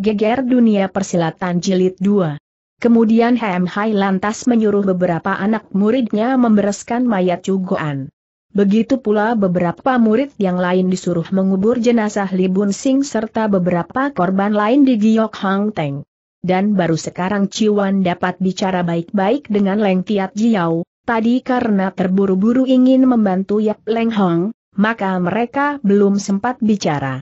Geger Dunia Persilatan Jilid 2. Kemudian Hem Hai lantas menyuruh beberapa anak muridnya membereskan mayat Cugoan. Begitu pula beberapa murid yang lain disuruh mengubur jenazah Li Bun Sing serta beberapa korban lain di Giok Hang Teng. Dan baru sekarang Ciwan dapat bicara baik-baik dengan Leng Tiat Jiao, tadi karena terburu-buru ingin membantu Yap Leng Hong, maka mereka belum sempat bicara.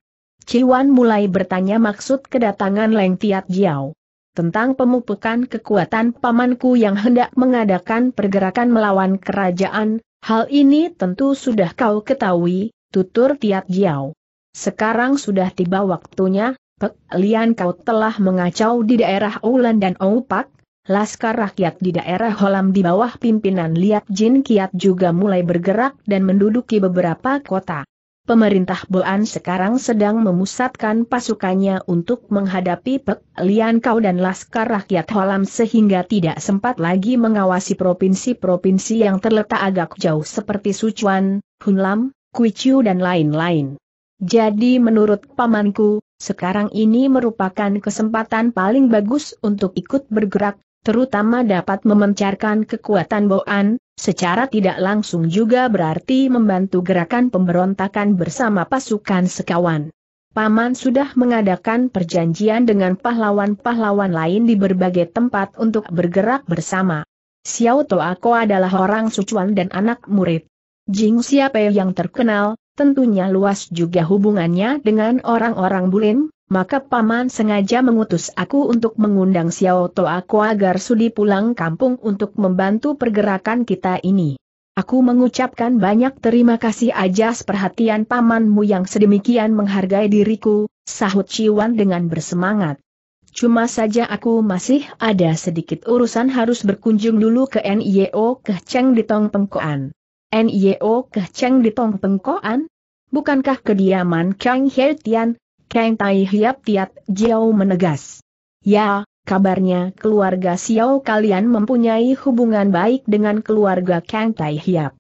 Ciwan mulai bertanya maksud kedatangan Leng Tiat Jiao. Tentang pemupukan kekuatan pamanku yang hendak mengadakan pergerakan melawan kerajaan, hal ini tentu sudah kau ketahui, tutur Tiat Jiao. Sekarang sudah tiba waktunya, Pek Lian kau telah mengacau di daerah Ulan dan Oupak, laskar rakyat di daerah Holam di bawah pimpinan Liat Jin Kiat juga mulai bergerak dan menduduki beberapa kota pemerintah Boan sekarang sedang memusatkan pasukannya untuk menghadapi Pek Lian Kau dan Laskar Rakyat Holam sehingga tidak sempat lagi mengawasi provinsi-provinsi yang terletak agak jauh seperti Sichuan, Hunlam, Kuiqiu, dan lain-lain. Jadi menurut pamanku, sekarang ini merupakan kesempatan paling bagus untuk ikut bergerak, terutama dapat memencarkan kekuatan Boan, secara tidak langsung juga berarti membantu gerakan pemberontakan bersama pasukan sekawan. Paman sudah mengadakan perjanjian dengan pahlawan-pahlawan lain di berbagai tempat untuk bergerak bersama. Xiao Toako adalah orang sucuan dan anak murid. Jing Xiape yang terkenal, tentunya luas juga hubungannya dengan orang-orang Bulin, maka Paman sengaja mengutus aku untuk mengundang Xiao To aku agar Sudi pulang kampung untuk membantu pergerakan kita ini. Aku mengucapkan banyak terima kasih ajas perhatian Pamanmu yang sedemikian menghargai diriku, sahut Ciwan dengan bersemangat. Cuma saja aku masih ada sedikit urusan harus berkunjung dulu ke NIO Kehceng di Tong Pengkoan. NIO Kehceng di Tong Pengkoan? Bukankah kediaman Kang Hei Tian, Kang Tai Hiap Tiat Jiao menegas. Ya, kabarnya keluarga Xiao kalian mempunyai hubungan baik dengan keluarga Kang Tai Hiap.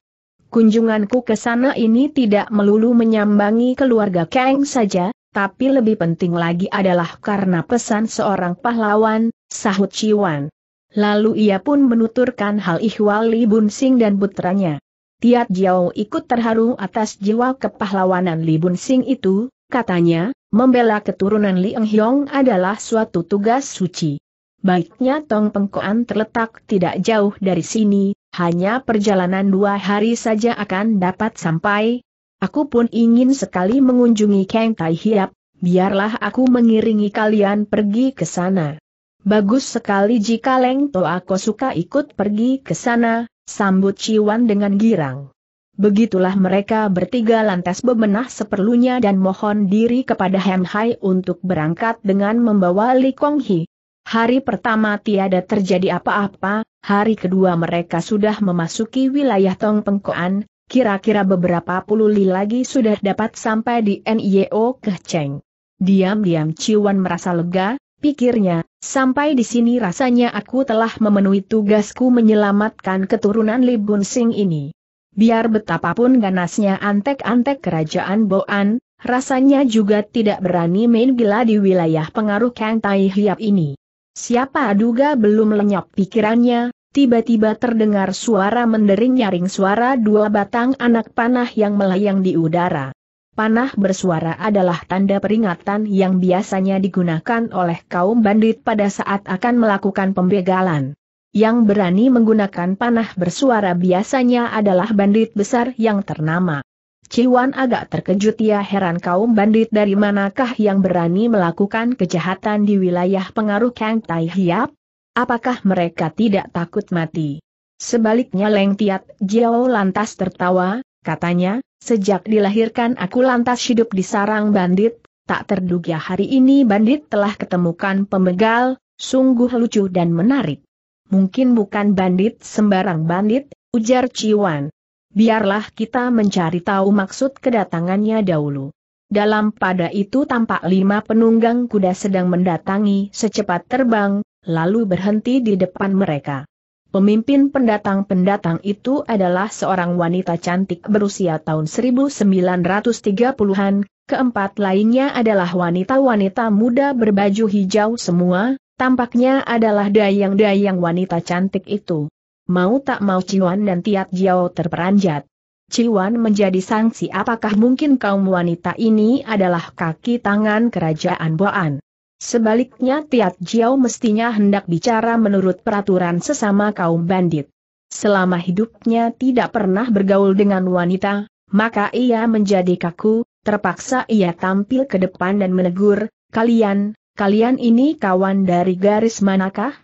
Kunjunganku ke sana ini tidak melulu menyambangi keluarga Kang saja, tapi lebih penting lagi adalah karena pesan seorang pahlawan, sahut Ciwan. Lalu ia pun menuturkan hal ihwal Li Bunsing dan putranya. Tiat Jiao ikut terharu atas jiwa kepahlawanan Li Bunsing itu, Katanya, membela keturunan Liang Hyong adalah suatu tugas suci. Baiknya Tong Pengkoan terletak tidak jauh dari sini, hanya perjalanan dua hari saja akan dapat sampai. Aku pun ingin sekali mengunjungi Kang Tai Hiap, biarlah aku mengiringi kalian pergi ke sana. Bagus sekali jika Leng To aku suka ikut pergi ke sana, sambut Ciwan dengan girang. Begitulah mereka bertiga lantas bebenah seperlunya dan mohon diri kepada Hem Hai untuk berangkat dengan membawa Li Kong Hi. Hari pertama tiada terjadi apa-apa, hari kedua mereka sudah memasuki wilayah Tong Pengkoan, kira-kira beberapa puluh li lagi sudah dapat sampai di NIO Cheng. Diam-diam Ciwan merasa lega, pikirnya, sampai di sini rasanya aku telah memenuhi tugasku menyelamatkan keturunan Li Bun Sing ini. Biar betapapun ganasnya antek-antek kerajaan Boan, rasanya juga tidak berani main gila di wilayah pengaruh Kang Tai Hiap ini. Siapa duga belum lenyap pikirannya, tiba-tiba terdengar suara mendering nyaring suara dua batang anak panah yang melayang di udara. Panah bersuara adalah tanda peringatan yang biasanya digunakan oleh kaum bandit pada saat akan melakukan pembegalan yang berani menggunakan panah bersuara biasanya adalah bandit besar yang ternama. Ciwan agak terkejut ia ya, heran kaum bandit dari manakah yang berani melakukan kejahatan di wilayah pengaruh Kang Tai Hiap? Apakah mereka tidak takut mati? Sebaliknya Leng Tiat Jiao lantas tertawa, katanya, sejak dilahirkan aku lantas hidup di sarang bandit, tak terduga hari ini bandit telah ketemukan pembegal, sungguh lucu dan menarik mungkin bukan bandit sembarang bandit, ujar Ciwan. Biarlah kita mencari tahu maksud kedatangannya dahulu. Dalam pada itu tampak lima penunggang kuda sedang mendatangi secepat terbang, lalu berhenti di depan mereka. Pemimpin pendatang-pendatang itu adalah seorang wanita cantik berusia tahun 1930-an, keempat lainnya adalah wanita-wanita muda berbaju hijau semua, Tampaknya adalah dayang-dayang wanita cantik itu. Mau tak mau Ciwan dan Tiat Jiao terperanjat. Ciwan menjadi sangsi apakah mungkin kaum wanita ini adalah kaki tangan kerajaan Boan. Sebaliknya Tiat Jiao mestinya hendak bicara menurut peraturan sesama kaum bandit. Selama hidupnya tidak pernah bergaul dengan wanita, maka ia menjadi kaku, terpaksa ia tampil ke depan dan menegur, kalian, kalian ini kawan dari garis manakah?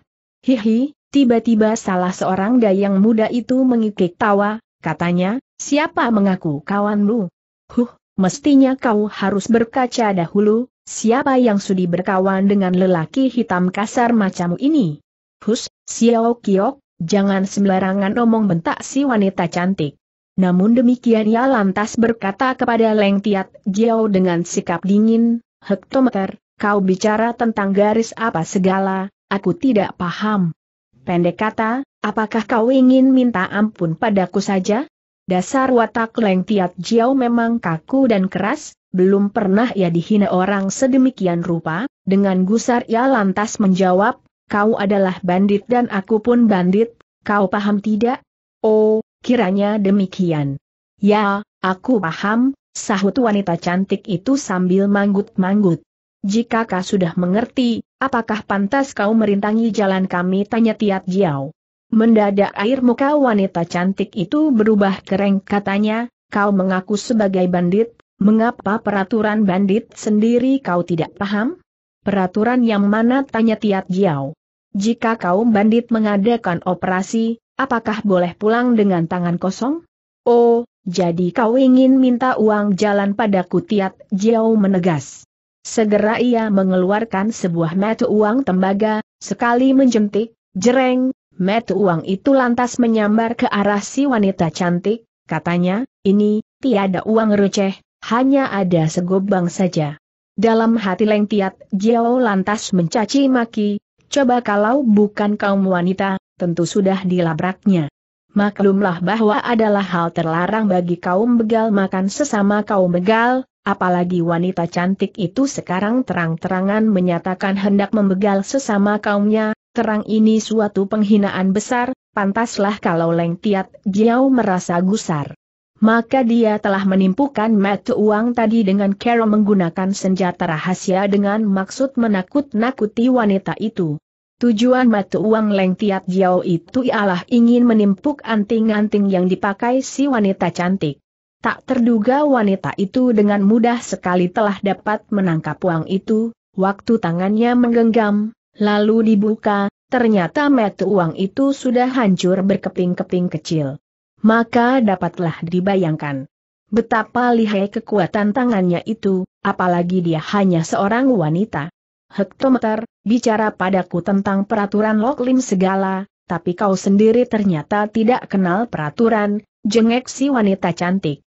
Hihi, tiba-tiba salah seorang dayang muda itu mengikik tawa, katanya, siapa mengaku kawanmu? Huh, mestinya kau harus berkaca dahulu, siapa yang sudi berkawan dengan lelaki hitam kasar macam ini? Hus, Xiao Kiok, jangan sembarangan omong bentak si wanita cantik. Namun demikian ia lantas berkata kepada Leng Tiat Jiao dengan sikap dingin, hektometer, Kau bicara tentang garis apa segala, aku tidak paham. Pendek kata, apakah kau ingin minta ampun padaku saja? Dasar watak Leng Tiat Jiao memang kaku dan keras, belum pernah ia dihina orang sedemikian rupa, dengan gusar ia lantas menjawab, kau adalah bandit dan aku pun bandit, kau paham tidak? Oh, kiranya demikian. Ya, aku paham, sahut wanita cantik itu sambil manggut-manggut. Jika kau sudah mengerti, apakah pantas kau merintangi jalan kami? Tanya Tiat Jiao. Mendadak air muka wanita cantik itu berubah kering katanya, kau mengaku sebagai bandit, mengapa peraturan bandit sendiri kau tidak paham? Peraturan yang mana tanya Tiat Jiao. Jika kau bandit mengadakan operasi, apakah boleh pulang dengan tangan kosong? Oh, jadi kau ingin minta uang jalan padaku Tiat Jiao menegas. Segera ia mengeluarkan sebuah metu uang tembaga, sekali menjentik, jereng, metu uang itu lantas menyambar ke arah si wanita cantik, katanya, ini, tiada uang receh, hanya ada segobang saja. Dalam hati Lengtiat, Jiao lantas mencaci maki, coba kalau bukan kaum wanita, tentu sudah dilabraknya. Maklumlah bahwa adalah hal terlarang bagi kaum begal makan sesama kaum begal, Apalagi wanita cantik itu sekarang terang-terangan menyatakan hendak membegal sesama kaumnya, terang ini suatu penghinaan besar, pantaslah kalau Leng Tiat Jiao merasa gusar. Maka dia telah menimpukan mata uang tadi dengan cara menggunakan senjata rahasia dengan maksud menakut-nakuti wanita itu. Tujuan mata uang Leng Tiat Jiao itu ialah ingin menimpuk anting-anting yang dipakai si wanita cantik. Tak terduga wanita itu dengan mudah sekali telah dapat menangkap uang itu, waktu tangannya menggenggam, lalu dibuka, ternyata metu uang itu sudah hancur berkeping-keping kecil. Maka dapatlah dibayangkan betapa lihai kekuatan tangannya itu, apalagi dia hanya seorang wanita. Hektometer, bicara padaku tentang peraturan Loklim segala, tapi kau sendiri ternyata tidak kenal peraturan, jengek si wanita cantik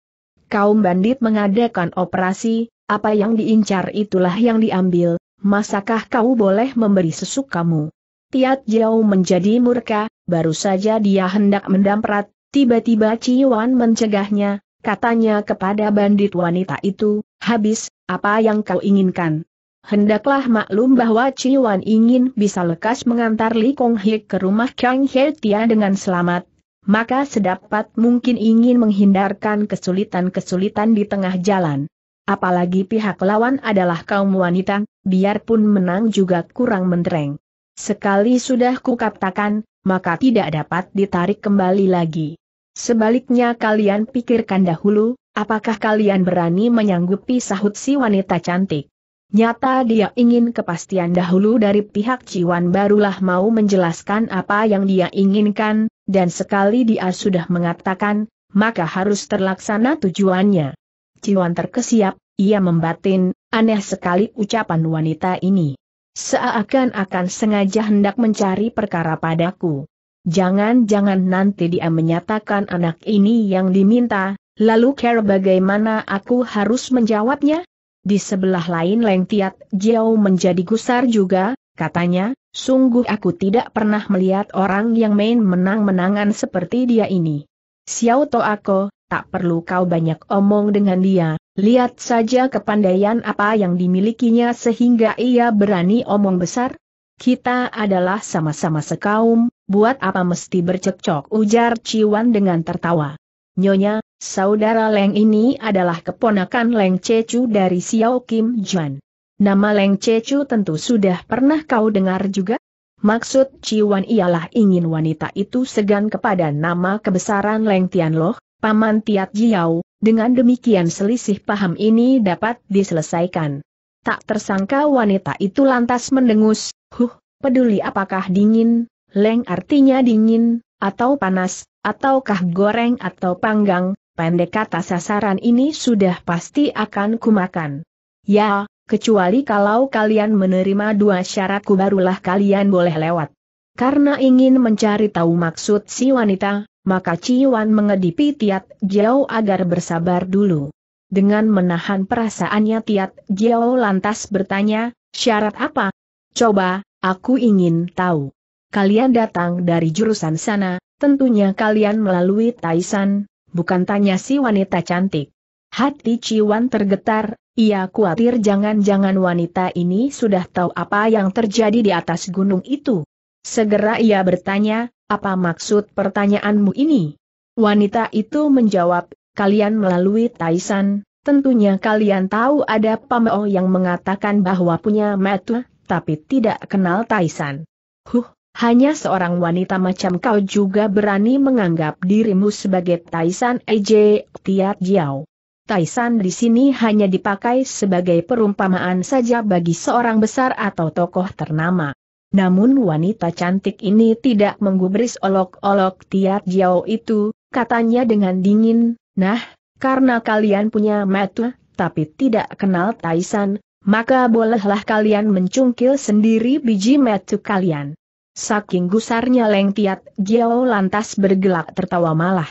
kaum bandit mengadakan operasi, apa yang diincar itulah yang diambil, masakah kau boleh memberi sesuk kamu? Tiat jauh menjadi murka, baru saja dia hendak mendamprat, tiba-tiba Ciwan mencegahnya, katanya kepada bandit wanita itu, habis, apa yang kau inginkan? Hendaklah maklum bahwa Ciwan ingin bisa lekas mengantar Li Kong Hik ke rumah Kang He Tia dengan selamat, maka sedapat mungkin ingin menghindarkan kesulitan-kesulitan di tengah jalan. Apalagi pihak lawan adalah kaum wanita, biarpun menang juga kurang mentereng. Sekali sudah kukatakan, maka tidak dapat ditarik kembali lagi. Sebaliknya kalian pikirkan dahulu, apakah kalian berani menyanggupi sahut si wanita cantik. Nyata dia ingin kepastian dahulu dari pihak Ciwan barulah mau menjelaskan apa yang dia inginkan, dan sekali dia sudah mengatakan, maka harus terlaksana tujuannya. Ciwan terkesiap, ia membatin, aneh sekali ucapan wanita ini. Seakan-akan sengaja hendak mencari perkara padaku. Jangan-jangan nanti dia menyatakan anak ini yang diminta, lalu care bagaimana aku harus menjawabnya? Di sebelah lain Leng Tiat Jiao menjadi gusar juga, katanya, Sungguh aku tidak pernah melihat orang yang main menang-menangan seperti dia ini. Xiao To Ako, tak perlu kau banyak omong dengan dia, lihat saja kepandaian apa yang dimilikinya sehingga ia berani omong besar. Kita adalah sama-sama sekaum, buat apa mesti bercekcok ujar Ciwan dengan tertawa. Nyonya, saudara Leng ini adalah keponakan Leng Cecu dari Xiao Kim Juan. Nama Leng Cecu tentu sudah pernah kau dengar juga? Maksud Ciwan ialah ingin wanita itu segan kepada nama kebesaran Leng Tianloh, Paman Tiat Jiao, dengan demikian selisih paham ini dapat diselesaikan. Tak tersangka wanita itu lantas mendengus, huh, peduli apakah dingin, leng artinya dingin, atau panas, ataukah goreng atau panggang, pendek kata sasaran ini sudah pasti akan kumakan. Ya, kecuali kalau kalian menerima dua syaratku barulah kalian boleh lewat. Karena ingin mencari tahu maksud si wanita, maka Ciwan mengedipi Tiat Jiao agar bersabar dulu. Dengan menahan perasaannya Tiat Jiao lantas bertanya, syarat apa? Coba, aku ingin tahu. Kalian datang dari jurusan sana, tentunya kalian melalui Taisan, bukan tanya si wanita cantik. Hati Ciwan tergetar, ia khawatir jangan-jangan wanita ini sudah tahu apa yang terjadi di atas gunung itu. Segera ia bertanya, apa maksud pertanyaanmu ini? Wanita itu menjawab, kalian melalui Taisan, tentunya kalian tahu ada Pameo yang mengatakan bahwa punya metu, tapi tidak kenal Taisan. Huh, hanya seorang wanita macam kau juga berani menganggap dirimu sebagai Taisan Ej Tiat Jiao. Taisan di sini hanya dipakai sebagai perumpamaan saja bagi seorang besar atau tokoh ternama. Namun wanita cantik ini tidak menggubris olok-olok Tiat Jiao itu, katanya dengan dingin, nah, karena kalian punya metu, tapi tidak kenal Taisan, maka bolehlah kalian mencungkil sendiri biji metu kalian. Saking gusarnya Leng Tiat Jiao lantas bergelak tertawa malah.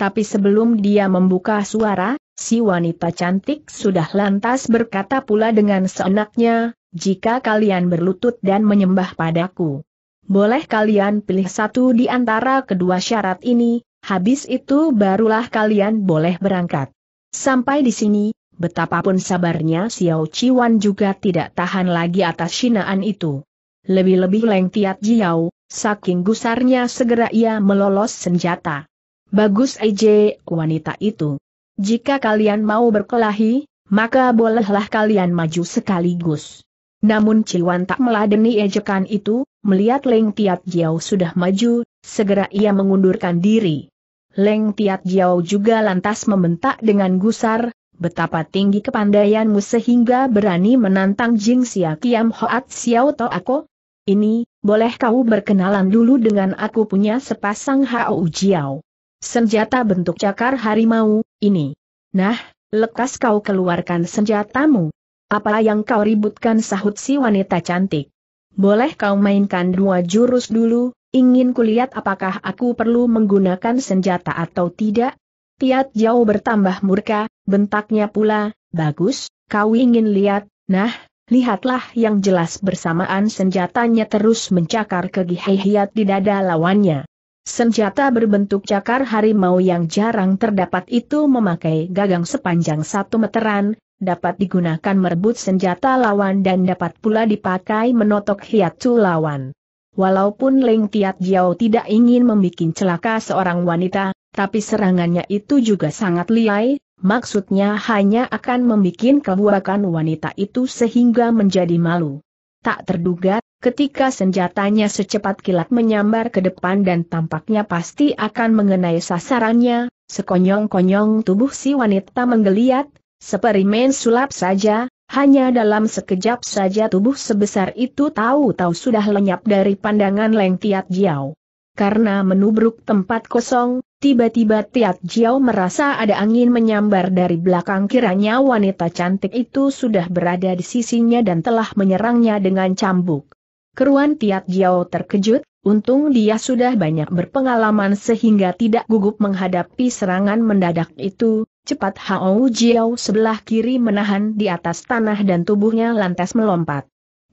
Tapi sebelum dia membuka suara, Si wanita cantik sudah lantas berkata pula dengan seenaknya, jika kalian berlutut dan menyembah padaku. Boleh kalian pilih satu di antara kedua syarat ini, habis itu barulah kalian boleh berangkat. Sampai di sini, betapapun sabarnya Xiao Chiwan juga tidak tahan lagi atas sinaan itu. Lebih-lebih Leng Tiat Jiao, saking gusarnya segera ia melolos senjata. Bagus aja, wanita itu. Jika kalian mau berkelahi, maka bolehlah kalian maju sekaligus. Namun Ciwan tak meladeni ejekan itu, melihat Leng Tiat Jiao sudah maju, segera ia mengundurkan diri. Leng Tiat Jiao juga lantas membentak dengan gusar, betapa tinggi kepandaianmu sehingga berani menantang Jing Sia Kiam Hoat Xiao To Ako? Ini, boleh kau berkenalan dulu dengan aku punya sepasang Hao Jiao. Senjata bentuk cakar harimau, ini. Nah, lekas kau keluarkan senjatamu. Apa yang kau ributkan sahut si wanita cantik? Boleh kau mainkan dua jurus dulu, ingin kulihat apakah aku perlu menggunakan senjata atau tidak? Tiat jauh bertambah murka, bentaknya pula, bagus, kau ingin lihat, nah, lihatlah yang jelas bersamaan senjatanya terus mencakar kegihihiat di dada lawannya. Senjata berbentuk cakar harimau yang jarang terdapat itu memakai gagang sepanjang satu meteran, dapat digunakan merebut senjata lawan dan dapat pula dipakai menotok hiatu lawan. Walaupun Leng Tiat Jiao tidak ingin membuat celaka seorang wanita, tapi serangannya itu juga sangat liai, maksudnya hanya akan membuat kebuakan wanita itu sehingga menjadi malu. Tak terduga, ketika senjatanya secepat kilat menyambar ke depan dan tampaknya pasti akan mengenai sasarannya, sekonyong-konyong tubuh si wanita menggeliat, seperimen sulap saja, hanya dalam sekejap saja tubuh sebesar itu tahu-tahu sudah lenyap dari pandangan Leng Tiat Jiao. Karena menubruk tempat kosong, tiba-tiba Tiat Jiao merasa ada angin menyambar dari belakang kiranya wanita cantik itu sudah berada di sisinya dan telah menyerangnya dengan cambuk. Keruan Tiat Jiao terkejut, untung dia sudah banyak berpengalaman sehingga tidak gugup menghadapi serangan mendadak itu, cepat Hao Jiao sebelah kiri menahan di atas tanah dan tubuhnya lantas melompat.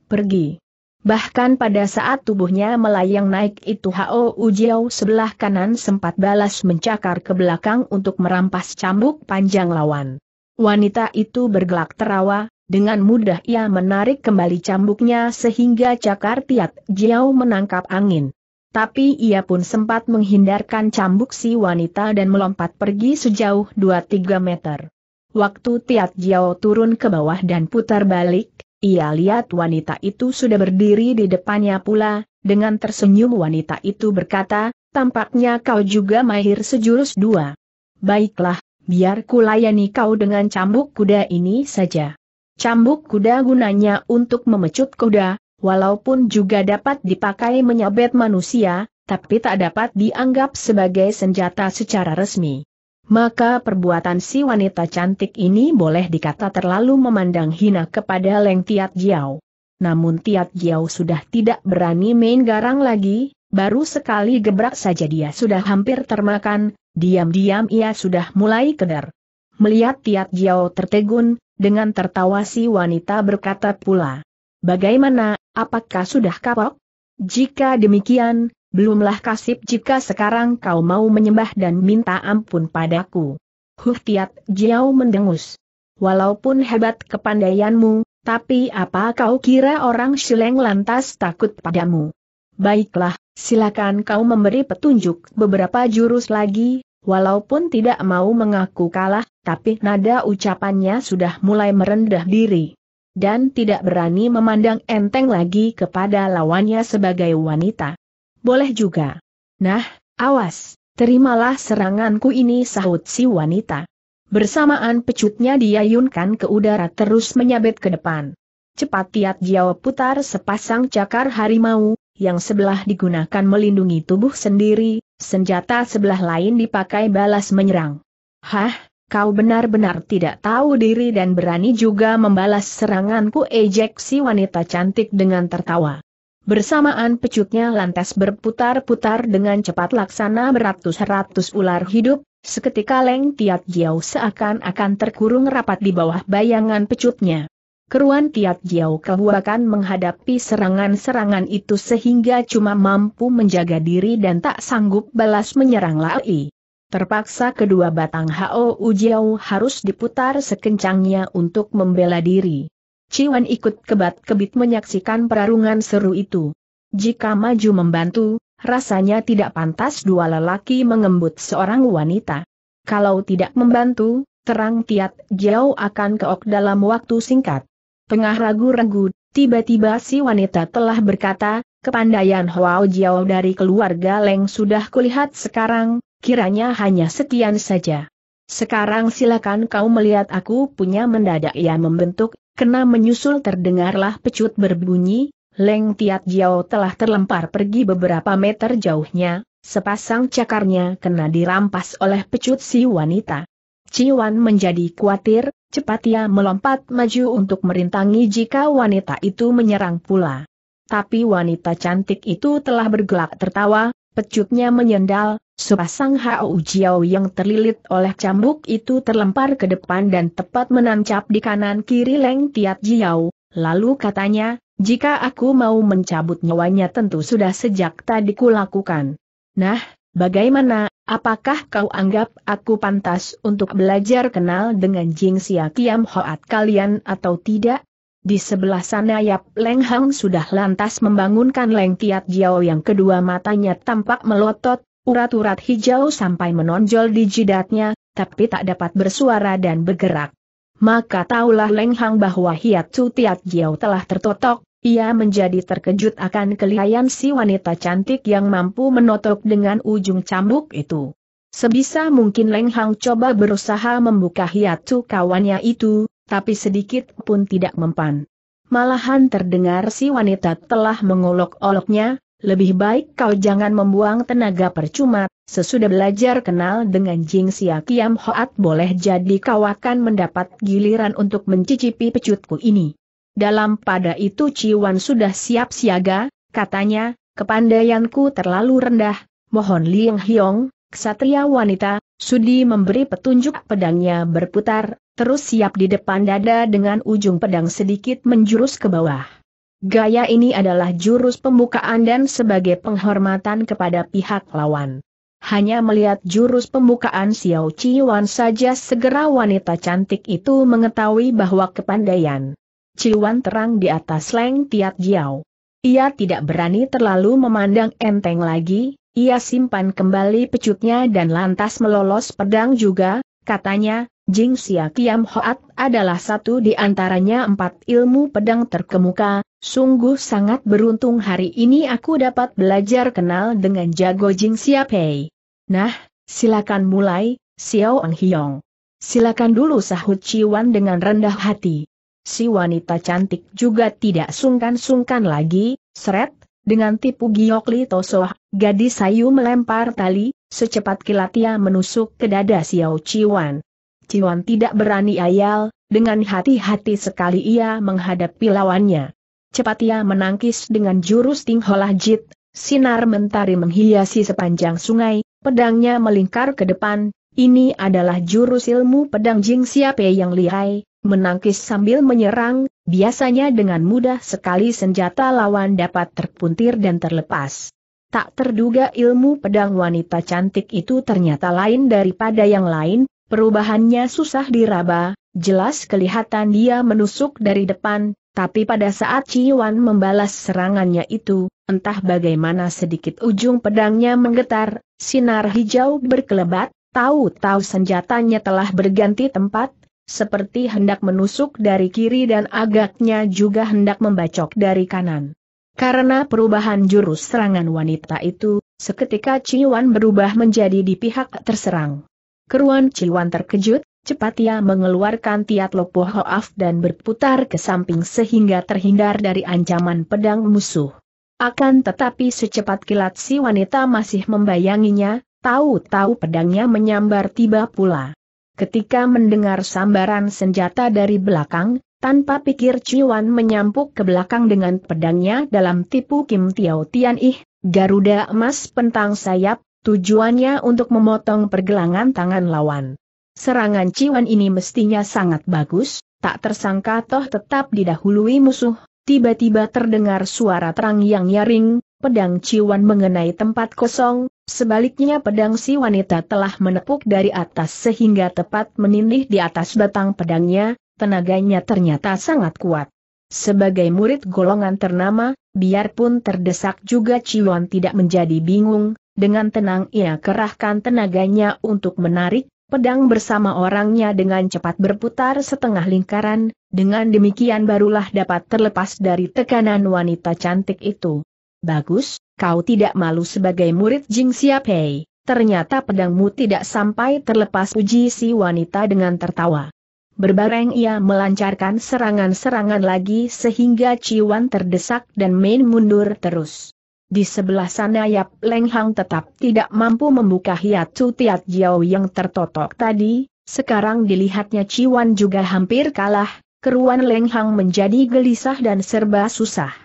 Pergi. Bahkan pada saat tubuhnya melayang naik itu Hao Jiao sebelah kanan sempat balas mencakar ke belakang untuk merampas cambuk panjang lawan. Wanita itu bergelak terawa, dengan mudah ia menarik kembali cambuknya sehingga cakar Tiat Jiao menangkap angin. Tapi ia pun sempat menghindarkan cambuk si wanita dan melompat pergi sejauh 2-3 meter. Waktu Tiat Jiao turun ke bawah dan putar balik, ia lihat wanita itu sudah berdiri di depannya pula, dengan tersenyum wanita itu berkata, tampaknya kau juga mahir sejurus dua. Baiklah, biar kulayani kau dengan cambuk kuda ini saja. Cambuk kuda gunanya untuk memecut kuda, walaupun juga dapat dipakai menyabet manusia, tapi tak dapat dianggap sebagai senjata secara resmi. Maka perbuatan si wanita cantik ini boleh dikata terlalu memandang hina kepada Leng Tiat Jiao. Namun Tiat Jiao sudah tidak berani main garang lagi, baru sekali gebrak saja dia sudah hampir termakan, diam-diam ia sudah mulai keder. Melihat Tiat Jiao tertegun, dengan tertawa si wanita berkata pula. Bagaimana, apakah sudah kapok? Jika demikian, belumlah kasip jika sekarang kau mau menyembah dan minta ampun padaku. Huftiat Jiao mendengus. Walaupun hebat kepandaianmu, tapi apa kau kira orang Shileng lantas takut padamu? Baiklah, silakan kau memberi petunjuk beberapa jurus lagi, walaupun tidak mau mengaku kalah, tapi nada ucapannya sudah mulai merendah diri. Dan tidak berani memandang enteng lagi kepada lawannya sebagai wanita. Boleh juga. Nah, awas, terimalah seranganku ini sahut si wanita. Bersamaan pecutnya diayunkan ke udara terus menyabet ke depan. Cepat Tiat jawab putar sepasang cakar harimau, yang sebelah digunakan melindungi tubuh sendiri, senjata sebelah lain dipakai balas menyerang. Hah, kau benar-benar tidak tahu diri dan berani juga membalas seranganku ejek si wanita cantik dengan tertawa. Bersamaan pecutnya lantas berputar-putar dengan cepat laksana beratus-ratus ular hidup, seketika Leng Tiat Jiao seakan-akan terkurung rapat di bawah bayangan pecutnya. Keruan Tiat Jiao kehuakan menghadapi serangan-serangan itu sehingga cuma mampu menjaga diri dan tak sanggup balas menyerang Lai. Terpaksa kedua batang Hao Ujiao harus diputar sekencangnya untuk membela diri. Ciwan ikut kebat-kebit menyaksikan perarungan seru itu. Jika maju membantu, rasanya tidak pantas dua lelaki mengembut seorang wanita. Kalau tidak membantu, terang Tiat Jiao akan keok dalam waktu singkat. Tengah ragu-ragu, tiba-tiba si wanita telah berkata, kepandaian Hao Jiao dari keluarga Leng sudah kulihat sekarang, kiranya hanya sekian saja. Sekarang silakan kau melihat aku punya mendadak ia membentuk, kena menyusul terdengarlah pecut berbunyi, Leng Tiat Jiao telah terlempar pergi beberapa meter jauhnya, sepasang cakarnya kena dirampas oleh pecut si wanita. Ciwan menjadi khawatir, cepat ia melompat maju untuk merintangi jika wanita itu menyerang pula. Tapi wanita cantik itu telah bergelak tertawa, pecutnya menyendal, Sepasang Hao Jiao yang terlilit oleh cambuk itu terlempar ke depan dan tepat menancap di kanan kiri Leng Tiat Jiao, lalu katanya, jika aku mau mencabut nyawanya tentu sudah sejak tadi kulakukan. Nah, bagaimana, apakah kau anggap aku pantas untuk belajar kenal dengan Jing Xia Kiam Hoat kalian atau tidak? Di sebelah sana Yap Leng Hang sudah lantas membangunkan Leng Tiat Jiao yang kedua matanya tampak melotot, Urat-urat hijau sampai menonjol di jidatnya, tapi tak dapat bersuara dan bergerak. Maka taulah Leng Hang bahwa Hiat Tu Tiat Jiao telah tertotok, ia menjadi terkejut akan kelihayan si wanita cantik yang mampu menotok dengan ujung cambuk itu. Sebisa mungkin Leng Hang coba berusaha membuka Hiat Tu kawannya itu, tapi sedikit pun tidak mempan. Malahan terdengar si wanita telah mengolok-oloknya, lebih baik kau jangan membuang tenaga percuma, sesudah belajar kenal dengan Jing Sia Kiam Hoat boleh jadi kau akan mendapat giliran untuk mencicipi pecutku ini. Dalam pada itu Ciwan sudah siap siaga, katanya, kepandaianku terlalu rendah, mohon Liang Hiong, ksatria wanita, Sudi memberi petunjuk pedangnya berputar, terus siap di depan dada dengan ujung pedang sedikit menjurus ke bawah. Gaya ini adalah jurus pembukaan dan sebagai penghormatan kepada pihak lawan. Hanya melihat jurus pembukaan Xiao Qiwan saja segera wanita cantik itu mengetahui bahwa kepandaian Ciwan terang di atas Leng Tiat Jiao. Ia tidak berani terlalu memandang enteng lagi, ia simpan kembali pecutnya dan lantas melolos pedang juga, katanya, Jing Xia Qiam Hoat adalah satu di antaranya empat ilmu pedang terkemuka, Sungguh sangat beruntung hari ini aku dapat belajar kenal dengan jago Jing Siapai. Nah, silakan mulai, Xiao Ang Hiong. Silakan dulu sahut Ciwan dengan rendah hati. Si wanita cantik juga tidak sungkan-sungkan lagi, seret, dengan tipu giok Li Tosoh, gadis sayu melempar tali, secepat kilat ia menusuk ke dada Xiao Ciwan. Ciwan tidak berani ayal, dengan hati-hati sekali ia menghadapi lawannya. Cepat ia menangkis dengan jurus Tingholah Jit, sinar mentari menghiasi sepanjang sungai, pedangnya melingkar ke depan, ini adalah jurus ilmu pedang Jing Siapa yang lihai, menangkis sambil menyerang, biasanya dengan mudah sekali senjata lawan dapat terpuntir dan terlepas. Tak terduga ilmu pedang wanita cantik itu ternyata lain daripada yang lain, perubahannya susah diraba, jelas kelihatan dia menusuk dari depan, tapi pada saat Ciwan membalas serangannya itu, entah bagaimana sedikit ujung pedangnya menggetar, sinar hijau berkelebat, tahu-tahu senjatanya telah berganti tempat, seperti hendak menusuk dari kiri dan agaknya juga hendak membacok dari kanan. Karena perubahan jurus serangan wanita itu, seketika Ciwan berubah menjadi di pihak terserang. Keruan Ciwan terkejut, Cepat ia mengeluarkan tiat lopoh hoaf dan berputar ke samping sehingga terhindar dari ancaman pedang musuh. Akan tetapi secepat kilat si wanita masih membayanginya, tahu-tahu pedangnya menyambar tiba pula. Ketika mendengar sambaran senjata dari belakang, tanpa pikir Ciwan menyampuk ke belakang dengan pedangnya dalam tipu Kim Tiao Tian Ih, Garuda emas pentang sayap, tujuannya untuk memotong pergelangan tangan lawan. Serangan Ciwan ini mestinya sangat bagus, tak tersangka toh tetap didahului musuh, tiba-tiba terdengar suara terang yang nyaring, pedang Ciwan mengenai tempat kosong, sebaliknya pedang si wanita telah menepuk dari atas sehingga tepat menindih di atas batang pedangnya, tenaganya ternyata sangat kuat. Sebagai murid golongan ternama, biarpun terdesak juga Ciwan tidak menjadi bingung, dengan tenang ia kerahkan tenaganya untuk menarik pedang bersama orangnya dengan cepat berputar setengah lingkaran, dengan demikian barulah dapat terlepas dari tekanan wanita cantik itu. Bagus, kau tidak malu sebagai murid Jing Xiaopei, ternyata pedangmu tidak sampai terlepas uji si wanita dengan tertawa. Berbareng ia melancarkan serangan-serangan lagi sehingga Ciwan terdesak dan main mundur terus. Di sebelah sana Yap Leng Hang tetap tidak mampu membuka hiatu Tiat Jiao yang tertotok tadi, sekarang dilihatnya Ciwan juga hampir kalah, keruan Leng Hang menjadi gelisah dan serba susah.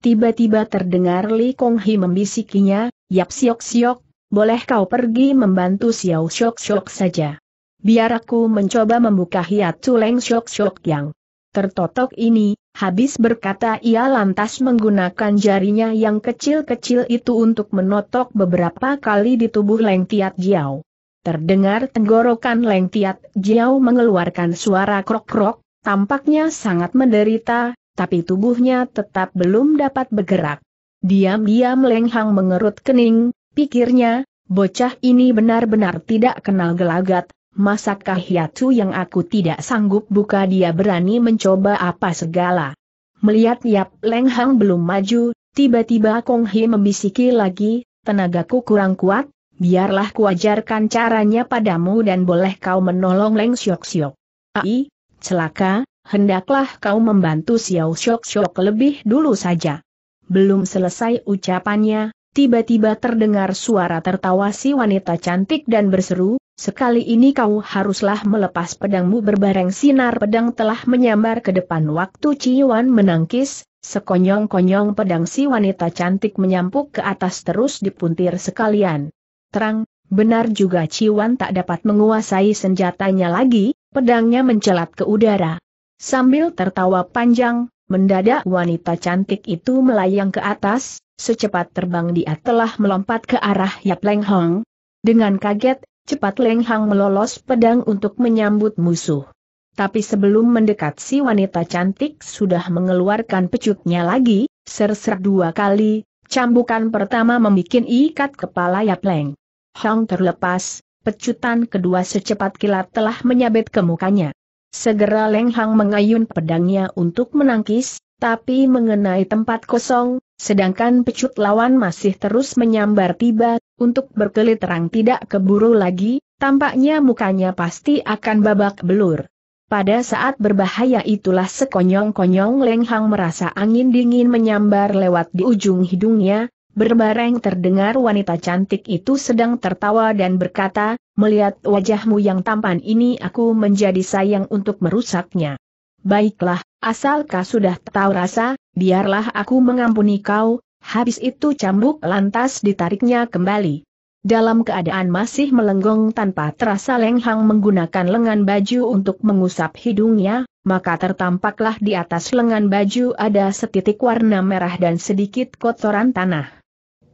Tiba-tiba terdengar Li Kong Hi membisikinya, Yap Siok Siok, boleh kau pergi membantu Xiao Siok Siok saja. Biar aku mencoba membuka hiatu Leng Siok Siok yang tertotok ini, Habis berkata ia lantas menggunakan jarinya yang kecil-kecil itu untuk menotok beberapa kali di tubuh Leng Tiat Jiao. Terdengar tenggorokan Leng Tiat Jiao mengeluarkan suara krok-krok, tampaknya sangat menderita, tapi tubuhnya tetap belum dapat bergerak. Diam-diam Leng Hang mengerut kening, pikirnya, bocah ini benar-benar tidak kenal gelagat, masakkah Yatu yang aku tidak sanggup buka dia berani mencoba apa segala. Melihat Yap lenghang belum maju, tiba-tiba Kong He membisiki lagi, tenagaku kurang kuat, biarlah kuajarkan caranya padamu dan boleh kau menolong Leng Syok Syok. Ai, celaka, hendaklah kau membantu Xiao Siok Siok lebih dulu saja. Belum selesai ucapannya, tiba-tiba terdengar suara tertawa si wanita cantik dan berseru, Sekali ini kau haruslah melepas pedangmu berbareng sinar pedang telah menyambar ke depan waktu Ciwan menangkis, sekonyong-konyong pedang si wanita cantik menyampuk ke atas terus dipuntir sekalian. Terang, benar juga Ciwan tak dapat menguasai senjatanya lagi, pedangnya mencelat ke udara. Sambil tertawa panjang, mendadak wanita cantik itu melayang ke atas, secepat terbang dia telah melompat ke arah Yap Leng Hong. Dengan kaget cepat Leng Hang melolos pedang untuk menyambut musuh. Tapi sebelum mendekat si wanita cantik sudah mengeluarkan pecutnya lagi, serser dua kali, cambukan pertama membuat ikat kepala Yap Leng. Hang terlepas, pecutan kedua secepat kilat telah menyabet ke mukanya. Segera Leng Hang mengayun pedangnya untuk menangkis, tapi mengenai tempat kosong, sedangkan pecut lawan masih terus menyambar tiba, untuk berkelit terang tidak keburu lagi, tampaknya mukanya pasti akan babak belur. Pada saat berbahaya itulah sekonyong-konyong Leng merasa angin dingin menyambar lewat di ujung hidungnya, berbareng terdengar wanita cantik itu sedang tertawa dan berkata, melihat wajahmu yang tampan ini aku menjadi sayang untuk merusaknya. Baiklah, asalkah sudah tahu rasa, biarlah aku mengampuni kau, habis itu cambuk lantas ditariknya kembali. Dalam keadaan masih melenggong tanpa terasa lenghang menggunakan lengan baju untuk mengusap hidungnya, maka tertampaklah di atas lengan baju ada setitik warna merah dan sedikit kotoran tanah.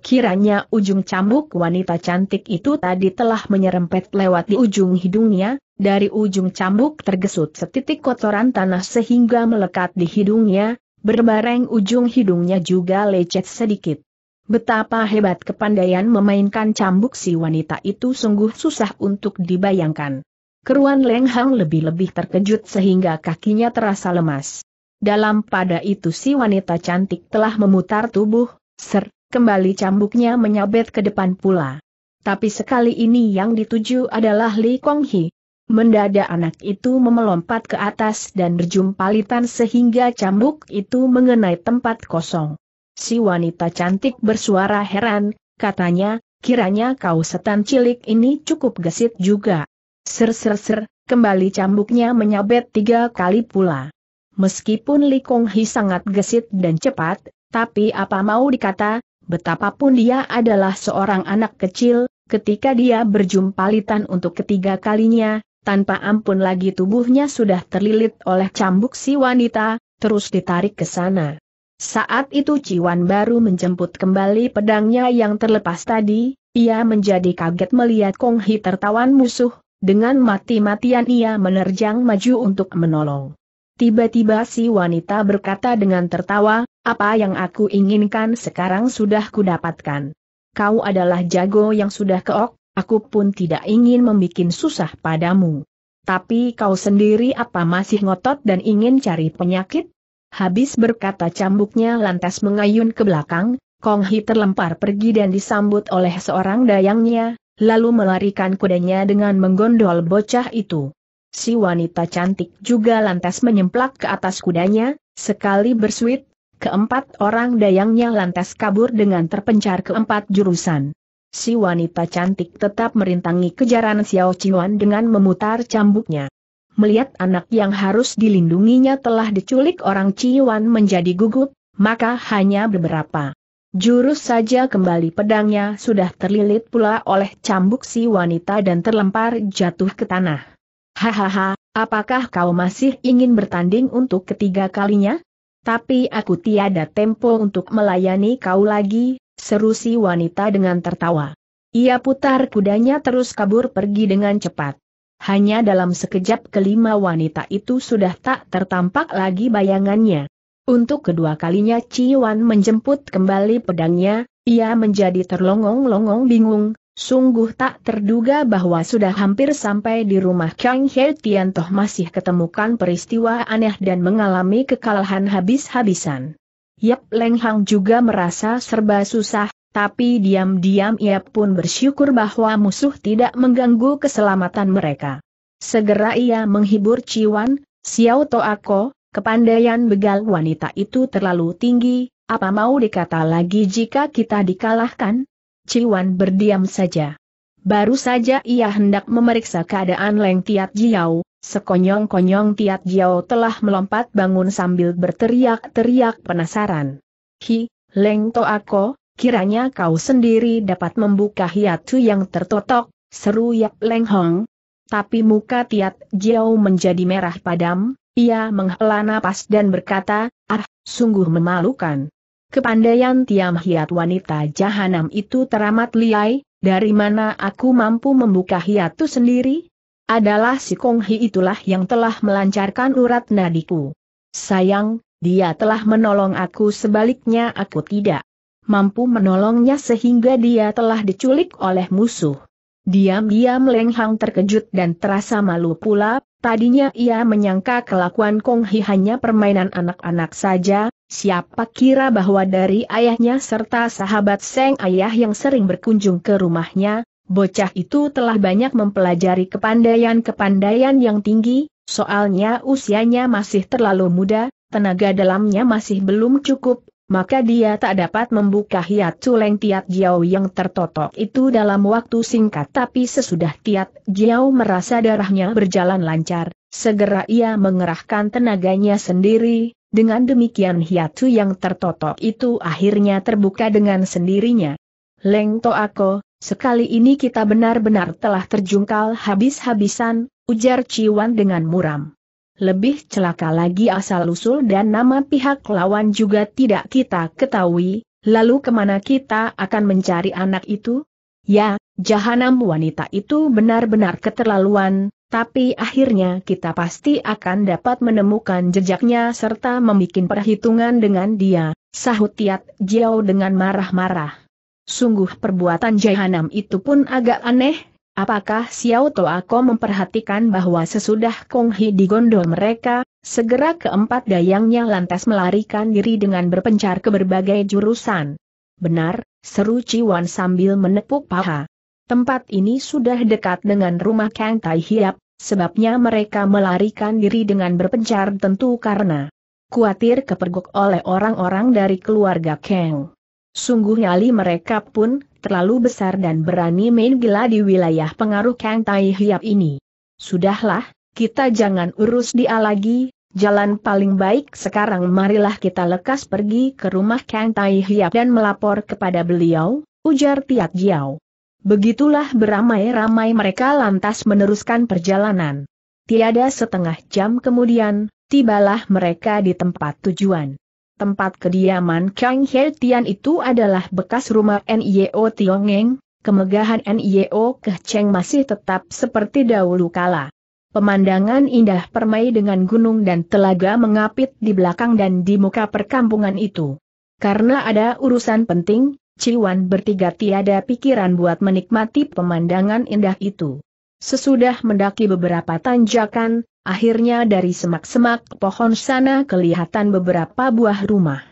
Kiranya ujung cambuk wanita cantik itu tadi telah menyerempet lewat di ujung hidungnya, dari ujung cambuk tergesut setitik kotoran tanah sehingga melekat di hidungnya, berbareng ujung hidungnya juga lecet sedikit. Betapa hebat kepandaian memainkan cambuk si wanita itu sungguh susah untuk dibayangkan. Keruan Leng lebih-lebih terkejut sehingga kakinya terasa lemas. Dalam pada itu si wanita cantik telah memutar tubuh, ser, kembali cambuknya menyabet ke depan pula. Tapi sekali ini yang dituju adalah Li Kong Hi. Mendadak anak itu memelompat ke atas dan berjumpalitan sehingga cambuk itu mengenai tempat kosong. Si wanita cantik bersuara heran, katanya, kiranya kau setan cilik ini cukup gesit juga. Ser-ser-ser, kembali cambuknya menyabet tiga kali pula. Meskipun Li Kong Hi sangat gesit dan cepat, tapi apa mau dikata, Betapapun dia adalah seorang anak kecil, ketika dia berjumpa Litan untuk ketiga kalinya, tanpa ampun lagi tubuhnya sudah terlilit oleh cambuk si wanita, terus ditarik ke sana. Saat itu Ciwan baru menjemput kembali pedangnya yang terlepas tadi, ia menjadi kaget melihat Kong Hi tertawan musuh, dengan mati-matian ia menerjang maju untuk menolong. Tiba-tiba si wanita berkata dengan tertawa, apa yang aku inginkan sekarang sudah kudapatkan. Kau adalah jago yang sudah keok, aku pun tidak ingin membuat susah padamu. Tapi kau sendiri apa masih ngotot dan ingin cari penyakit? Habis berkata cambuknya lantas mengayun ke belakang, Kong Hi terlempar pergi dan disambut oleh seorang dayangnya, lalu melarikan kudanya dengan menggondol bocah itu. Si wanita cantik juga lantas menyemplak ke atas kudanya, sekali bersuit, keempat orang dayangnya lantas kabur dengan terpencar keempat jurusan. Si wanita cantik tetap merintangi kejaran Xiao Qiwan dengan memutar cambuknya. Melihat anak yang harus dilindunginya telah diculik orang Qiwan menjadi gugup, maka hanya beberapa jurus saja kembali pedangnya sudah terlilit pula oleh cambuk si wanita dan terlempar jatuh ke tanah. Hahaha, apakah kau masih ingin bertanding untuk ketiga kalinya? Tapi aku tiada tempo untuk melayani kau lagi, seru si wanita dengan tertawa. Ia putar kudanya terus kabur pergi dengan cepat. Hanya dalam sekejap kelima wanita itu sudah tak tertampak lagi bayangannya. Untuk kedua kalinya Ciwan menjemput kembali pedangnya, ia menjadi terlongong-longong bingung, Sungguh tak terduga bahwa sudah hampir sampai di rumah Kang He toh masih ketemukan peristiwa aneh dan mengalami kekalahan habis-habisan. Yap Leng Hang juga merasa serba susah, tapi diam-diam ia pun bersyukur bahwa musuh tidak mengganggu keselamatan mereka. Segera ia menghibur Ciwan, Xiao Ako, kepandaian begal wanita itu terlalu tinggi, apa mau dikata lagi jika kita dikalahkan? Ciwan berdiam saja. Baru saja ia hendak memeriksa keadaan Leng Tiat Jiao, sekonyong-konyong Tiat Jiao telah melompat bangun sambil berteriak-teriak penasaran. Hi, Leng Toako, kiranya kau sendiri dapat membuka hiatu yang tertotok, seru yak Leng Hong. Tapi muka Tiat Jiao menjadi merah padam, ia menghela napas dan berkata, ah, sungguh memalukan. Kepandaian Tiam Hiat wanita jahanam itu teramat liai, dari mana aku mampu membuka hiatu sendiri? Adalah si Kong Hi itulah yang telah melancarkan urat nadiku. Sayang, dia telah menolong aku sebaliknya aku tidak mampu menolongnya sehingga dia telah diculik oleh musuh. Diam-diam Hang terkejut dan terasa malu pula, tadinya ia menyangka kelakuan Kong Hi hanya permainan anak-anak saja, Siapa kira bahwa dari ayahnya serta sahabat Seng Ayah yang sering berkunjung ke rumahnya, bocah itu telah banyak mempelajari kepandaian-kepandaian yang tinggi, soalnya usianya masih terlalu muda, tenaga dalamnya masih belum cukup, maka dia tak dapat membuka hiat culeng Tiat Jiao yang tertotok itu dalam waktu singkat tapi sesudah Tiat Jiao merasa darahnya berjalan lancar, segera ia mengerahkan tenaganya sendiri, dengan demikian hiatu yang tertotok itu akhirnya terbuka dengan sendirinya. Leng Toako, sekali ini kita benar-benar telah terjungkal habis-habisan, ujar Ciwan dengan muram. Lebih celaka lagi asal-usul dan nama pihak lawan juga tidak kita ketahui, lalu kemana kita akan mencari anak itu? Ya, jahanam wanita itu benar-benar keterlaluan, tapi akhirnya kita pasti akan dapat menemukan jejaknya serta membuat perhitungan dengan dia, sahut Tiat Jiao dengan marah-marah. Sungguh perbuatan Jahanam itu pun agak aneh, apakah Xiao Toako memperhatikan bahwa sesudah Kong Hi digondol mereka, segera keempat dayangnya lantas melarikan diri dengan berpencar ke berbagai jurusan. Benar, seru Ciwan sambil menepuk paha. Tempat ini sudah dekat dengan rumah Kang Tai Hiap, sebabnya mereka melarikan diri dengan berpencar tentu karena khawatir kepergok oleh orang-orang dari keluarga Kang. Sungguh nyali mereka pun terlalu besar dan berani main gila di wilayah pengaruh Kang Tai Hiap ini. Sudahlah, kita jangan urus dia lagi, jalan paling baik sekarang marilah kita lekas pergi ke rumah Kang Tai Hiap dan melapor kepada beliau, ujar Tiat Jiao. Begitulah beramai-ramai mereka lantas meneruskan perjalanan. Tiada setengah jam kemudian, tibalah mereka di tempat tujuan. Tempat kediaman Kang He Tian itu adalah bekas rumah NIO Tiongeng, kemegahan NIO kecheng masih tetap seperti dahulu kala. Pemandangan indah permai dengan gunung dan telaga mengapit di belakang dan di muka perkampungan itu. Karena ada urusan penting, Ciwan bertiga tiada pikiran buat menikmati pemandangan indah itu. Sesudah mendaki beberapa tanjakan, akhirnya dari semak-semak pohon sana kelihatan beberapa buah rumah.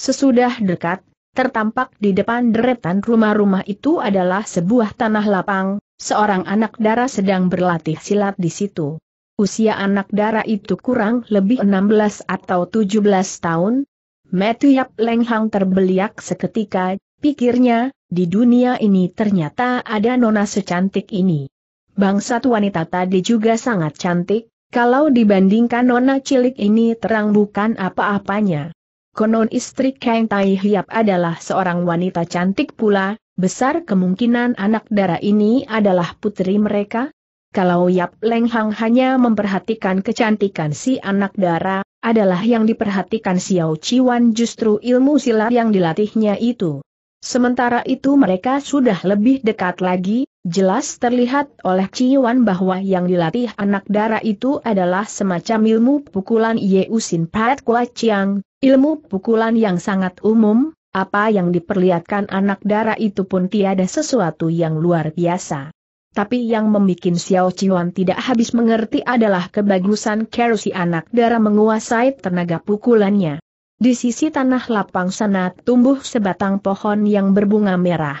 Sesudah dekat, tertampak di depan deretan rumah-rumah itu adalah sebuah tanah lapang, seorang anak dara sedang berlatih silat di situ. Usia anak dara itu kurang lebih 16 atau 17 tahun, Matthew Yap Lenghang terbeliak seketika, pikirnya, di dunia ini ternyata ada nona secantik ini. Bangsat wanita tadi juga sangat cantik, kalau dibandingkan nona cilik ini terang bukan apa-apanya. Konon istri Kang Tai Hiap adalah seorang wanita cantik pula, besar kemungkinan anak darah ini adalah putri mereka? Kalau Yap Leng Hang hanya memperhatikan kecantikan si anak darah, adalah yang diperhatikan Xiao Chiwan justru ilmu silat yang dilatihnya itu. Sementara itu mereka sudah lebih dekat lagi, jelas terlihat oleh Ciwan bahwa yang dilatih anak dara itu adalah semacam ilmu pukulan Yeusin Pat Kua Chiang, ilmu pukulan yang sangat umum, apa yang diperlihatkan anak dara itu pun tiada sesuatu yang luar biasa. Tapi yang membuat Xiao Ciwan tidak habis mengerti adalah kebagusan Kerusi anak dara menguasai tenaga pukulannya. Di sisi tanah lapang sana tumbuh sebatang pohon yang berbunga merah.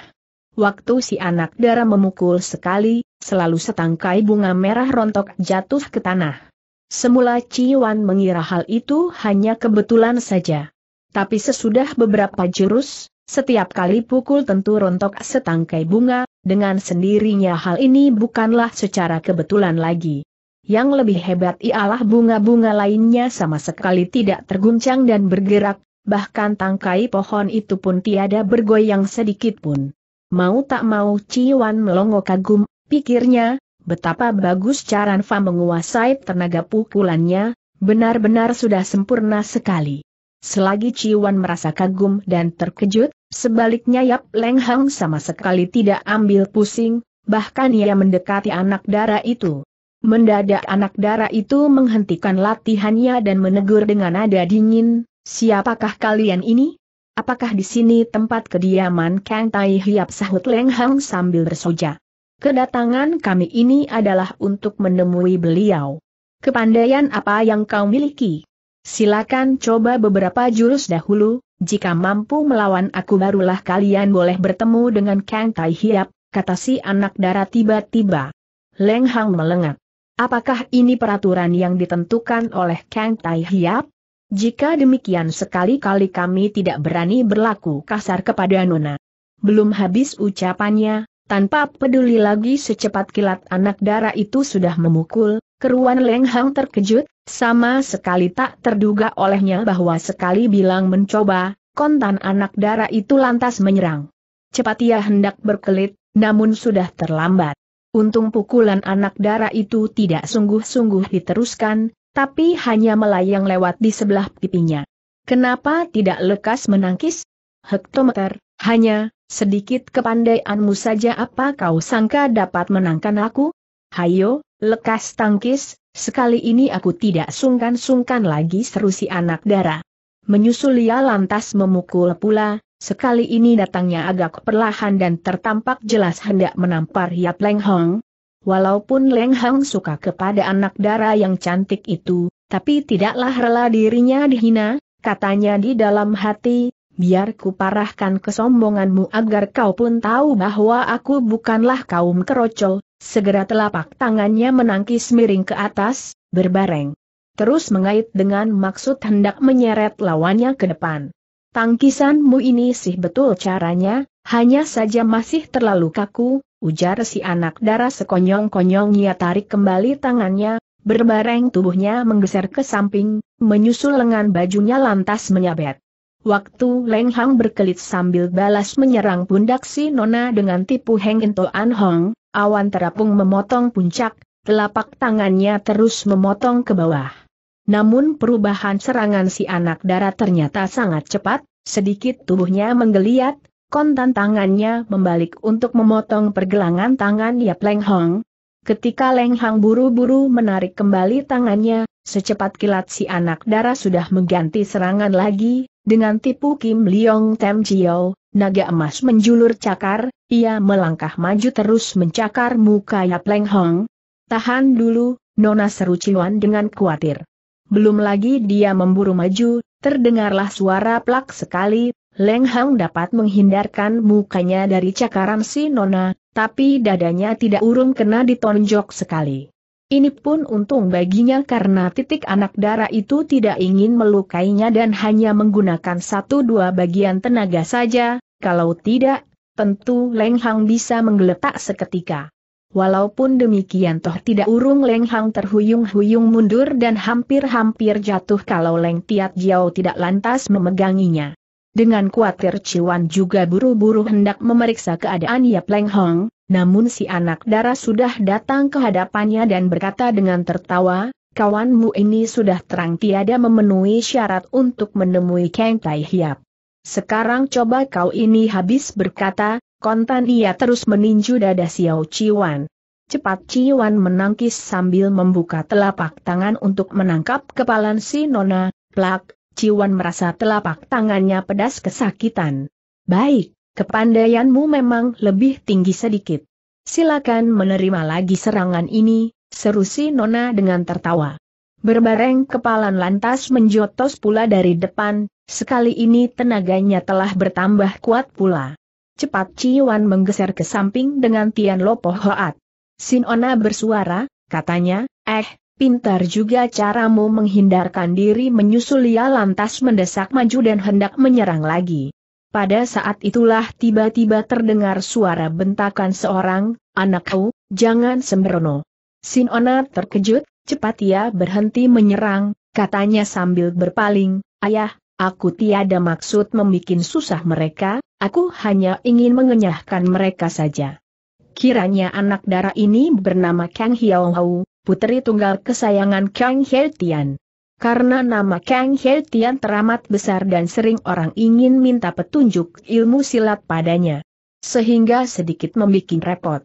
Waktu si anak dara memukul sekali, selalu setangkai bunga merah rontok jatuh ke tanah. Semula Ciwan mengira hal itu hanya kebetulan saja. Tapi sesudah beberapa jurus, setiap kali pukul tentu rontok setangkai bunga, dengan sendirinya hal ini bukanlah secara kebetulan lagi. Yang lebih hebat ialah bunga-bunga lainnya sama sekali tidak terguncang dan bergerak, bahkan tangkai pohon itu pun tiada bergoyang sedikit pun. Mau tak mau Ciwan melongo kagum, pikirnya, betapa bagus cara Fa menguasai tenaga pukulannya, benar-benar sudah sempurna sekali. Selagi Ciwan merasa kagum dan terkejut, sebaliknya Yap Lenghang sama sekali tidak ambil pusing, bahkan ia mendekati anak darah itu. Mendadak anak darah itu menghentikan latihannya dan menegur dengan nada dingin, siapakah kalian ini? Apakah di sini tempat kediaman Kang Tai Hiap sahut Leng Hang sambil bersoja? Kedatangan kami ini adalah untuk menemui beliau. Kepandaian apa yang kau miliki? Silakan coba beberapa jurus dahulu, jika mampu melawan aku barulah kalian boleh bertemu dengan Kang Tai Hiap, kata si anak darah tiba-tiba. Leng Hang melengak. Apakah ini peraturan yang ditentukan oleh Kang Tai Hiap? Jika demikian sekali-kali kami tidak berani berlaku kasar kepada Nona. Belum habis ucapannya, tanpa peduli lagi secepat kilat anak darah itu sudah memukul, keruan Leng Hang terkejut, sama sekali tak terduga olehnya bahwa sekali bilang mencoba, kontan anak darah itu lantas menyerang. Cepat ia hendak berkelit, namun sudah terlambat. Untung pukulan anak darah itu tidak sungguh-sungguh diteruskan, tapi hanya melayang lewat di sebelah pipinya. Kenapa tidak lekas menangkis? Hektometer, hanya, sedikit kepandaianmu saja apa kau sangka dapat menangkan aku? Hayo, lekas tangkis, sekali ini aku tidak sungkan-sungkan lagi seru si anak darah. Menyusul ia lantas memukul pula, Sekali ini datangnya agak perlahan dan tertampak jelas hendak menampar Yap Leng Hong. Walaupun Leng Hong suka kepada anak dara yang cantik itu, tapi tidaklah rela dirinya dihina, katanya di dalam hati, biar parahkan kesombonganmu agar kau pun tahu bahwa aku bukanlah kaum kerocol, segera telapak tangannya menangkis miring ke atas, berbareng. Terus mengait dengan maksud hendak menyeret lawannya ke depan. Tangkisanmu ini sih betul caranya, hanya saja masih terlalu kaku, ujar si anak darah sekonyong-konyongnya tarik kembali tangannya, berbareng tubuhnya menggeser ke samping, menyusul lengan bajunya lantas menyabet. Waktu Leng Hang berkelit sambil balas menyerang pundak si Nona dengan tipu Heng Into An Hong, awan terapung memotong puncak, telapak tangannya terus memotong ke bawah. Namun perubahan serangan si anak darah ternyata sangat cepat, sedikit tubuhnya menggeliat, kontan tangannya membalik untuk memotong pergelangan tangan Yap Leng Hong. Ketika Leng Hong buru-buru menarik kembali tangannya, secepat kilat si anak darah sudah mengganti serangan lagi, dengan tipu Kim Leong Tem Jiao, naga emas menjulur cakar, ia melangkah maju terus mencakar muka Yap Leng Hong. Tahan dulu, Nona seru Ciwan dengan khawatir. Belum lagi dia memburu maju, terdengarlah suara plak sekali, Leng Hang dapat menghindarkan mukanya dari cakaran si Nona, tapi dadanya tidak urung kena ditonjok sekali. Ini pun untung baginya karena titik anak darah itu tidak ingin melukainya dan hanya menggunakan satu dua bagian tenaga saja, kalau tidak, tentu Leng Hang bisa menggeletak seketika. Walaupun demikian toh tidak urung Leng Hang terhuyung-huyung mundur dan hampir-hampir jatuh kalau Leng Tiat Jiao tidak lantas memeganginya. Dengan kuatir Ciwan juga buru-buru hendak memeriksa keadaan Yap Leng Hong, namun si anak darah sudah datang ke hadapannya dan berkata dengan tertawa, kawanmu ini sudah terang tiada memenuhi syarat untuk menemui Kang Tai Hiap. Sekarang coba kau ini habis berkata, kontan ia terus meninju dada Xiao Chiwan. Cepat Chiwan menangkis sambil membuka telapak tangan untuk menangkap kepalan si Nona, plak, Chiwan merasa telapak tangannya pedas kesakitan. Baik, kepandaianmu memang lebih tinggi sedikit. Silakan menerima lagi serangan ini, seru si Nona dengan tertawa. Berbareng kepalan lantas menjotos pula dari depan, sekali ini tenaganya telah bertambah kuat pula. Cepat Ciwan menggeser ke samping dengan Tian Lopo Hoat. Sinona bersuara, katanya, eh, Pintar juga caramu menghindarkan diri menyusul ia lantas mendesak maju dan hendak menyerang lagi. Pada saat itulah tiba-tiba terdengar suara bentakan seorang, anakku, jangan sembrono. Sinona terkejut, cepat ia ya berhenti menyerang, katanya sambil berpaling, ayah, aku tiada maksud membuat susah mereka, Aku hanya ingin mengenyahkan mereka saja. Kiranya anak darah ini bernama Kang Hiao Hau, putri tunggal kesayangan Kang He Tian. Karena nama Kang He Tian teramat besar dan sering orang ingin minta petunjuk ilmu silat padanya. Sehingga sedikit membuat repot.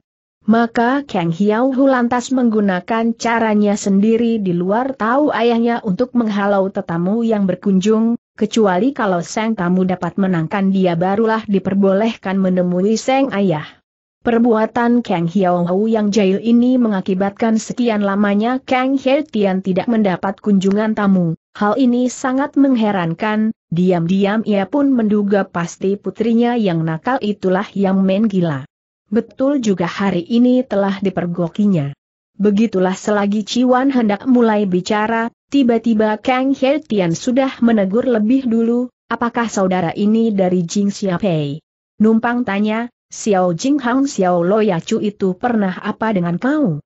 Maka Kang Hiao Hu lantas menggunakan caranya sendiri di luar tahu ayahnya untuk menghalau tetamu yang berkunjung, kecuali kalau Seng tamu dapat menangkan dia barulah diperbolehkan menemui Seng ayah. Perbuatan Kang Hiao Hou yang jahil ini mengakibatkan sekian lamanya Kang He tidak mendapat kunjungan tamu. Hal ini sangat mengherankan, diam-diam ia pun menduga pasti putrinya yang nakal itulah yang main gila. Betul juga hari ini telah dipergokinya. Begitulah selagi Ciwan hendak mulai bicara, Tiba-tiba Kang He Tian sudah menegur lebih dulu, apakah saudara ini dari Jing Xiaopei? Numpang tanya, Xiao Jing Hang Xiao Lo Yacu itu pernah apa dengan kau?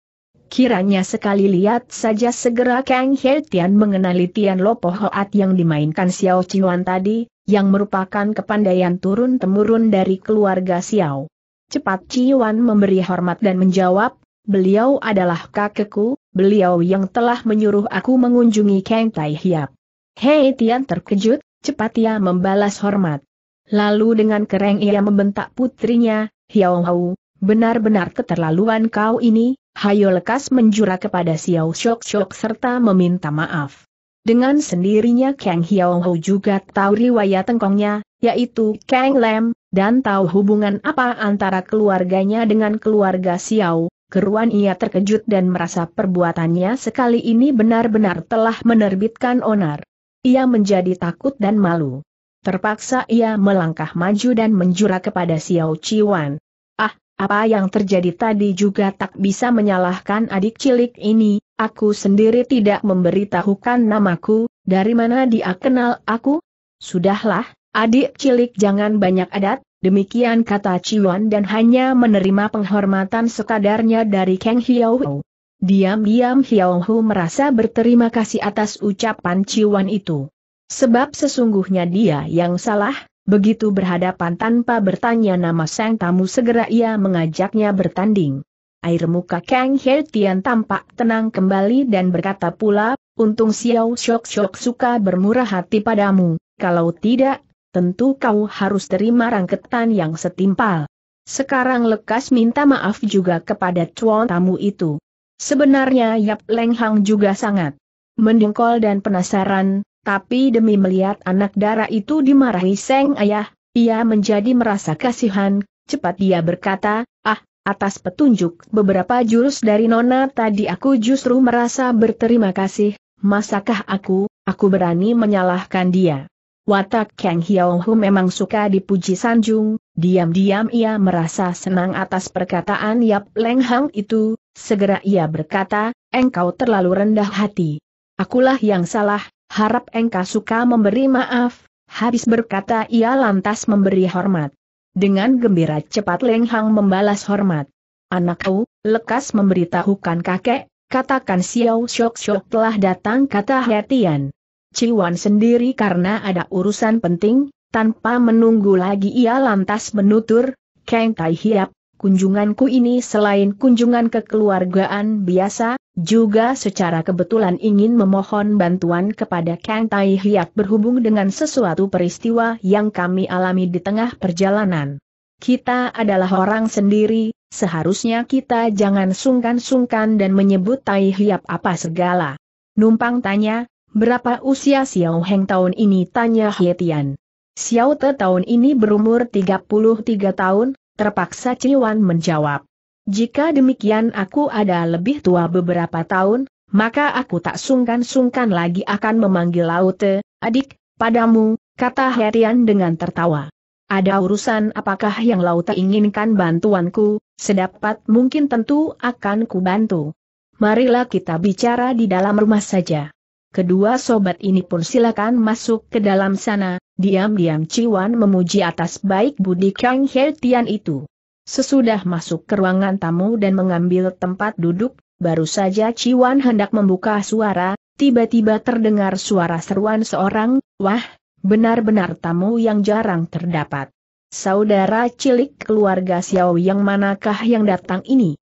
Kiranya sekali lihat saja segera Kang He Tian mengenali Tian Lo Po Hoat yang dimainkan Xiao Chiwan tadi, yang merupakan kepandaian turun-temurun dari keluarga Xiao. Cepat Chiwan memberi hormat dan menjawab, beliau adalah kakekku, beliau yang telah menyuruh aku mengunjungi Kang Tai Hiap. Hei Tian terkejut, cepat ia membalas hormat. Lalu dengan kereng ia membentak putrinya, Hiao Hau, benar-benar keterlaluan kau ini, hayo lekas menjura kepada Xiao Shok Shok serta meminta maaf. Dengan sendirinya Kang Hiao Hau juga tahu riwayat tengkongnya, yaitu Kang Lem, dan tahu hubungan apa antara keluarganya dengan keluarga Xiao, Keruan ia terkejut dan merasa perbuatannya sekali ini benar-benar telah menerbitkan onar. Ia menjadi takut dan malu. Terpaksa ia melangkah maju dan menjura kepada Xiao Chiwan. Ah, apa yang terjadi tadi juga tak bisa menyalahkan adik cilik ini, aku sendiri tidak memberitahukan namaku, dari mana dia kenal aku? Sudahlah, adik cilik jangan banyak adat, Demikian kata Ciwan dan hanya menerima penghormatan sekadarnya dari Kang Hiao. Diam-diam Hiao merasa berterima kasih atas ucapan Ciwan itu. Sebab sesungguhnya dia yang salah, begitu berhadapan tanpa bertanya nama sang tamu segera ia mengajaknya bertanding. Air muka Kang Tian tampak tenang kembali dan berkata pula, untung Xiao Shok Shok suka bermurah hati padamu, kalau tidak, tentu kau harus terima rangketan yang setimpal. Sekarang lekas minta maaf juga kepada cuan tamu itu. Sebenarnya Yap Leng Hang juga sangat mendengkol dan penasaran, tapi demi melihat anak darah itu dimarahi Seng Ayah, ia menjadi merasa kasihan, cepat dia berkata, ah, atas petunjuk beberapa jurus dari Nona tadi aku justru merasa berterima kasih, masakah aku, aku berani menyalahkan dia. Watak Kang Hiao Hu memang suka dipuji Sanjung, diam-diam ia merasa senang atas perkataan Yap Leng Hang itu, segera ia berkata, engkau terlalu rendah hati. Akulah yang salah, harap engkau suka memberi maaf, habis berkata ia lantas memberi hormat. Dengan gembira cepat Leng Hang membalas hormat. Anakku, lekas memberitahukan kakek, katakan Xiao Shok Shok telah datang kata Hetian. Ciwan sendiri karena ada urusan penting, tanpa menunggu lagi ia lantas menutur, Kang Tai Hiap, kunjunganku ini selain kunjungan kekeluargaan biasa, juga secara kebetulan ingin memohon bantuan kepada Kang Tai Hiap berhubung dengan sesuatu peristiwa yang kami alami di tengah perjalanan. Kita adalah orang sendiri, seharusnya kita jangan sungkan-sungkan dan menyebut Tai Hiap apa segala. Numpang tanya, Berapa usia Xiao Heng tahun ini? Tanya Tian. Xiao Te tahun ini berumur 33 tahun, terpaksa Wan menjawab. Jika demikian aku ada lebih tua beberapa tahun, maka aku tak sungkan-sungkan lagi akan memanggil Laute, adik, padamu, kata Herian dengan tertawa. Ada urusan apakah yang Laute inginkan bantuanku, sedapat mungkin tentu akan kubantu. Marilah kita bicara di dalam rumah saja. Kedua sobat ini pun silakan masuk ke dalam sana, diam-diam Ciwan memuji atas baik budi Kang He Tian itu. Sesudah masuk ke ruangan tamu dan mengambil tempat duduk, baru saja Ciwan hendak membuka suara, tiba-tiba terdengar suara seruan seorang, wah, benar-benar tamu yang jarang terdapat. Saudara cilik keluarga Xiao yang manakah yang datang ini?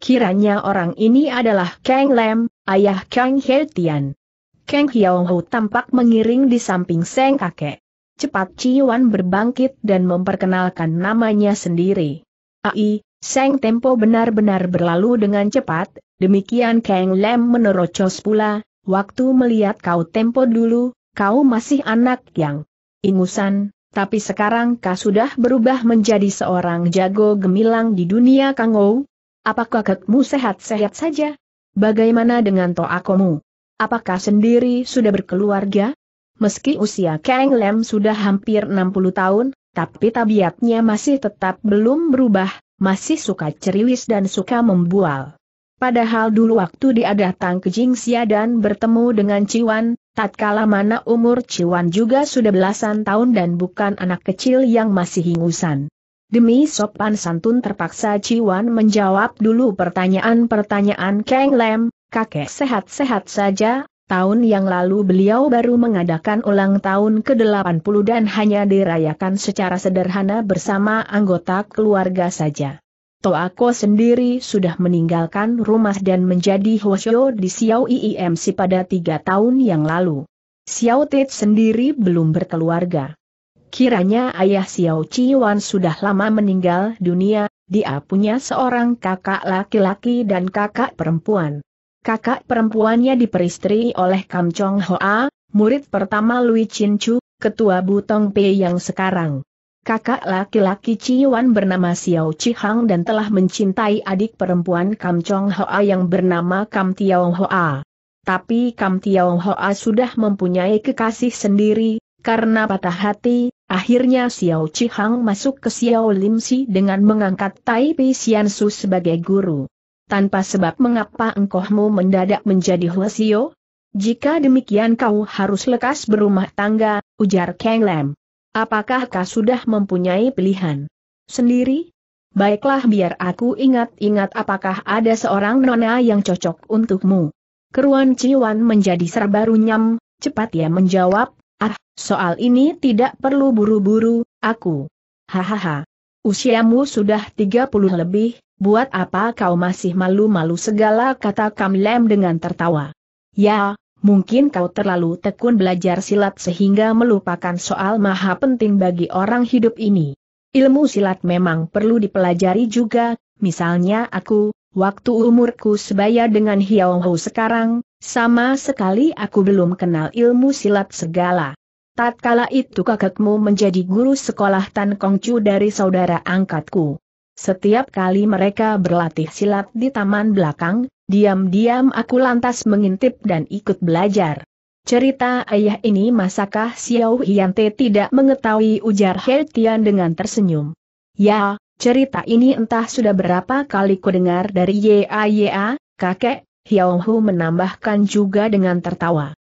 Kiranya orang ini adalah Kang Lem, ayah Kang Heltian. Kang Hiao ho tampak mengiring di samping Seng kakek. Cepat Ciyuan berbangkit dan memperkenalkan namanya sendiri. Ai, Seng Tempo benar-benar berlalu dengan cepat, demikian Kang Lem menerocos pula, waktu melihat kau Tempo dulu, kau masih anak yang ingusan, tapi sekarang kau sudah berubah menjadi seorang jago gemilang di dunia Kangou. Apakah ketemu sehat-sehat saja? Bagaimana dengan toakomu? Apakah sendiri sudah berkeluarga? Meski usia Kang Lem sudah hampir 60 tahun, tapi tabiatnya masih tetap belum berubah, masih suka ceriwis dan suka membual. Padahal dulu waktu dia datang ke Jingxia dan bertemu dengan Ciwan, tatkala mana umur Ciwan juga sudah belasan tahun dan bukan anak kecil yang masih ingusan. Demi sopan santun terpaksa Ciwan menjawab dulu pertanyaan-pertanyaan Kang Lem, kakek sehat-sehat saja, tahun yang lalu beliau baru mengadakan ulang tahun ke-80 dan hanya dirayakan secara sederhana bersama anggota keluarga saja. Toako sendiri sudah meninggalkan rumah dan menjadi hosyo di Xiao IIMC pada tiga tahun yang lalu. Xiao Tit sendiri belum berkeluarga. Kiranya ayah Xiao Chiwan sudah lama meninggal dunia, dia punya seorang kakak laki-laki dan kakak perempuan. Kakak perempuannya diperistri oleh Kam Chong Hoa, murid pertama Lui Chin Chu, ketua Butong Pei yang sekarang. Kakak laki-laki Yuan bernama Xiao Chihang dan telah mencintai adik perempuan Kam Chong Hoa yang bernama Kam Tiao Hoa. Tapi Kam Tiao Hoa sudah mempunyai kekasih sendiri, karena patah hati, akhirnya Xiao Chihang masuk ke Xiao Lim Si dengan mengangkat Tai Pei Xian Su sebagai guru tanpa sebab mengapa engkohmu mendadak menjadi Huasio? Jika demikian kau harus lekas berumah tangga, ujar Kang Lam. Apakah kau sudah mempunyai pilihan? Sendiri? Baiklah biar aku ingat-ingat apakah ada seorang nona yang cocok untukmu. Keruan Ciwan menjadi serba runyam, cepat ia menjawab, ah, soal ini tidak perlu buru-buru, aku. Hahaha. Usiamu sudah 30 lebih, buat apa kau masih malu-malu segala kata Kam Lem dengan tertawa. Ya, mungkin kau terlalu tekun belajar silat sehingga melupakan soal maha penting bagi orang hidup ini. Ilmu silat memang perlu dipelajari juga, misalnya aku, waktu umurku sebaya dengan Hiao Hou sekarang, sama sekali aku belum kenal ilmu silat segala. Tatkala itu Kakakmu menjadi guru sekolah Tan Kongcu dari saudara angkatku. Setiap kali mereka berlatih silat di taman belakang, diam-diam aku lantas mengintip dan ikut belajar. Cerita ayah ini masakah Xiao Hiante tidak mengetahui ujar He Tian dengan tersenyum. Ya, cerita ini entah sudah berapa kali kudengar dari YAYA, kakek, Hiao Hu menambahkan juga dengan tertawa.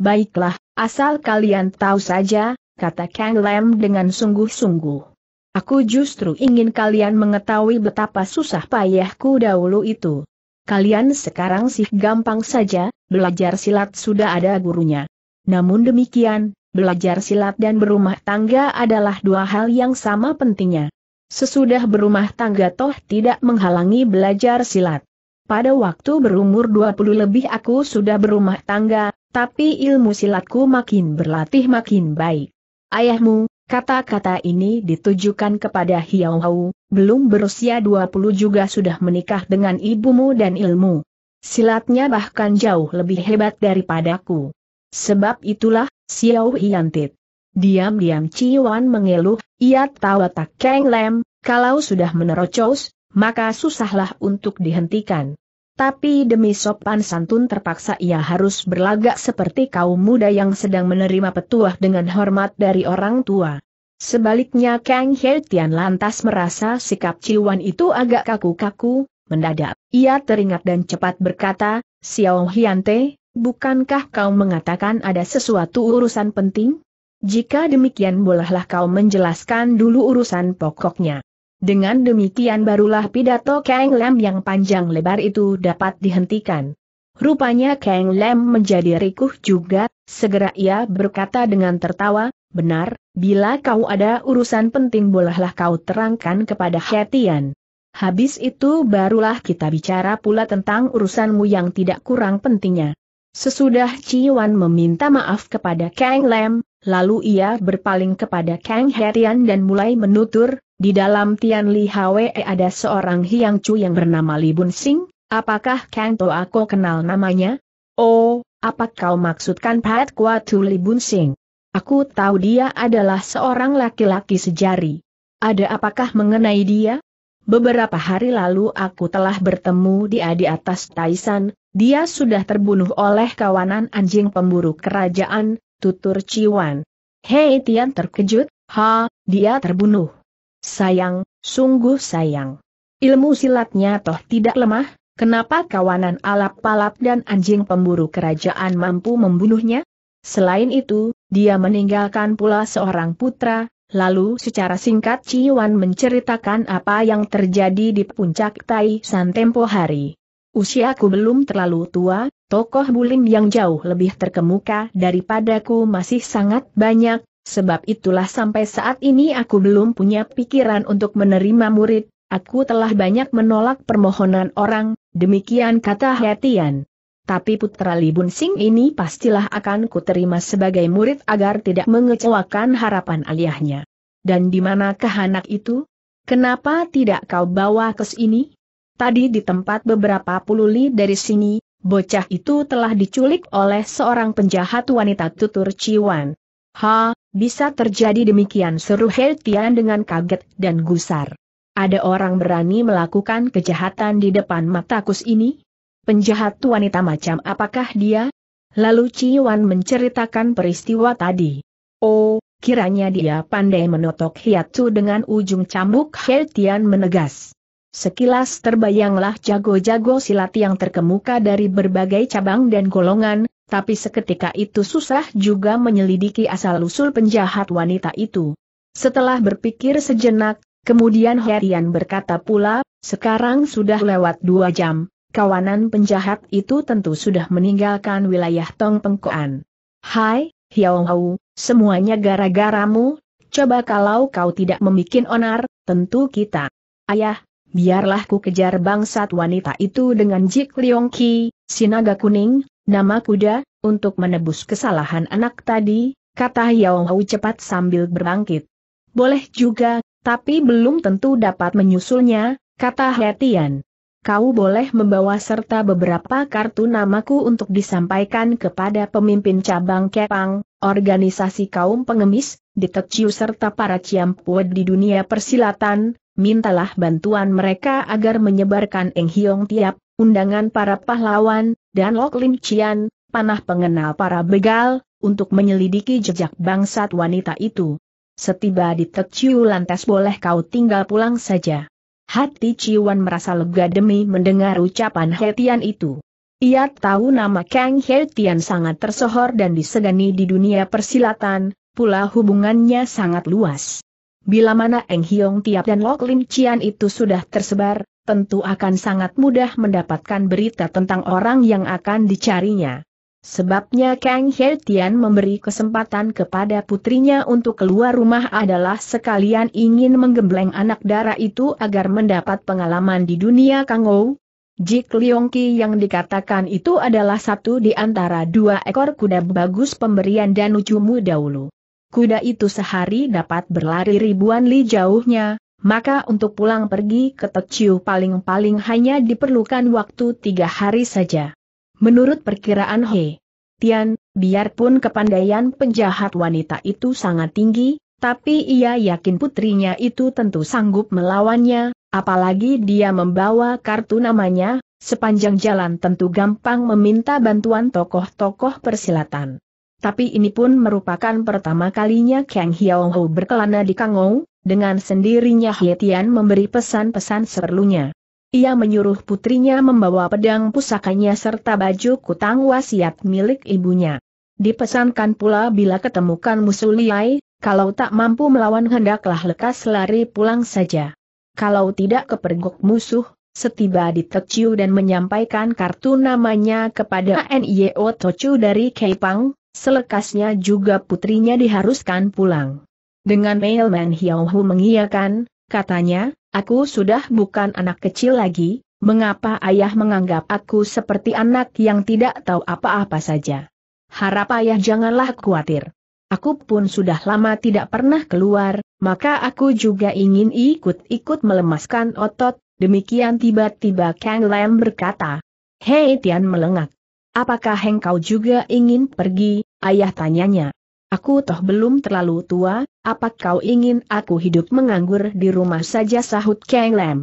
Baiklah, asal kalian tahu saja, kata Kang Lam dengan sungguh-sungguh. Aku justru ingin kalian mengetahui betapa susah payahku dahulu itu. Kalian sekarang sih gampang saja, belajar silat sudah ada gurunya. Namun demikian, belajar silat dan berumah tangga adalah dua hal yang sama pentingnya. Sesudah berumah tangga toh tidak menghalangi belajar silat. Pada waktu berumur 20 lebih aku sudah berumah tangga, tapi ilmu silatku makin berlatih makin baik. Ayahmu, Kata-kata ini ditujukan kepada Hiau Hau, belum berusia 20 juga sudah menikah dengan ibumu dan ilmu. Silatnya bahkan jauh lebih hebat daripadaku. Sebab itulah, Xiao Hiantit. Diam-diam Ciwan mengeluh, ia tahu tak keng Lem, kalau sudah menerocos, maka susahlah untuk dihentikan. Tapi demi sopan santun terpaksa ia harus berlagak seperti kaum muda yang sedang menerima petuah dengan hormat dari orang tua. Sebaliknya Kang Tian lantas merasa sikap Ciwan itu agak kaku-kaku, mendadak. Ia teringat dan cepat berkata, Xiao Hiante, bukankah kau mengatakan ada sesuatu urusan penting? Jika demikian bolehlah kau menjelaskan dulu urusan pokoknya. Dengan demikian barulah pidato Kang Lam yang panjang lebar itu dapat dihentikan. Rupanya Kang Lam menjadi rikuh juga, segera ia berkata dengan tertawa, benar, bila kau ada urusan penting bolehlah kau terangkan kepada Hetian. Habis itu barulah kita bicara pula tentang urusanmu yang tidak kurang pentingnya. Sesudah Ciwan meminta maaf kepada Kang Lam, Lalu ia berpaling kepada Kang Herian dan mulai menutur, di dalam Tian Li Hwe ada seorang Hiang Chu yang bernama Li Bun Sing, apakah Kang To aku kenal namanya? Oh, apa kau maksudkan Pat Tu Li Bun Sing? Aku tahu dia adalah seorang laki-laki sejari. Ada apakah mengenai dia? Beberapa hari lalu aku telah bertemu dia di atas Taisan, dia sudah terbunuh oleh kawanan anjing pemburu kerajaan, tutur Ciwan. Hei Tian terkejut, ha, dia terbunuh. Sayang, sungguh sayang. Ilmu silatnya toh tidak lemah, kenapa kawanan alap palap dan anjing pemburu kerajaan mampu membunuhnya? Selain itu, dia meninggalkan pula seorang putra, lalu secara singkat Ciwan menceritakan apa yang terjadi di puncak Tai San tempo hari. Usiaku belum terlalu tua, tokoh Bulim yang jauh lebih terkemuka daripadaku masih sangat banyak, sebab itulah sampai saat ini aku belum punya pikiran untuk menerima murid, aku telah banyak menolak permohonan orang, demikian kata Hetian. Tapi putra Libun Sing ini pastilah akan kuterima sebagai murid agar tidak mengecewakan harapan aliahnya. Dan di manakah anak itu? Kenapa tidak kau bawa ke sini? Tadi di tempat beberapa puluh li dari sini, bocah itu telah diculik oleh seorang penjahat wanita tutur Ciwan. Ha, bisa terjadi demikian seru He Tian dengan kaget dan gusar. Ada orang berani melakukan kejahatan di depan matakus ini? Penjahat wanita macam apakah dia? Lalu Ciwan menceritakan peristiwa tadi. Oh, kiranya dia pandai menotok hiatu dengan ujung cambuk He Tian menegas. Sekilas terbayanglah jago-jago silat yang terkemuka dari berbagai cabang dan golongan, tapi seketika itu susah juga menyelidiki asal-usul penjahat wanita itu. Setelah berpikir sejenak, kemudian Herian berkata pula, sekarang sudah lewat dua jam, kawanan penjahat itu tentu sudah meninggalkan wilayah Tong Pengkoan. Hai, Hiao Hau, semuanya gara-garamu, coba kalau kau tidak membuat onar, tentu kita. Ayah, biarlah ku kejar bangsat wanita itu dengan Jik Liong Ki, Sinaga Kuning, nama kuda, untuk menebus kesalahan anak tadi, kata Yao Hau cepat sambil berbangkit. Boleh juga, tapi belum tentu dapat menyusulnya, kata Hetian. Kau boleh membawa serta beberapa kartu namaku untuk disampaikan kepada pemimpin cabang Kepang, organisasi kaum pengemis, detektif serta para ciampuat di dunia persilatan, mintalah bantuan mereka agar menyebarkan Eng Hiong Tiap, undangan para pahlawan, dan Lok Lim Chian, panah pengenal para begal, untuk menyelidiki jejak bangsat wanita itu. Setiba di Tek Chiu lantas boleh kau tinggal pulang saja. Hati Ciwan merasa lega demi mendengar ucapan Hetian itu. Ia tahu nama Kang Hetian sangat tersohor dan disegani di dunia persilatan, pula hubungannya sangat luas. Bila mana Eng Hiong Tiap dan Lok Lim Cian itu sudah tersebar, tentu akan sangat mudah mendapatkan berita tentang orang yang akan dicarinya. Sebabnya Kang He Tian memberi kesempatan kepada putrinya untuk keluar rumah adalah sekalian ingin menggembleng anak darah itu agar mendapat pengalaman di dunia Kang Ou. Jik Leong Ki yang dikatakan itu adalah satu di antara dua ekor kuda bagus pemberian dan ucumu dahulu kuda itu sehari dapat berlari ribuan li jauhnya, maka untuk pulang pergi ke Teciu paling-paling hanya diperlukan waktu tiga hari saja. Menurut perkiraan He Tian, biarpun kepandaian penjahat wanita itu sangat tinggi, tapi ia yakin putrinya itu tentu sanggup melawannya, apalagi dia membawa kartu namanya, sepanjang jalan tentu gampang meminta bantuan tokoh-tokoh persilatan. Tapi ini pun merupakan pertama kalinya Kang Hiao Ho berkelana di Kangou, dengan sendirinya Hietian memberi pesan-pesan seperlunya. Ia menyuruh putrinya membawa pedang pusakanya serta baju kutang wasiat milik ibunya. Dipesankan pula bila ketemukan musuh Liai, kalau tak mampu melawan hendaklah lekas lari pulang saja. Kalau tidak kepergok musuh, setiba di Tekciu dan menyampaikan kartu namanya kepada NIO Tochu dari Kepang, Selekasnya juga putrinya diharuskan pulang. Dengan Mailman Hiauhu mengiyakan, katanya, aku sudah bukan anak kecil lagi, mengapa ayah menganggap aku seperti anak yang tidak tahu apa-apa saja. Harap ayah janganlah khawatir. Aku pun sudah lama tidak pernah keluar, maka aku juga ingin ikut-ikut melemaskan otot, demikian tiba-tiba Kang Lam berkata. Hei Tian melengak. Apakah engkau juga ingin pergi, ayah tanyanya. Aku toh belum terlalu tua, apa kau ingin aku hidup menganggur di rumah saja sahut Kang Lam.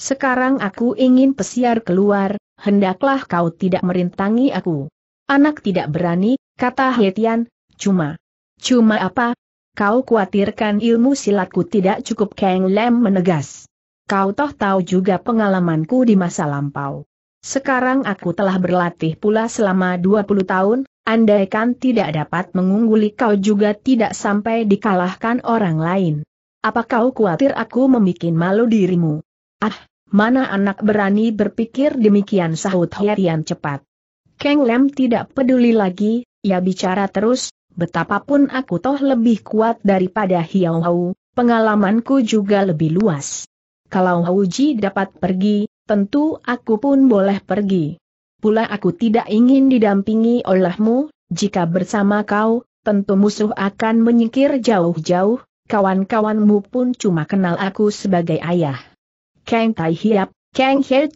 Sekarang aku ingin pesiar keluar, hendaklah kau tidak merintangi aku. Anak tidak berani, kata Hetian, cuma. Cuma apa? Kau khawatirkan ilmu silatku tidak cukup Kang Lam menegas. Kau toh tahu juga pengalamanku di masa lampau. Sekarang aku telah berlatih pula selama 20 tahun, andaikan tidak dapat mengungguli kau juga tidak sampai dikalahkan orang lain. Apa kau khawatir aku membuat malu dirimu? Ah, mana anak berani berpikir demikian sahut Hoerian cepat. Keng Lem tidak peduli lagi, ia bicara terus, betapapun aku toh lebih kuat daripada Hiao Hau, pengalamanku juga lebih luas. Kalau Hau Ji dapat pergi, tentu aku pun boleh pergi. Pula aku tidak ingin didampingi olehmu, jika bersama kau, tentu musuh akan menyingkir jauh-jauh, kawan-kawanmu pun cuma kenal aku sebagai ayah. Kang Tai Hiap, Kang He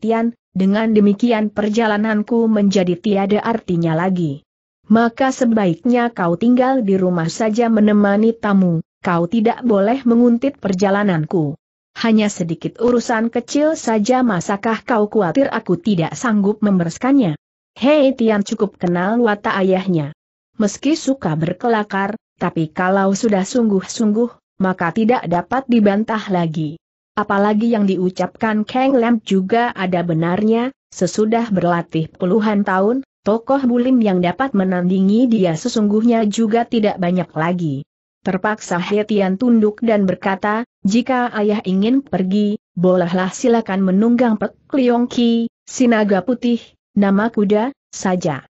dengan demikian perjalananku menjadi tiada artinya lagi. Maka sebaiknya kau tinggal di rumah saja menemani tamu, kau tidak boleh menguntit perjalananku hanya sedikit urusan kecil saja masakah kau khawatir aku tidak sanggup membereskannya? Hei Tian cukup kenal watak ayahnya. Meski suka berkelakar, tapi kalau sudah sungguh-sungguh, maka tidak dapat dibantah lagi. Apalagi yang diucapkan Kang Lam juga ada benarnya, sesudah berlatih puluhan tahun, tokoh bulim yang dapat menandingi dia sesungguhnya juga tidak banyak lagi. Terpaksa Hetian tunduk dan berkata, jika ayah ingin pergi, bolehlah silakan menunggang Pek Liong Ki, Sinaga Putih, nama kuda, saja.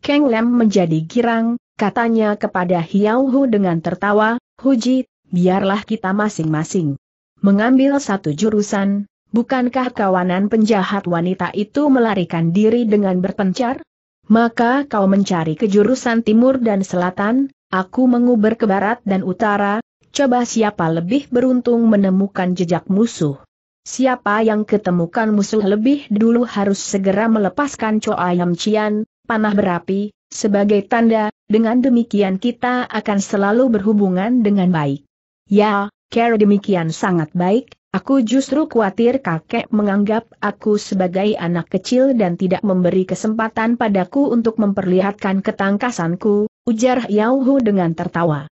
Keng Lem menjadi girang, katanya kepada Hiao Hu dengan tertawa, Huji, biarlah kita masing-masing. Mengambil satu jurusan, bukankah kawanan penjahat wanita itu melarikan diri dengan berpencar? Maka kau mencari ke jurusan timur dan selatan, Aku menguber ke barat dan utara, coba siapa lebih beruntung menemukan jejak musuh. Siapa yang ketemukan musuh lebih dulu harus segera melepaskan ayam Cian, panah berapi, sebagai tanda, dengan demikian kita akan selalu berhubungan dengan baik. Ya, Care demikian sangat baik, aku justru khawatir kakek menganggap aku sebagai anak kecil dan tidak memberi kesempatan padaku untuk memperlihatkan ketangkasanku, ujar Yao Hu dengan tertawa.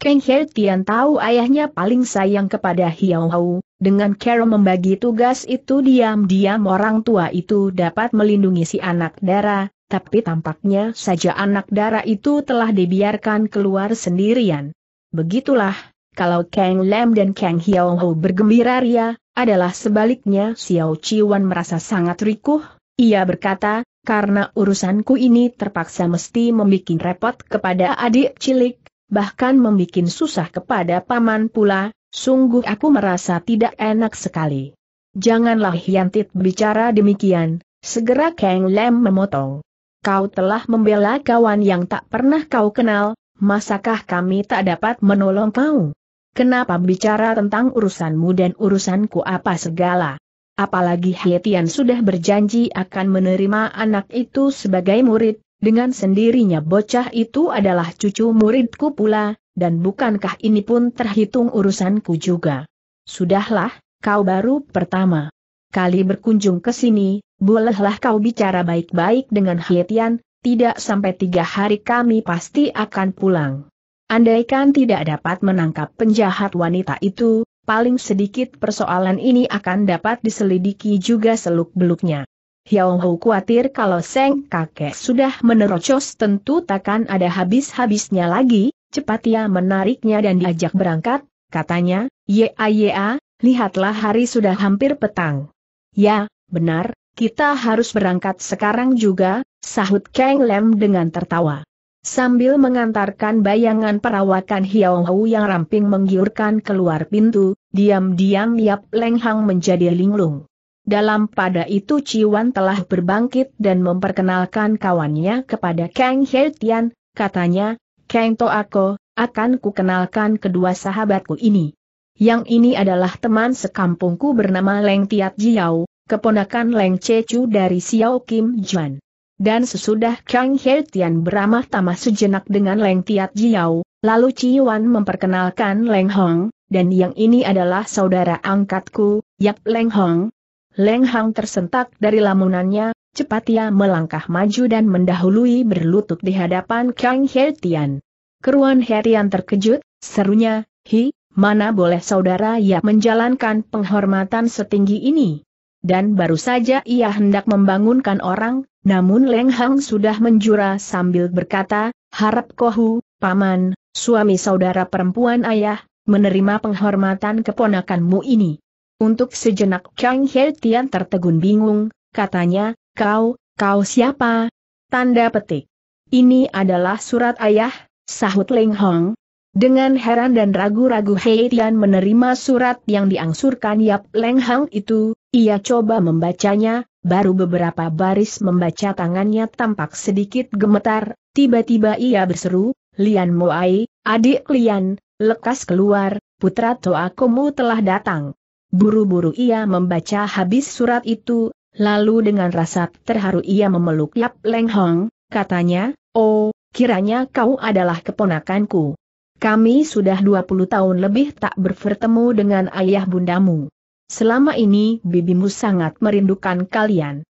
Kang He Tian tahu ayahnya paling sayang kepada Hiao Hu, dengan cara membagi tugas itu diam-diam orang tua itu dapat melindungi si anak dara, tapi tampaknya saja anak dara itu telah dibiarkan keluar sendirian. Begitulah, kalau Kang Lam dan Kang Hiao Hu bergembira ria, adalah sebaliknya Xiao Chiwan merasa sangat rikuh, ia berkata, karena urusanku ini terpaksa mesti membuat repot kepada adik cilik, bahkan membuat susah kepada paman pula, sungguh aku merasa tidak enak sekali. Janganlah Hyantit bicara demikian, segera Kang Lem memotong. Kau telah membela kawan yang tak pernah kau kenal, masakah kami tak dapat menolong kau? Kenapa bicara tentang urusanmu dan urusanku apa segala? Apalagi Hietian sudah berjanji akan menerima anak itu sebagai murid, dengan sendirinya bocah itu adalah cucu muridku pula, dan bukankah ini pun terhitung urusanku juga? Sudahlah, kau baru pertama kali berkunjung ke sini, bolehlah kau bicara baik-baik dengan Hietian. tidak sampai tiga hari kami pasti akan pulang. Andaikan tidak dapat menangkap penjahat wanita itu, paling sedikit persoalan ini akan dapat diselidiki juga seluk-beluknya. Hiao Hou khawatir kalau Seng kakek sudah menerocos tentu takkan ada habis-habisnya lagi, cepat ia menariknya dan diajak berangkat, katanya, ya ya, lihatlah hari sudah hampir petang. Ya, benar, kita harus berangkat sekarang juga, sahut Kang Lem dengan tertawa. Sambil mengantarkan bayangan perawakan Hiao Hou yang ramping menggiurkan keluar pintu, diam-diam Yap Leng Hang menjadi linglung. Dalam pada itu Ciwan telah berbangkit dan memperkenalkan kawannya kepada Kang He Tian, katanya, Kang To Ako, akan kukenalkan kedua sahabatku ini. Yang ini adalah teman sekampungku bernama Leng Tiat Jiao, keponakan Leng Chu dari Xiao Kim Juan. Dan sesudah Kang Hertian beramah tamah sejenak dengan Leng Tiat Jiao, lalu Chi Wan memperkenalkan Leng Hong, dan yang ini adalah saudara angkatku, yak Leng Hong. Leng Hong tersentak dari lamunannya, cepat ia melangkah maju dan mendahului berlutut di hadapan Kang Hertian. Keruan He terkejut, serunya, Hi, mana boleh saudara Yap menjalankan penghormatan setinggi ini? dan baru saja ia hendak membangunkan orang, namun Leng Hang sudah menjura sambil berkata, harap kohu, paman, suami saudara perempuan ayah, menerima penghormatan keponakanmu ini. Untuk sejenak Kang He Tian tertegun bingung, katanya, kau, kau siapa? Tanda petik. Ini adalah surat ayah, sahut Leng Hong, dengan heran dan ragu-ragu Hei menerima surat yang diangsurkan Yap Leng Hang itu, ia coba membacanya, baru beberapa baris membaca tangannya tampak sedikit gemetar, tiba-tiba ia berseru, Lian Moai, adik Lian, lekas keluar, putra Toakomu telah datang. Buru-buru ia membaca habis surat itu, lalu dengan rasa terharu ia memeluk Yap Leng Hong, katanya, oh, kiranya kau adalah keponakanku. Kami sudah 20 tahun lebih tak bertemu dengan ayah bundamu. Selama ini bibimu sangat merindukan kalian.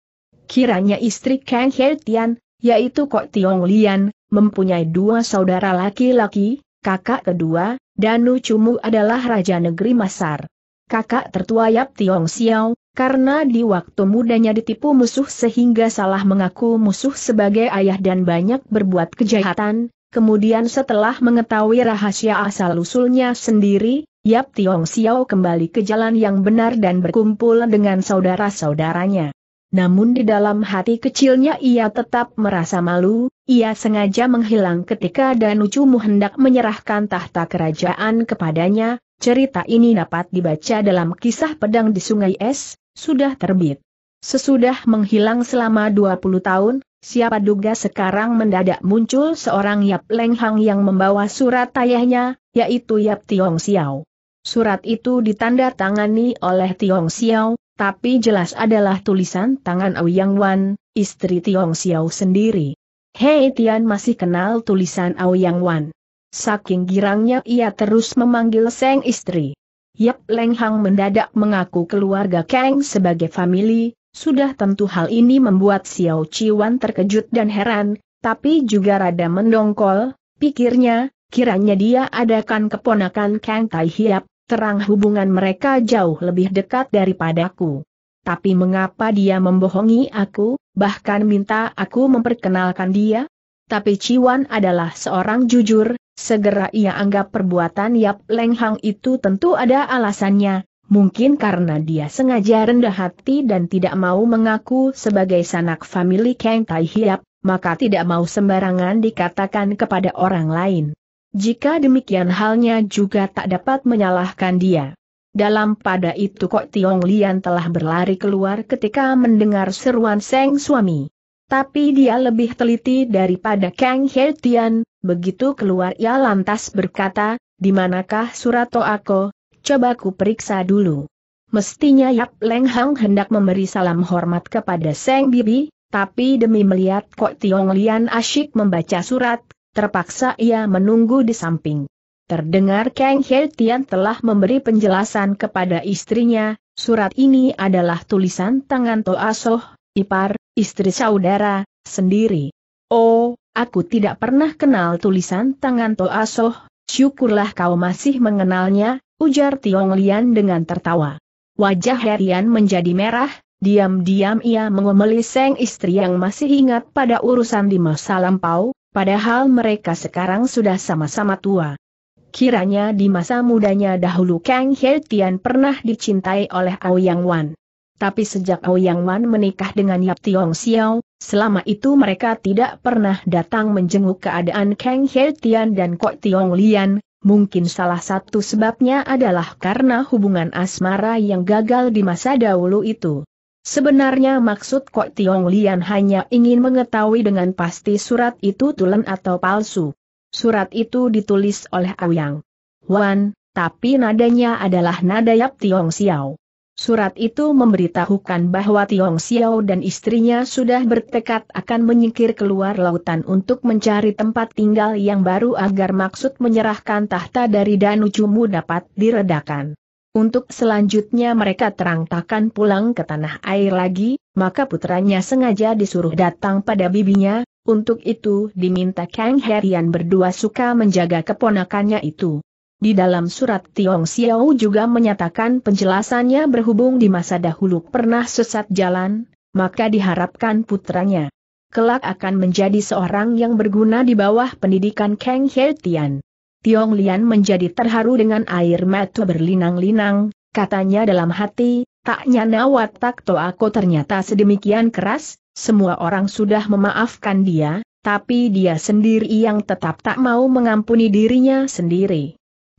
Kiranya istri Kang Tian, yaitu Kok Tiong Lian, mempunyai dua saudara laki-laki, kakak kedua, dan lucumu adalah Raja Negeri Masar. Kakak tertua Yap Tiong Xiao, karena di waktu mudanya ditipu musuh sehingga salah mengaku musuh sebagai ayah dan banyak berbuat kejahatan, Kemudian setelah mengetahui rahasia asal-usulnya sendiri, Yap Tiong Xiao kembali ke jalan yang benar dan berkumpul dengan saudara-saudaranya. Namun di dalam hati kecilnya ia tetap merasa malu, ia sengaja menghilang ketika mu hendak menyerahkan tahta kerajaan kepadanya, cerita ini dapat dibaca dalam kisah pedang di sungai es, sudah terbit. Sesudah menghilang selama 20 tahun, Siapa duga sekarang mendadak muncul seorang Yap Leng Hang yang membawa surat ayahnya, yaitu Yap Tiong Xiao. Surat itu ditandatangani oleh Tiong Xiao, tapi jelas adalah tulisan tangan Au Yang Wan, istri Tiong Xiao sendiri. Hei Tian masih kenal tulisan Au Yang Wan. Saking girangnya ia terus memanggil Seng istri. Yap Leng Hang mendadak mengaku keluarga Kang sebagai famili, sudah tentu hal ini membuat Xiao Chiwan terkejut dan heran, tapi juga rada mendongkol, pikirnya, kiranya dia adakan keponakan Kang Tai Hiap, terang hubungan mereka jauh lebih dekat daripadaku. Tapi mengapa dia membohongi aku, bahkan minta aku memperkenalkan dia? Tapi Chiwan adalah seorang jujur, segera ia anggap perbuatan Yap Leng Hang itu tentu ada alasannya, mungkin karena dia sengaja rendah hati dan tidak mau mengaku sebagai sanak famili Kang Tai Hiap, maka tidak mau sembarangan dikatakan kepada orang lain. Jika demikian halnya juga tak dapat menyalahkan dia. Dalam pada itu Kok Tiong Lian telah berlari keluar ketika mendengar seruan Seng suami. Tapi dia lebih teliti daripada Kang He Tian, begitu keluar ia lantas berkata, di manakah surat Toako, Coba ku periksa dulu. Mestinya Yap Leng Hang hendak memberi salam hormat kepada Seng Bibi, tapi demi melihat Kok Tiong Lian asyik membaca surat, terpaksa ia menunggu di samping. Terdengar Kang He Tian telah memberi penjelasan kepada istrinya, surat ini adalah tulisan tangan Toa Asoh, ipar, istri saudara, sendiri. Oh, aku tidak pernah kenal tulisan tangan Toa Asoh. syukurlah kau masih mengenalnya, Ujar Tiong Lian dengan tertawa. Wajah Herian menjadi merah, diam-diam ia mengomeli seng istri yang masih ingat pada urusan di masa lampau, padahal mereka sekarang sudah sama-sama tua. Kiranya di masa mudanya dahulu Kang He pernah dicintai oleh Aoyang Wan. Tapi sejak Aoyang Wan menikah dengan Yap Tiong Xiao, selama itu mereka tidak pernah datang menjenguk keadaan Kang He dan Kok Tiong Lian, Mungkin salah satu sebabnya adalah karena hubungan asmara yang gagal di masa dahulu itu. Sebenarnya maksud Kok Tiong Lian hanya ingin mengetahui dengan pasti surat itu tulen atau palsu. Surat itu ditulis oleh Auyang Wan, tapi nadanya adalah nada Yap Tiong Xiao. Surat itu memberitahukan bahwa Tiong Xiao dan istrinya sudah bertekad akan menyingkir keluar lautan untuk mencari tempat tinggal yang baru agar maksud menyerahkan tahta dari Danu Cumu dapat diredakan. Untuk selanjutnya mereka terangtakan pulang ke tanah air lagi, maka putranya sengaja disuruh datang pada bibinya, untuk itu diminta Kang Herian berdua suka menjaga keponakannya itu. Di dalam surat Tiong Xiao juga menyatakan penjelasannya berhubung di masa dahulu pernah sesat jalan, maka diharapkan putranya kelak akan menjadi seorang yang berguna di bawah pendidikan Kang He Tian. Tiong Lian menjadi terharu dengan air mata berlinang-linang, katanya dalam hati, tak nyana watak Toako ternyata sedemikian keras, semua orang sudah memaafkan dia, tapi dia sendiri yang tetap tak mau mengampuni dirinya sendiri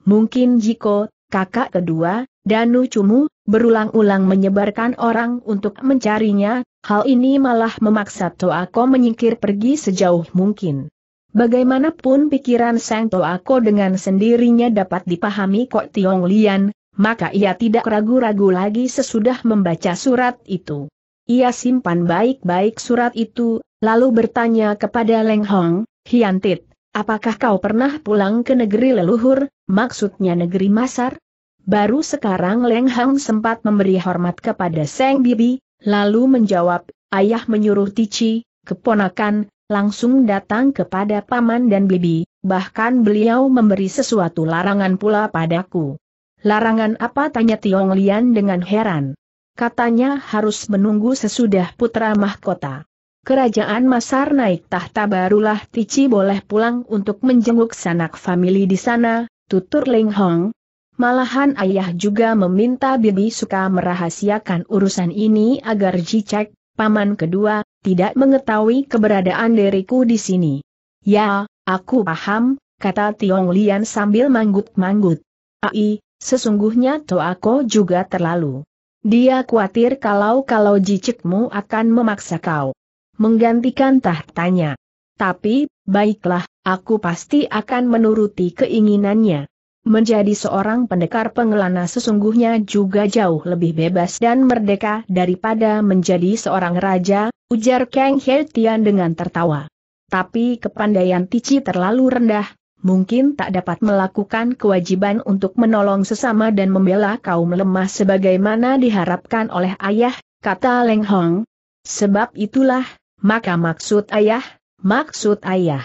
mungkin Jiko, kakak kedua, dan Cumu, berulang-ulang menyebarkan orang untuk mencarinya, hal ini malah memaksa Toako menyingkir pergi sejauh mungkin. Bagaimanapun pikiran Sang Toako dengan sendirinya dapat dipahami Kok Tiong Lian, maka ia tidak ragu-ragu lagi sesudah membaca surat itu. Ia simpan baik-baik surat itu, lalu bertanya kepada Leng Hong, Hiantit, Apakah kau pernah pulang ke negeri leluhur, maksudnya negeri Masar? Baru sekarang Leng Hang sempat memberi hormat kepada Seng Bibi, lalu menjawab, ayah menyuruh Tici, keponakan, langsung datang kepada paman dan bibi, bahkan beliau memberi sesuatu larangan pula padaku. Larangan apa tanya Tiong Lian dengan heran. Katanya harus menunggu sesudah putra mahkota kerajaan Masar naik tahta barulah Tici boleh pulang untuk menjenguk sanak famili di sana, tutur Ling Hong. Malahan ayah juga meminta Bibi suka merahasiakan urusan ini agar Jicek, paman kedua, tidak mengetahui keberadaan diriku di sini. Ya, aku paham, kata Tiong Lian sambil manggut-manggut. Ai, sesungguhnya Toako juga terlalu. Dia khawatir kalau-kalau jicikmu akan memaksa kau menggantikan tahtanya. Tapi, baiklah, aku pasti akan menuruti keinginannya. Menjadi seorang pendekar pengelana sesungguhnya juga jauh lebih bebas dan merdeka daripada menjadi seorang raja, ujar Kang Heltian Tian dengan tertawa. Tapi kepandaian Tici terlalu rendah, mungkin tak dapat melakukan kewajiban untuk menolong sesama dan membela kaum lemah sebagaimana diharapkan oleh ayah, kata Leng Hong. Sebab itulah, maka maksud ayah, maksud ayah.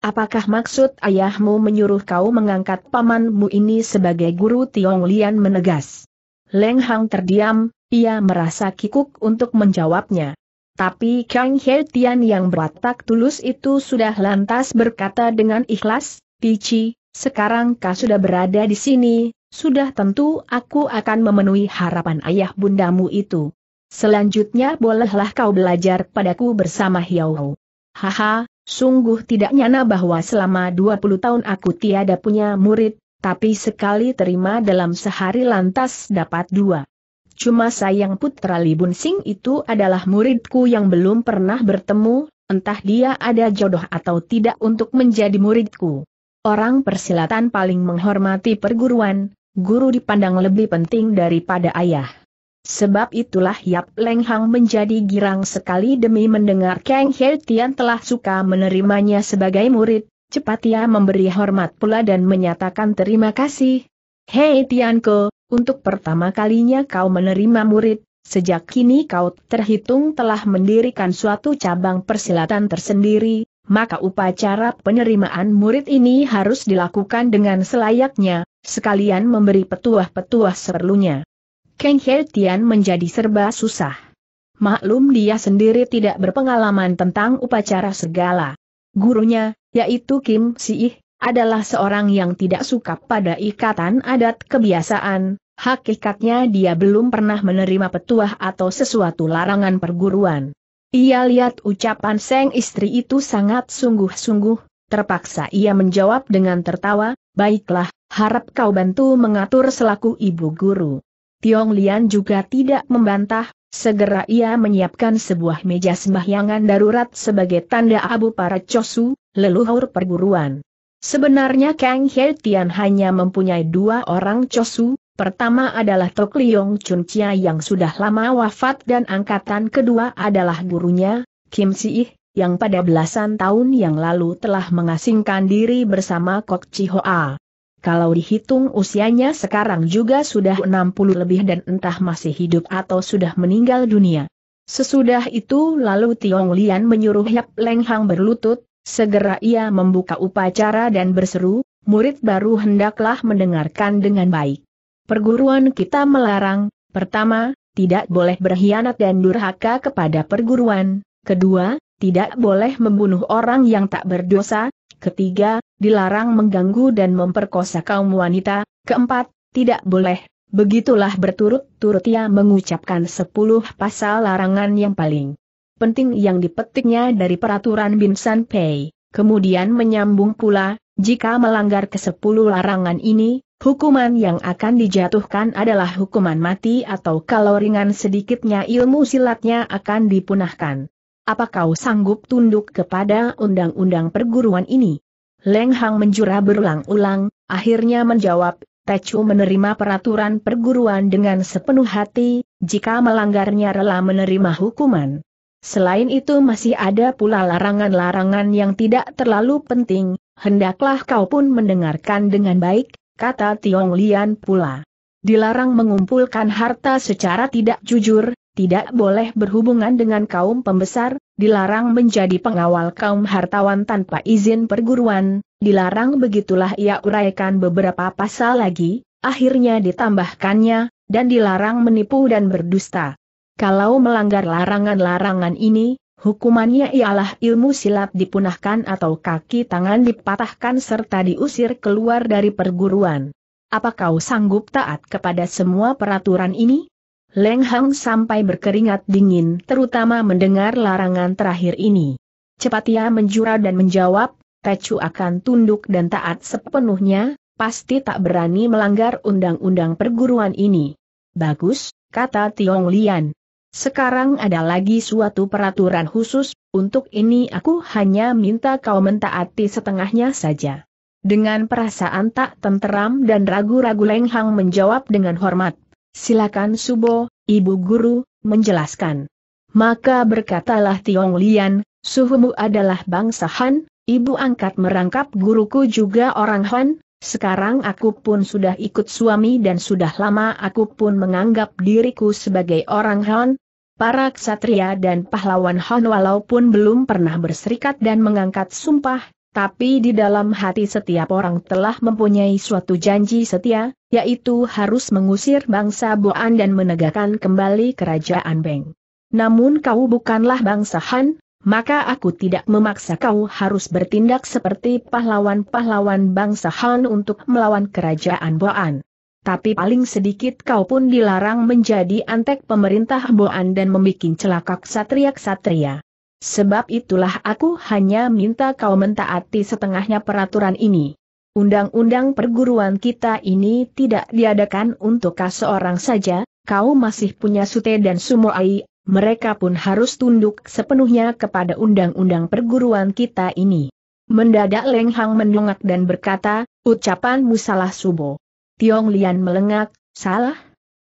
Apakah maksud ayahmu menyuruh kau mengangkat pamanmu ini sebagai guru Tiong Lian menegas? Leng Hang terdiam, ia merasa kikuk untuk menjawabnya. Tapi Kang He Tian yang berwatak tulus itu sudah lantas berkata dengan ikhlas, Pici, sekarang kau sudah berada di sini, sudah tentu aku akan memenuhi harapan ayah bundamu itu. Selanjutnya bolehlah kau belajar padaku bersama Hiao. Haha, sungguh tidak nyana bahwa selama 20 tahun aku tiada punya murid, tapi sekali terima dalam sehari lantas dapat dua. Cuma sayang putra Libun Sing itu adalah muridku yang belum pernah bertemu, entah dia ada jodoh atau tidak untuk menjadi muridku. Orang persilatan paling menghormati perguruan, guru dipandang lebih penting daripada ayah. Sebab itulah Yap Leng Hang menjadi girang sekali demi mendengar Kang He Tian telah suka menerimanya sebagai murid, cepat ia memberi hormat pula dan menyatakan terima kasih. Hei Tianke, untuk pertama kalinya kau menerima murid, sejak kini kau terhitung telah mendirikan suatu cabang persilatan tersendiri, maka upacara penerimaan murid ini harus dilakukan dengan selayaknya, sekalian memberi petuah-petuah seperlunya. Kang He menjadi serba susah. Maklum dia sendiri tidak berpengalaman tentang upacara segala. Gurunya, yaitu Kim Siih, adalah seorang yang tidak suka pada ikatan adat kebiasaan, hakikatnya dia belum pernah menerima petuah atau sesuatu larangan perguruan. Ia lihat ucapan Seng istri itu sangat sungguh-sungguh, terpaksa ia menjawab dengan tertawa, baiklah, harap kau bantu mengatur selaku ibu guru. Tiong Lian juga tidak membantah, segera ia menyiapkan sebuah meja sembahyangan darurat sebagai tanda abu para cosu, leluhur perguruan. Sebenarnya Kang He Tian hanya mempunyai dua orang cosu, pertama adalah Tok Liong Chun Chia yang sudah lama wafat dan angkatan kedua adalah gurunya, Kim Si Ih, yang pada belasan tahun yang lalu telah mengasingkan diri bersama Kok Chi Hoa. Kalau dihitung usianya sekarang juga sudah 60 lebih dan entah masih hidup atau sudah meninggal dunia. Sesudah itu lalu Tiong Lian menyuruh Yap Leng Hang berlutut, segera ia membuka upacara dan berseru, murid baru hendaklah mendengarkan dengan baik. Perguruan kita melarang, pertama, tidak boleh berkhianat dan durhaka kepada perguruan, kedua, tidak boleh membunuh orang yang tak berdosa, ketiga, dilarang mengganggu dan memperkosa kaum wanita, keempat, tidak boleh, begitulah berturut-turut ia mengucapkan sepuluh pasal larangan yang paling penting yang dipetiknya dari peraturan Binsan Pei, kemudian menyambung pula, jika melanggar ke sepuluh larangan ini, Hukuman yang akan dijatuhkan adalah hukuman mati atau kalau ringan sedikitnya ilmu silatnya akan dipunahkan. Apa kau sanggup tunduk kepada undang-undang perguruan ini? Leng Hang menjura berulang-ulang, akhirnya menjawab, Tecu menerima peraturan perguruan dengan sepenuh hati, jika melanggarnya rela menerima hukuman. Selain itu masih ada pula larangan-larangan yang tidak terlalu penting, hendaklah kau pun mendengarkan dengan baik, kata Tiong Lian pula. Dilarang mengumpulkan harta secara tidak jujur, tidak boleh berhubungan dengan kaum pembesar, dilarang menjadi pengawal kaum hartawan tanpa izin perguruan, dilarang begitulah ia uraikan beberapa pasal lagi, akhirnya ditambahkannya, dan dilarang menipu dan berdusta. Kalau melanggar larangan-larangan ini, hukumannya ialah ilmu silat dipunahkan atau kaki tangan dipatahkan serta diusir keluar dari perguruan. Apa kau sanggup taat kepada semua peraturan ini? Leng Hang sampai berkeringat dingin terutama mendengar larangan terakhir ini. Cepat ia menjura dan menjawab, Tecu akan tunduk dan taat sepenuhnya, pasti tak berani melanggar undang-undang perguruan ini. Bagus, kata Tiong Lian. Sekarang ada lagi suatu peraturan khusus, untuk ini aku hanya minta kau mentaati setengahnya saja. Dengan perasaan tak tenteram dan ragu-ragu Leng Hang menjawab dengan hormat. Silakan Subo, Ibu Guru, menjelaskan. Maka berkatalah Tiong Lian, suhumu adalah bangsa Han, ibu angkat merangkap guruku juga orang Han, sekarang aku pun sudah ikut suami dan sudah lama aku pun menganggap diriku sebagai orang Han. Para ksatria dan pahlawan Han walaupun belum pernah berserikat dan mengangkat sumpah, tapi di dalam hati setiap orang telah mempunyai suatu janji setia, yaitu harus mengusir bangsa Boan dan menegakkan kembali kerajaan Beng. Namun kau bukanlah bangsa Han, maka aku tidak memaksa kau harus bertindak seperti pahlawan-pahlawan bangsa Han untuk melawan kerajaan Boan. Tapi paling sedikit kau pun dilarang menjadi antek pemerintah Boan dan membuat celaka ksatria-ksatria. Sebab itulah aku hanya minta kau mentaati setengahnya peraturan ini. Undang-undang perguruan kita ini tidak diadakan untuk kau seorang saja, kau masih punya sute dan sumoai, mereka pun harus tunduk sepenuhnya kepada undang-undang perguruan kita ini. Mendadak Leng Hang mendongak dan berkata, ucapanmu salah subo. Tiong Lian melengak, salah?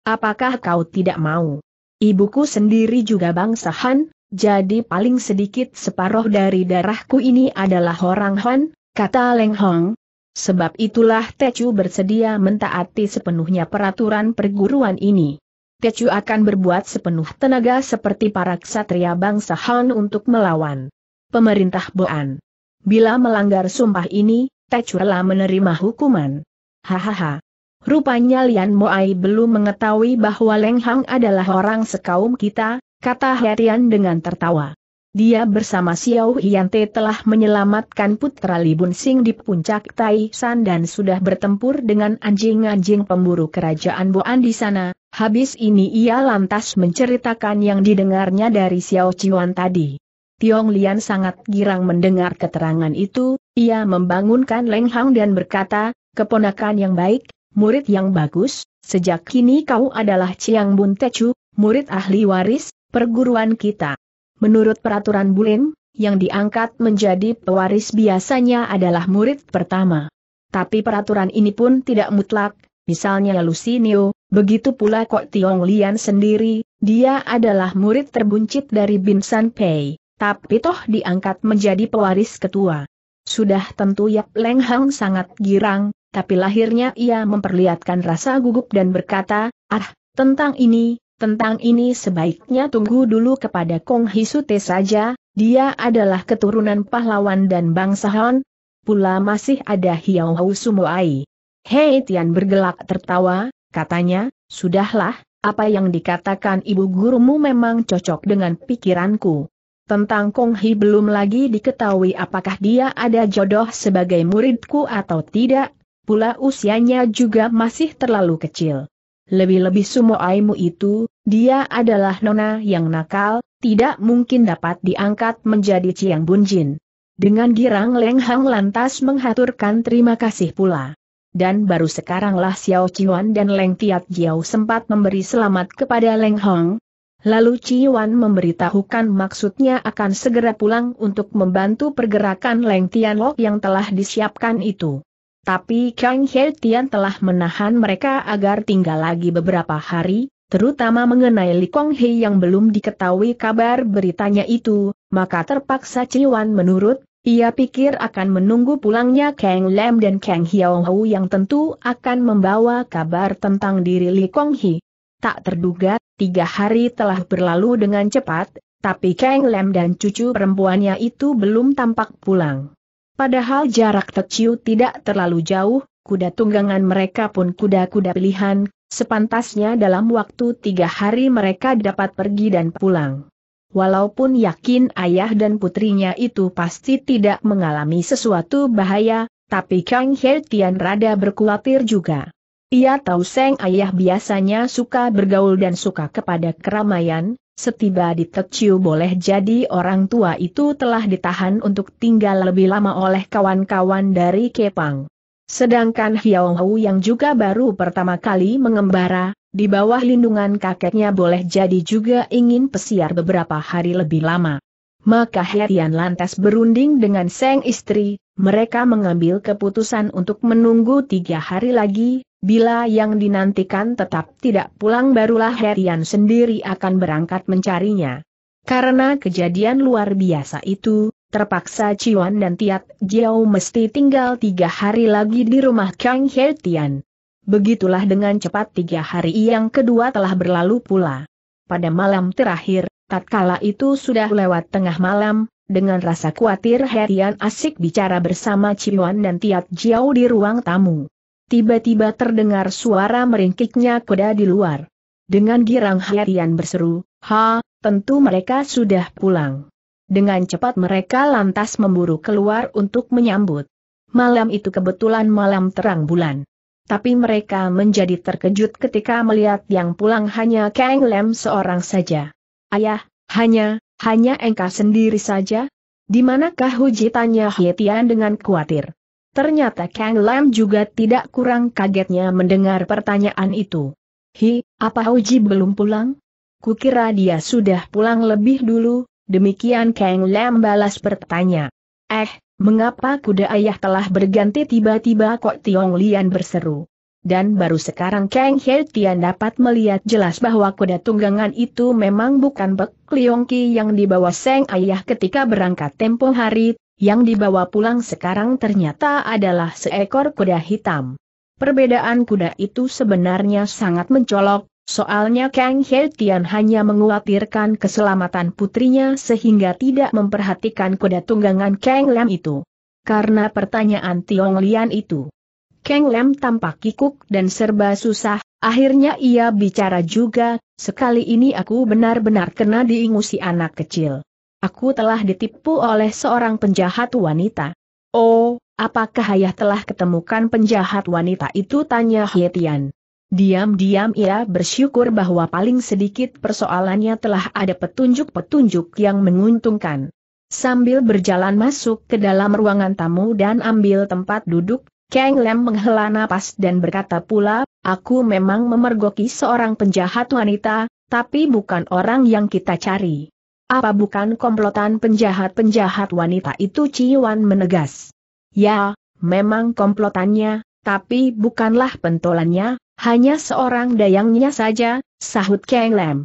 Apakah kau tidak mau? Ibuku sendiri juga bangsa Han, jadi paling sedikit separuh dari darahku ini adalah orang Han, kata Leng Hong. Sebab itulah Techu bersedia mentaati sepenuhnya peraturan perguruan ini. Techu akan berbuat sepenuh tenaga seperti para ksatria bangsa Han untuk melawan pemerintah Boan. Bila melanggar sumpah ini, Techu rela menerima hukuman. Hahaha. Rupanya Lian Moai belum mengetahui bahwa Leng Hang adalah orang sekaum kita, kata Herian dengan tertawa. Dia bersama Xiao Hiante telah menyelamatkan putra Li Bun Sing di puncak Tai San dan sudah bertempur dengan anjing-anjing pemburu kerajaan Boan di sana. Habis ini ia lantas menceritakan yang didengarnya dari Xiao Chiwan tadi. Tiong Lian sangat girang mendengar keterangan itu, ia membangunkan Leng Hang dan berkata, keponakan yang baik, murid yang bagus, sejak kini kau adalah Chiang Bun Techu, murid ahli waris, perguruan kita. Menurut peraturan Bulin, yang diangkat menjadi pewaris biasanya adalah murid pertama. Tapi peraturan ini pun tidak mutlak, misalnya Lucineo, begitu pula Kok Tiong Lian sendiri, dia adalah murid terbuncit dari Bin San Pei, tapi toh diangkat menjadi pewaris ketua. Sudah tentu Yap Leng Hang sangat girang, tapi lahirnya ia memperlihatkan rasa gugup dan berkata, ah, tentang ini, tentang ini sebaiknya tunggu dulu kepada Kong Hisute saja, dia adalah keturunan pahlawan dan bangsawan pula masih ada Hiao Sumo Ai Hei Tian bergelak tertawa, katanya, sudahlah, apa yang dikatakan ibu gurumu memang cocok dengan pikiranku. Tentang Kong Hi belum lagi diketahui apakah dia ada jodoh sebagai muridku atau tidak, pula usianya juga masih terlalu kecil. Lebih-lebih Sumo Aimu itu, dia adalah nona yang nakal, tidak mungkin dapat diangkat menjadi Ciang Bunjin. Dengan girang Leng Hang lantas menghaturkan terima kasih pula. Dan baru sekaranglah Xiao Chiwan dan Leng Tiat Jiao sempat memberi selamat kepada Leng Hong. Lalu Chiwan memberitahukan maksudnya akan segera pulang untuk membantu pergerakan Leng Tian Tianlok yang telah disiapkan itu. Tapi Kang He Tian telah menahan mereka agar tinggal lagi beberapa hari, terutama mengenai Li Kong Hei yang belum diketahui kabar beritanya itu, maka terpaksa Ciwan menurut, ia pikir akan menunggu pulangnya Kang Lam dan Kang Hiao Hou yang tentu akan membawa kabar tentang diri Li Kong Hei. Tak terduga, tiga hari telah berlalu dengan cepat, tapi Kang Lam dan cucu perempuannya itu belum tampak pulang. Padahal jarak teciu tidak terlalu jauh, kuda tunggangan mereka pun kuda-kuda pilihan, Sepantasnya dalam waktu tiga hari mereka dapat pergi dan pulang. Walaupun yakin ayah dan putrinya itu pasti tidak mengalami sesuatu bahaya, tapi Kang He Tian rada berkhawatir juga. Ia tahu Seng ayah biasanya suka bergaul dan suka kepada keramaian, setiba di Tekciu boleh jadi orang tua itu telah ditahan untuk tinggal lebih lama oleh kawan-kawan dari Kepang. Sedangkan Hiao Hu yang juga baru pertama kali mengembara, di bawah lindungan kakeknya boleh jadi juga ingin pesiar beberapa hari lebih lama. Maka Herian lantas berunding dengan Seng istri, mereka mengambil keputusan untuk menunggu tiga hari lagi, bila yang dinantikan tetap tidak pulang barulah Herian sendiri akan berangkat mencarinya. Karena kejadian luar biasa itu, terpaksa Ciwan dan Tiat Jiao mesti tinggal tiga hari lagi di rumah Kang He Tian. Begitulah dengan cepat tiga hari yang kedua telah berlalu pula. Pada malam terakhir, tatkala itu sudah lewat tengah malam, dengan rasa khawatir He Tian asik bicara bersama Ciwan dan Tiat Jiao di ruang tamu. Tiba-tiba terdengar suara meringkiknya kuda di luar. Dengan girang He Tian berseru, Ha, tentu mereka sudah pulang. Dengan cepat mereka lantas memburu keluar untuk menyambut. Malam itu kebetulan malam terang bulan. Tapi mereka menjadi terkejut ketika melihat yang pulang hanya Kang Lem seorang saja. Ayah, hanya, hanya engkau sendiri saja? Di manakah Tanya Hietian dengan khawatir? Ternyata Kang Lam juga tidak kurang kagetnya mendengar pertanyaan itu. Hi, apa Huji belum pulang? Kukira dia sudah pulang lebih dulu, Demikian Kang Lam balas bertanya. Eh, mengapa kuda ayah telah berganti tiba-tiba kok Tiong Lian berseru? Dan baru sekarang Kang He Tian dapat melihat jelas bahwa kuda tunggangan itu memang bukan Bek Liong Ki yang dibawa Seng Ayah ketika berangkat tempo hari, yang dibawa pulang sekarang ternyata adalah seekor kuda hitam. Perbedaan kuda itu sebenarnya sangat mencolok, Soalnya Kang He hanya menguatirkan keselamatan putrinya sehingga tidak memperhatikan kuda tunggangan Kang Lam itu. Karena pertanyaan Tiong Lian itu. Kang Lam tampak kikuk dan serba susah, akhirnya ia bicara juga, sekali ini aku benar-benar kena diingusi anak kecil. Aku telah ditipu oleh seorang penjahat wanita. Oh, apakah ayah telah ketemukan penjahat wanita itu tanya Hietian. Diam-diam ia bersyukur bahwa paling sedikit persoalannya telah ada petunjuk-petunjuk yang menguntungkan. Sambil berjalan masuk ke dalam ruangan tamu dan ambil tempat duduk, Kang Lem menghela napas dan berkata pula, aku memang memergoki seorang penjahat wanita, tapi bukan orang yang kita cari. Apa bukan komplotan penjahat-penjahat wanita itu Ciwan menegas. Ya, memang komplotannya, tapi bukanlah pentolannya, hanya seorang dayangnya saja, sahut Kang Lem.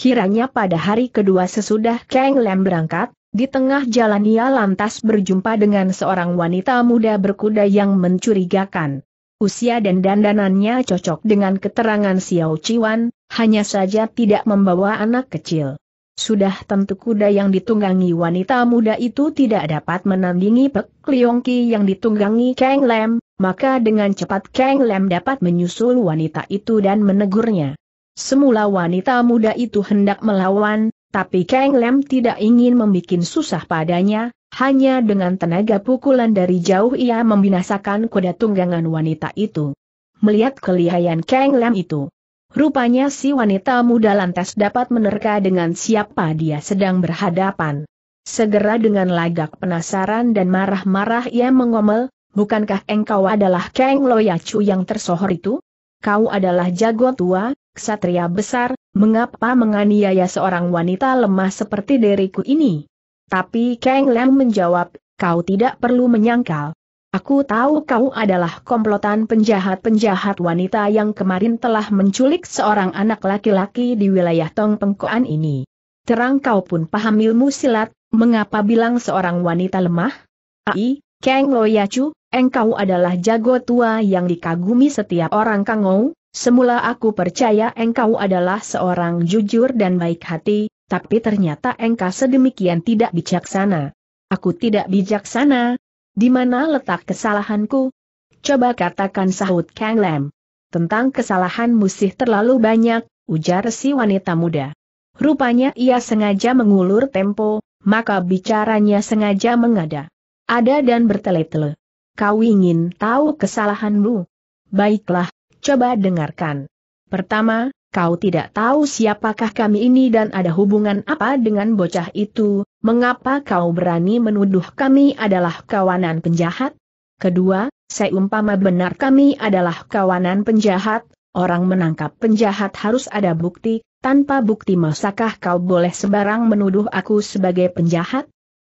Kiranya pada hari kedua sesudah Kang Lem berangkat, di tengah jalan ia lantas berjumpa dengan seorang wanita muda berkuda yang mencurigakan. Usia dan dandanannya cocok dengan keterangan Xiao Chiwan, hanya saja tidak membawa anak kecil. Sudah tentu kuda yang ditunggangi wanita muda itu tidak dapat menandingi Pek Liongki yang ditunggangi Kang Lem, maka dengan cepat Kang Lem dapat menyusul wanita itu dan menegurnya. Semula wanita muda itu hendak melawan, tapi Kang Lem tidak ingin membuat susah padanya, hanya dengan tenaga pukulan dari jauh ia membinasakan kuda tunggangan wanita itu. Melihat kelihayan Kang Lem itu, Rupanya si wanita muda lantas dapat menerka dengan siapa dia sedang berhadapan. Segera dengan lagak penasaran dan marah-marah ia mengomel, bukankah engkau adalah Kang Loyacu yang tersohor itu? Kau adalah jago tua, ksatria besar, mengapa menganiaya seorang wanita lemah seperti diriku ini? Tapi Kang Lam menjawab, kau tidak perlu menyangkal. Aku tahu kau adalah komplotan penjahat-penjahat wanita yang kemarin telah menculik seorang anak laki-laki di wilayah Tong Pengkoan ini. Terang kau pun paham ilmu silat, mengapa bilang seorang wanita lemah? Ai, Kang Loyacu, engkau adalah jago tua yang dikagumi setiap orang kangou, semula aku percaya engkau adalah seorang jujur dan baik hati, tapi ternyata engkau sedemikian tidak bijaksana. Aku tidak bijaksana. Di mana letak kesalahanku? Coba katakan sahut Kang Lam. Tentang kesalahan musih terlalu banyak, ujar si wanita muda. Rupanya ia sengaja mengulur tempo, maka bicaranya sengaja mengada. Ada dan bertele-tele kau ingin tahu kesalahanmu? Baiklah, coba dengarkan. Pertama, kau tidak tahu siapakah kami ini dan ada hubungan apa dengan bocah itu, mengapa kau berani menuduh kami adalah kawanan penjahat? Kedua, seumpama benar kami adalah kawanan penjahat, orang menangkap penjahat harus ada bukti, tanpa bukti masakah kau boleh sebarang menuduh aku sebagai penjahat?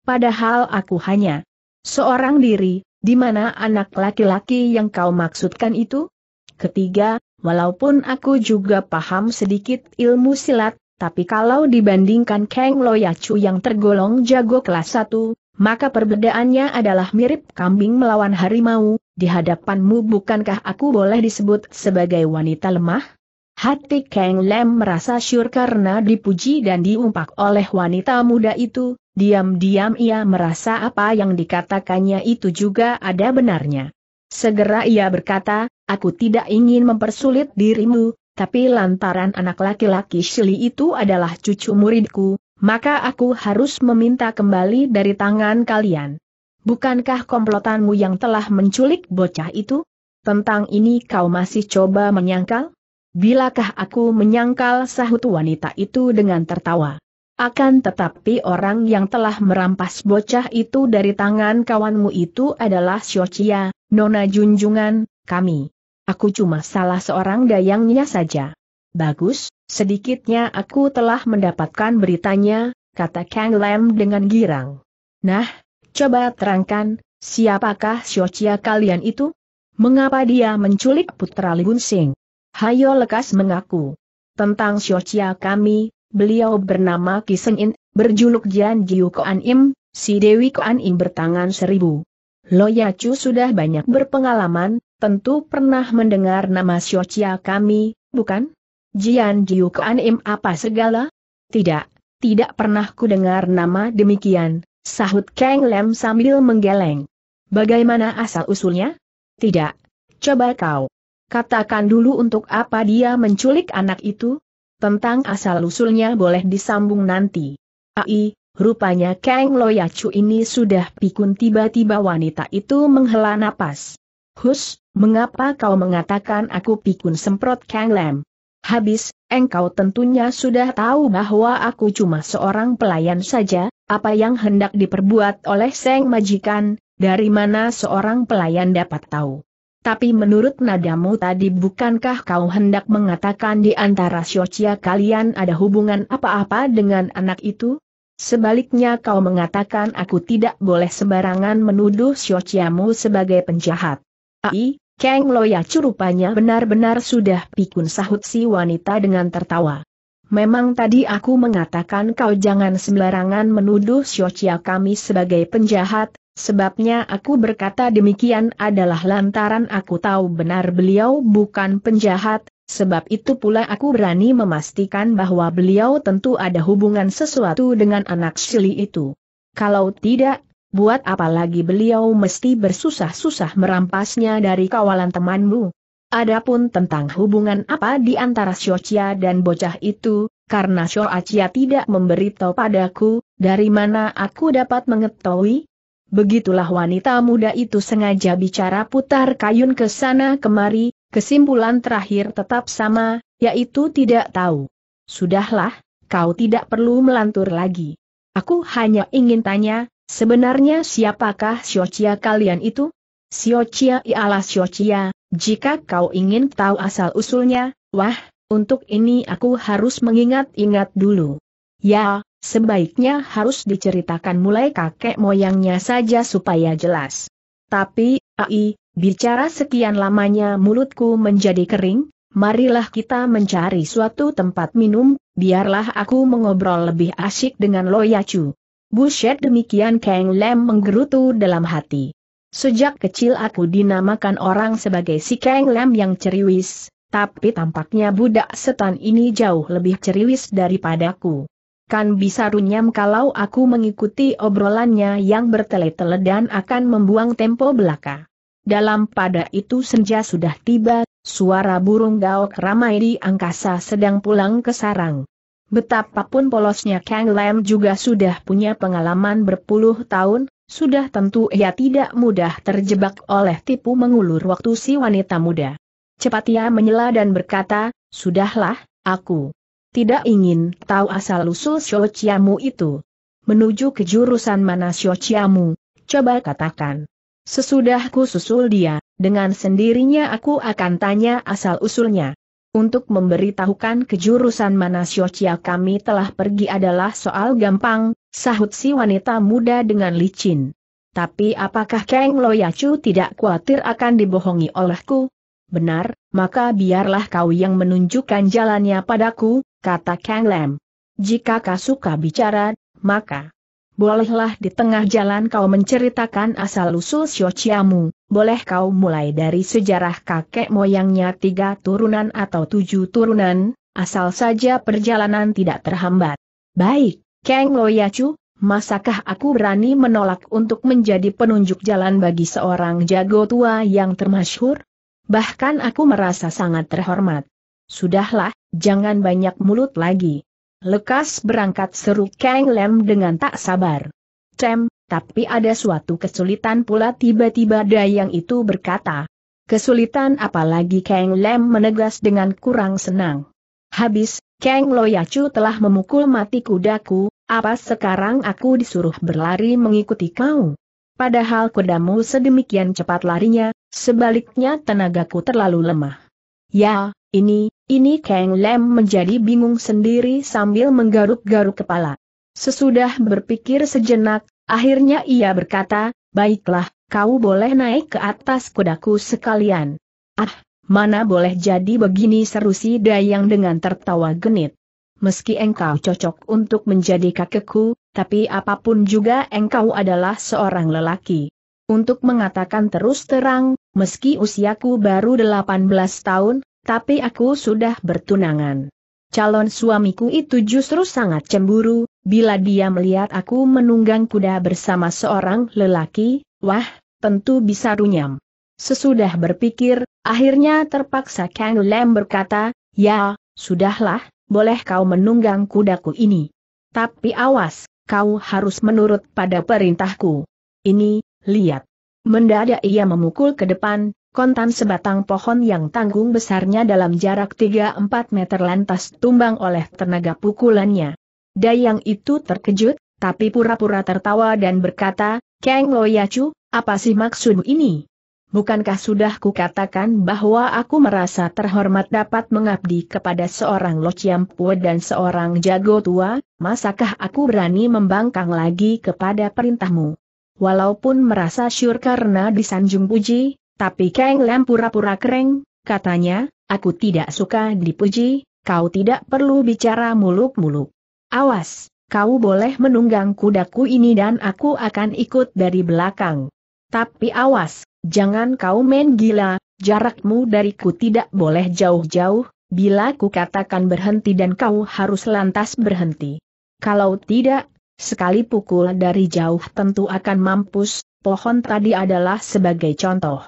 Padahal aku hanya seorang diri, di mana anak laki-laki yang kau maksudkan itu? Ketiga, walaupun aku juga paham sedikit ilmu silat, tapi kalau dibandingkan Kang Loyacu yang tergolong jago kelas 1, maka perbedaannya adalah mirip kambing melawan harimau, di hadapanmu bukankah aku boleh disebut sebagai wanita lemah? Hati Kang Lem merasa syur karena dipuji dan diumpak oleh wanita muda itu, diam-diam ia merasa apa yang dikatakannya itu juga ada benarnya. Segera ia berkata, aku tidak ingin mempersulit dirimu, tapi lantaran anak laki-laki Shili itu adalah cucu muridku, maka aku harus meminta kembali dari tangan kalian. Bukankah komplotanmu yang telah menculik bocah itu? Tentang ini kau masih coba menyangkal? Bilakah aku menyangkal sahut wanita itu dengan tertawa. Akan tetapi orang yang telah merampas bocah itu dari tangan kawanmu itu adalah Siocia, nona junjungan, kami. Aku cuma salah seorang dayangnya saja. Bagus, sedikitnya aku telah mendapatkan beritanya, kata Kang Lam dengan girang. Nah, coba terangkan, siapakah Siocia kalian itu? Mengapa dia menculik putra Bun Sing? Hayo lekas mengaku. Tentang Shochia kami, beliau bernama In, berjuluk Jian Jiu Koan Im, si Dewi Koan Im bertangan seribu. Loya Chu sudah banyak berpengalaman, tentu pernah mendengar nama Shochia kami, bukan? Jian Jiu Koan Im apa segala? Tidak, tidak pernah ku dengar nama demikian, sahut Kang Lem sambil menggeleng. Bagaimana asal-usulnya? Tidak, coba kau. Katakan dulu untuk apa dia menculik anak itu? Tentang asal-usulnya boleh disambung nanti. Ai, rupanya Kang Loyacu ini sudah pikun tiba-tiba wanita itu menghela napas. Hus, mengapa kau mengatakan aku pikun semprot Kang Lem? Habis, engkau tentunya sudah tahu bahwa aku cuma seorang pelayan saja, apa yang hendak diperbuat oleh Seng Majikan, dari mana seorang pelayan dapat tahu. Tapi menurut nadamu tadi bukankah kau hendak mengatakan di antara Shochia kalian ada hubungan apa-apa dengan anak itu? Sebaliknya kau mengatakan aku tidak boleh sembarangan menuduh Shochiamu sebagai penjahat. Ai, Kang Loya rupanya benar-benar sudah pikun sahut si wanita dengan tertawa. Memang tadi aku mengatakan kau jangan sembarangan menuduh Shochia kami sebagai penjahat, Sebabnya aku berkata demikian adalah lantaran aku tahu benar beliau bukan penjahat, sebab itu pula aku berani memastikan bahwa beliau tentu ada hubungan sesuatu dengan anak Sili itu. Kalau tidak, buat apa lagi beliau mesti bersusah-susah merampasnya dari kawalan temanmu? Adapun tentang hubungan apa di antara Shochia dan bocah itu, karena Shochia tidak memberitahu padaku, dari mana aku dapat mengetahui? Begitulah wanita muda itu sengaja bicara putar kayun ke sana kemari, kesimpulan terakhir tetap sama, yaitu tidak tahu. Sudahlah, kau tidak perlu melantur lagi. Aku hanya ingin tanya, sebenarnya siapakah Siocia kalian itu? Siocia ialah Siocia, jika kau ingin tahu asal-usulnya, wah, untuk ini aku harus mengingat-ingat dulu. Ya, Sebaiknya harus diceritakan mulai kakek moyangnya saja supaya jelas. Tapi, ai, bicara sekian lamanya mulutku menjadi kering, marilah kita mencari suatu tempat minum, biarlah aku mengobrol lebih asyik dengan Loyacu. Buset demikian Kang Lem menggerutu dalam hati. Sejak kecil aku dinamakan orang sebagai si Kang Lem yang ceriwis, tapi tampaknya budak setan ini jauh lebih ceriwis daripadaku. Kan bisa runyam kalau aku mengikuti obrolannya yang bertele-tele dan akan membuang tempo belaka. Dalam pada itu senja sudah tiba, suara burung gaok ramai di angkasa sedang pulang ke sarang. Betapapun polosnya Kang Lam juga sudah punya pengalaman berpuluh tahun, sudah tentu ia tidak mudah terjebak oleh tipu mengulur waktu si wanita muda. Cepat ia menyela dan berkata, Sudahlah, aku tidak ingin tahu asal-usul Xiaoqiamu itu. Menuju ke jurusan mana Xiaoqiamu, coba katakan. Sesudah ku susul dia, dengan sendirinya aku akan tanya asal-usulnya. Untuk memberitahukan kejurusan mana Xiaoqia kami telah pergi adalah soal gampang, sahut si wanita muda dengan licin. Tapi apakah Kang Loyacu tidak khawatir akan dibohongi olehku? benar, maka biarlah kau yang menunjukkan jalannya padaku, kata Kang Lam. Jika kau suka bicara, maka bolehlah di tengah jalan kau menceritakan asal-usul Xiaochiamu, boleh kau mulai dari sejarah kakek moyangnya tiga turunan atau tujuh turunan, asal saja perjalanan tidak terhambat. Baik, Kang Loyacu, masakah aku berani menolak untuk menjadi penunjuk jalan bagi seorang jago tua yang termasyhur? Bahkan aku merasa sangat terhormat. Sudahlah, jangan banyak mulut lagi. Lekas berangkat seru Kang Lem dengan tak sabar. Cem, tapi ada suatu kesulitan pula tiba-tiba Dayang itu berkata. Kesulitan apalagi Kang Lem menegas dengan kurang senang. Habis, Kang Loyacu telah memukul mati kudaku, apa sekarang aku disuruh berlari mengikuti kau? Padahal kudamu sedemikian cepat larinya, Sebaliknya tenagaku terlalu lemah. Ya, ini, ini Kang Lem menjadi bingung sendiri sambil menggaruk-garuk kepala. Sesudah berpikir sejenak, akhirnya ia berkata, baiklah, kau boleh naik ke atas kudaku sekalian. Ah, mana boleh jadi begini seru si Dayang dengan tertawa genit. Meski engkau cocok untuk menjadi kakekku, tapi apapun juga engkau adalah seorang lelaki. Untuk mengatakan terus terang, meski usiaku baru 18 tahun, tapi aku sudah bertunangan. Calon suamiku itu justru sangat cemburu, bila dia melihat aku menunggang kuda bersama seorang lelaki, wah, tentu bisa runyam. Sesudah berpikir, akhirnya terpaksa Kang Lem berkata, ya, sudahlah, boleh kau menunggang kudaku ini. Tapi awas, kau harus menurut pada perintahku. Ini, lihat. Mendadak ia memukul ke depan, kontan sebatang pohon yang tanggung besarnya dalam jarak 3-4 meter lantas tumbang oleh tenaga pukulannya. Dayang itu terkejut, tapi pura-pura tertawa dan berkata, Kang Loyacu, apa sih maksud ini? Bukankah sudah kukatakan bahwa aku merasa terhormat dapat mengabdi kepada seorang Lo Chiampue dan seorang jago tua, masakah aku berani membangkang lagi kepada perintahmu? walaupun merasa syur karena disanjung puji, tapi Kang Lam pura-pura kereng, katanya, aku tidak suka dipuji, kau tidak perlu bicara muluk-muluk. Awas, kau boleh menunggang kudaku ini dan aku akan ikut dari belakang. Tapi awas, jangan kau main gila, jarakmu dariku tidak boleh jauh-jauh, bila ku katakan berhenti dan kau harus lantas berhenti. Kalau tidak, Sekali pukul dari jauh tentu akan mampus, pohon tadi adalah sebagai contoh.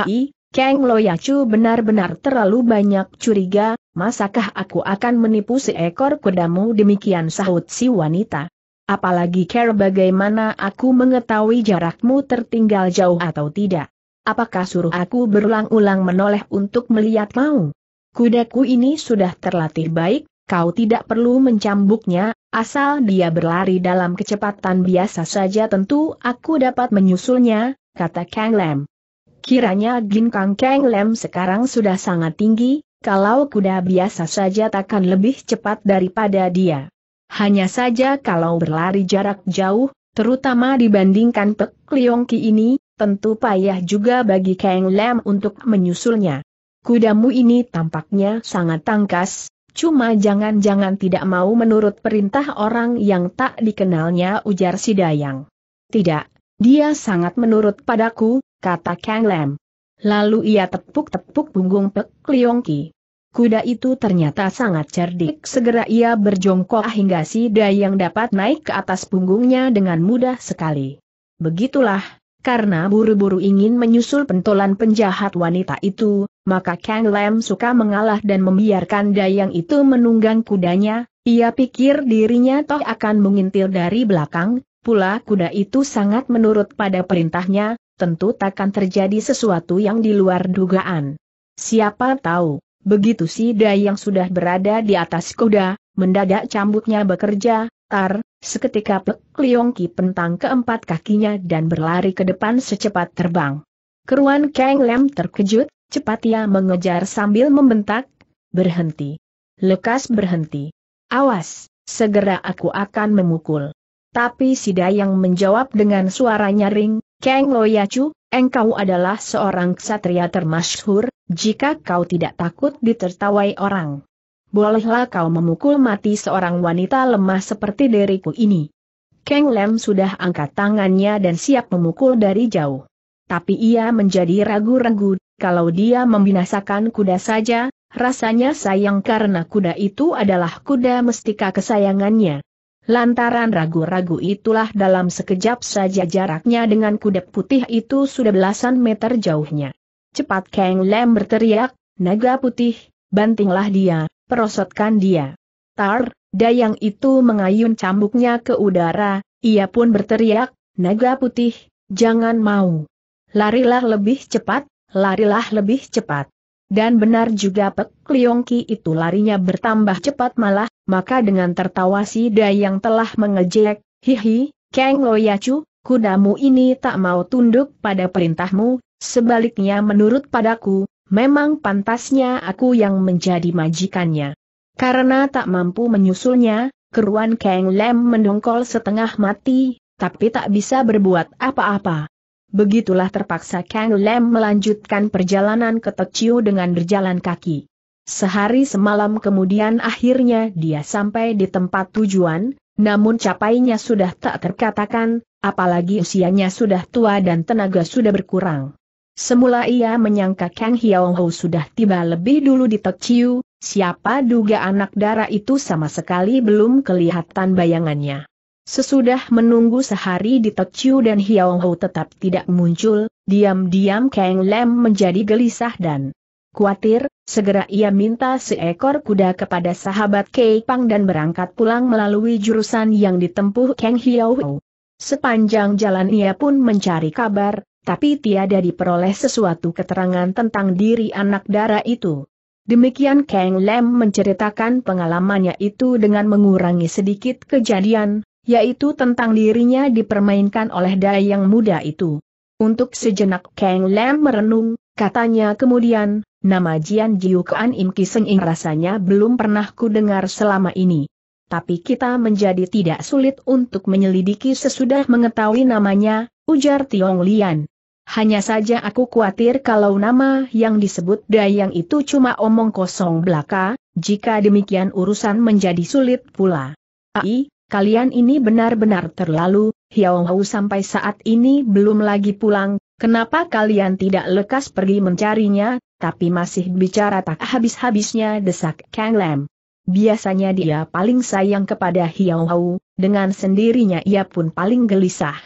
Ai, Kang Loyacu benar-benar terlalu banyak curiga, masakah aku akan menipu seekor kudamu demikian sahut si wanita. Apalagi care bagaimana aku mengetahui jarakmu tertinggal jauh atau tidak. Apakah suruh aku berulang-ulang menoleh untuk melihat mau? Kudaku ini sudah terlatih baik, kau tidak perlu mencambuknya, Asal dia berlari dalam kecepatan biasa saja tentu aku dapat menyusulnya, kata Kang Lem. Kiranya ginkang Kang Lem sekarang sudah sangat tinggi, kalau kuda biasa saja takkan lebih cepat daripada dia. Hanya saja kalau berlari jarak jauh, terutama dibandingkan Pek Ki ini, tentu payah juga bagi Kang Lem untuk menyusulnya. Kudamu ini tampaknya sangat tangkas, Cuma jangan-jangan tidak mau menurut perintah orang yang tak dikenalnya ujar si Dayang. Tidak, dia sangat menurut padaku, kata Kang Lam. Lalu ia tepuk-tepuk punggung Pek Liong Ki. Kuda itu ternyata sangat cerdik. Segera ia berjongkok hingga si Dayang dapat naik ke atas punggungnya dengan mudah sekali. Begitulah, karena buru-buru ingin menyusul pentolan penjahat wanita itu, maka Kang Lam suka mengalah dan membiarkan Dayang itu menunggang kudanya, ia pikir dirinya toh akan mengintil dari belakang, pula kuda itu sangat menurut pada perintahnya, tentu takkan terjadi sesuatu yang di luar dugaan. Siapa tahu, begitu si Dayang sudah berada di atas kuda, mendadak cambuknya bekerja, Tar, seketika Pek Liong Ki pentang keempat kakinya dan berlari ke depan secepat terbang. Keruan Kang Lem terkejut, cepat ia mengejar sambil membentak, berhenti. Lekas berhenti. Awas, segera aku akan memukul. Tapi si Dayang menjawab dengan suara nyaring, Kang Loyacu, engkau adalah seorang ksatria termasyhur, jika kau tidak takut ditertawai orang. Bolehlah kau memukul mati seorang wanita lemah seperti diriku ini. Kang Lem sudah angkat tangannya dan siap memukul dari jauh. Tapi ia menjadi ragu-ragu, kalau dia membinasakan kuda saja, rasanya sayang karena kuda itu adalah kuda mestika kesayangannya. Lantaran ragu-ragu itulah dalam sekejap saja jaraknya dengan kuda putih itu sudah belasan meter jauhnya. Cepat Kang Lem berteriak, naga putih, bantinglah dia, Perosotkan dia. Tar, dayang itu mengayun cambuknya ke udara, ia pun berteriak, naga putih, jangan mau. Larilah lebih cepat, larilah lebih cepat. Dan benar juga Pek Liongki itu larinya bertambah cepat malah, maka dengan tertawa si Dayang telah mengejek, hihi, Kang Loyacu, kudamu ini tak mau tunduk pada perintahmu, sebaliknya menurut padaku, memang pantasnya aku yang menjadi majikannya. Karena tak mampu menyusulnya, keruan Kang Lem mendongkol setengah mati, tapi tak bisa berbuat apa-apa. Begitulah terpaksa Kang Lem melanjutkan perjalanan ke Tekciu dengan berjalan kaki. Sehari semalam kemudian akhirnya dia sampai di tempat tujuan, namun capainya sudah tak terkatakan, apalagi usianya sudah tua dan tenaga sudah berkurang. Semula ia menyangka Kang Hiao Ho sudah tiba lebih dulu di Tok Chiu, siapa duga anak darah itu sama sekali belum kelihatan bayangannya. Sesudah menunggu sehari di Tok Chiu dan Hiao Ho tetap tidak muncul, diam-diam Kang Lem menjadi gelisah dan khawatir. segera ia minta seekor kuda kepada sahabat Kei Pang dan berangkat pulang melalui jurusan yang ditempuh Kang Hiao. Sepanjang jalan ia pun mencari kabar, tapi tiada diperoleh sesuatu keterangan tentang diri anak dara itu. Demikian Kang Lem menceritakan pengalamannya itu dengan mengurangi sedikit kejadian, yaitu tentang dirinya dipermainkan oleh dai yang muda itu. Untuk sejenak Kang Lem merenung, katanya kemudian, nama Jian Jiukan Im Kiseng rasanya belum pernah ku dengar selama ini. Tapi kita menjadi tidak sulit untuk menyelidiki sesudah mengetahui namanya, ujar Tiong Lian. Hanya saja aku khawatir kalau nama yang disebut Dayang itu cuma omong kosong belaka, jika demikian urusan menjadi sulit pula. Ai, kalian ini benar-benar terlalu, Hiao Hau sampai saat ini belum lagi pulang, kenapa kalian tidak lekas pergi mencarinya, tapi masih bicara tak habis-habisnya desak Kang Lam. Biasanya dia paling sayang kepada Hiao Hau, dengan sendirinya ia pun paling gelisah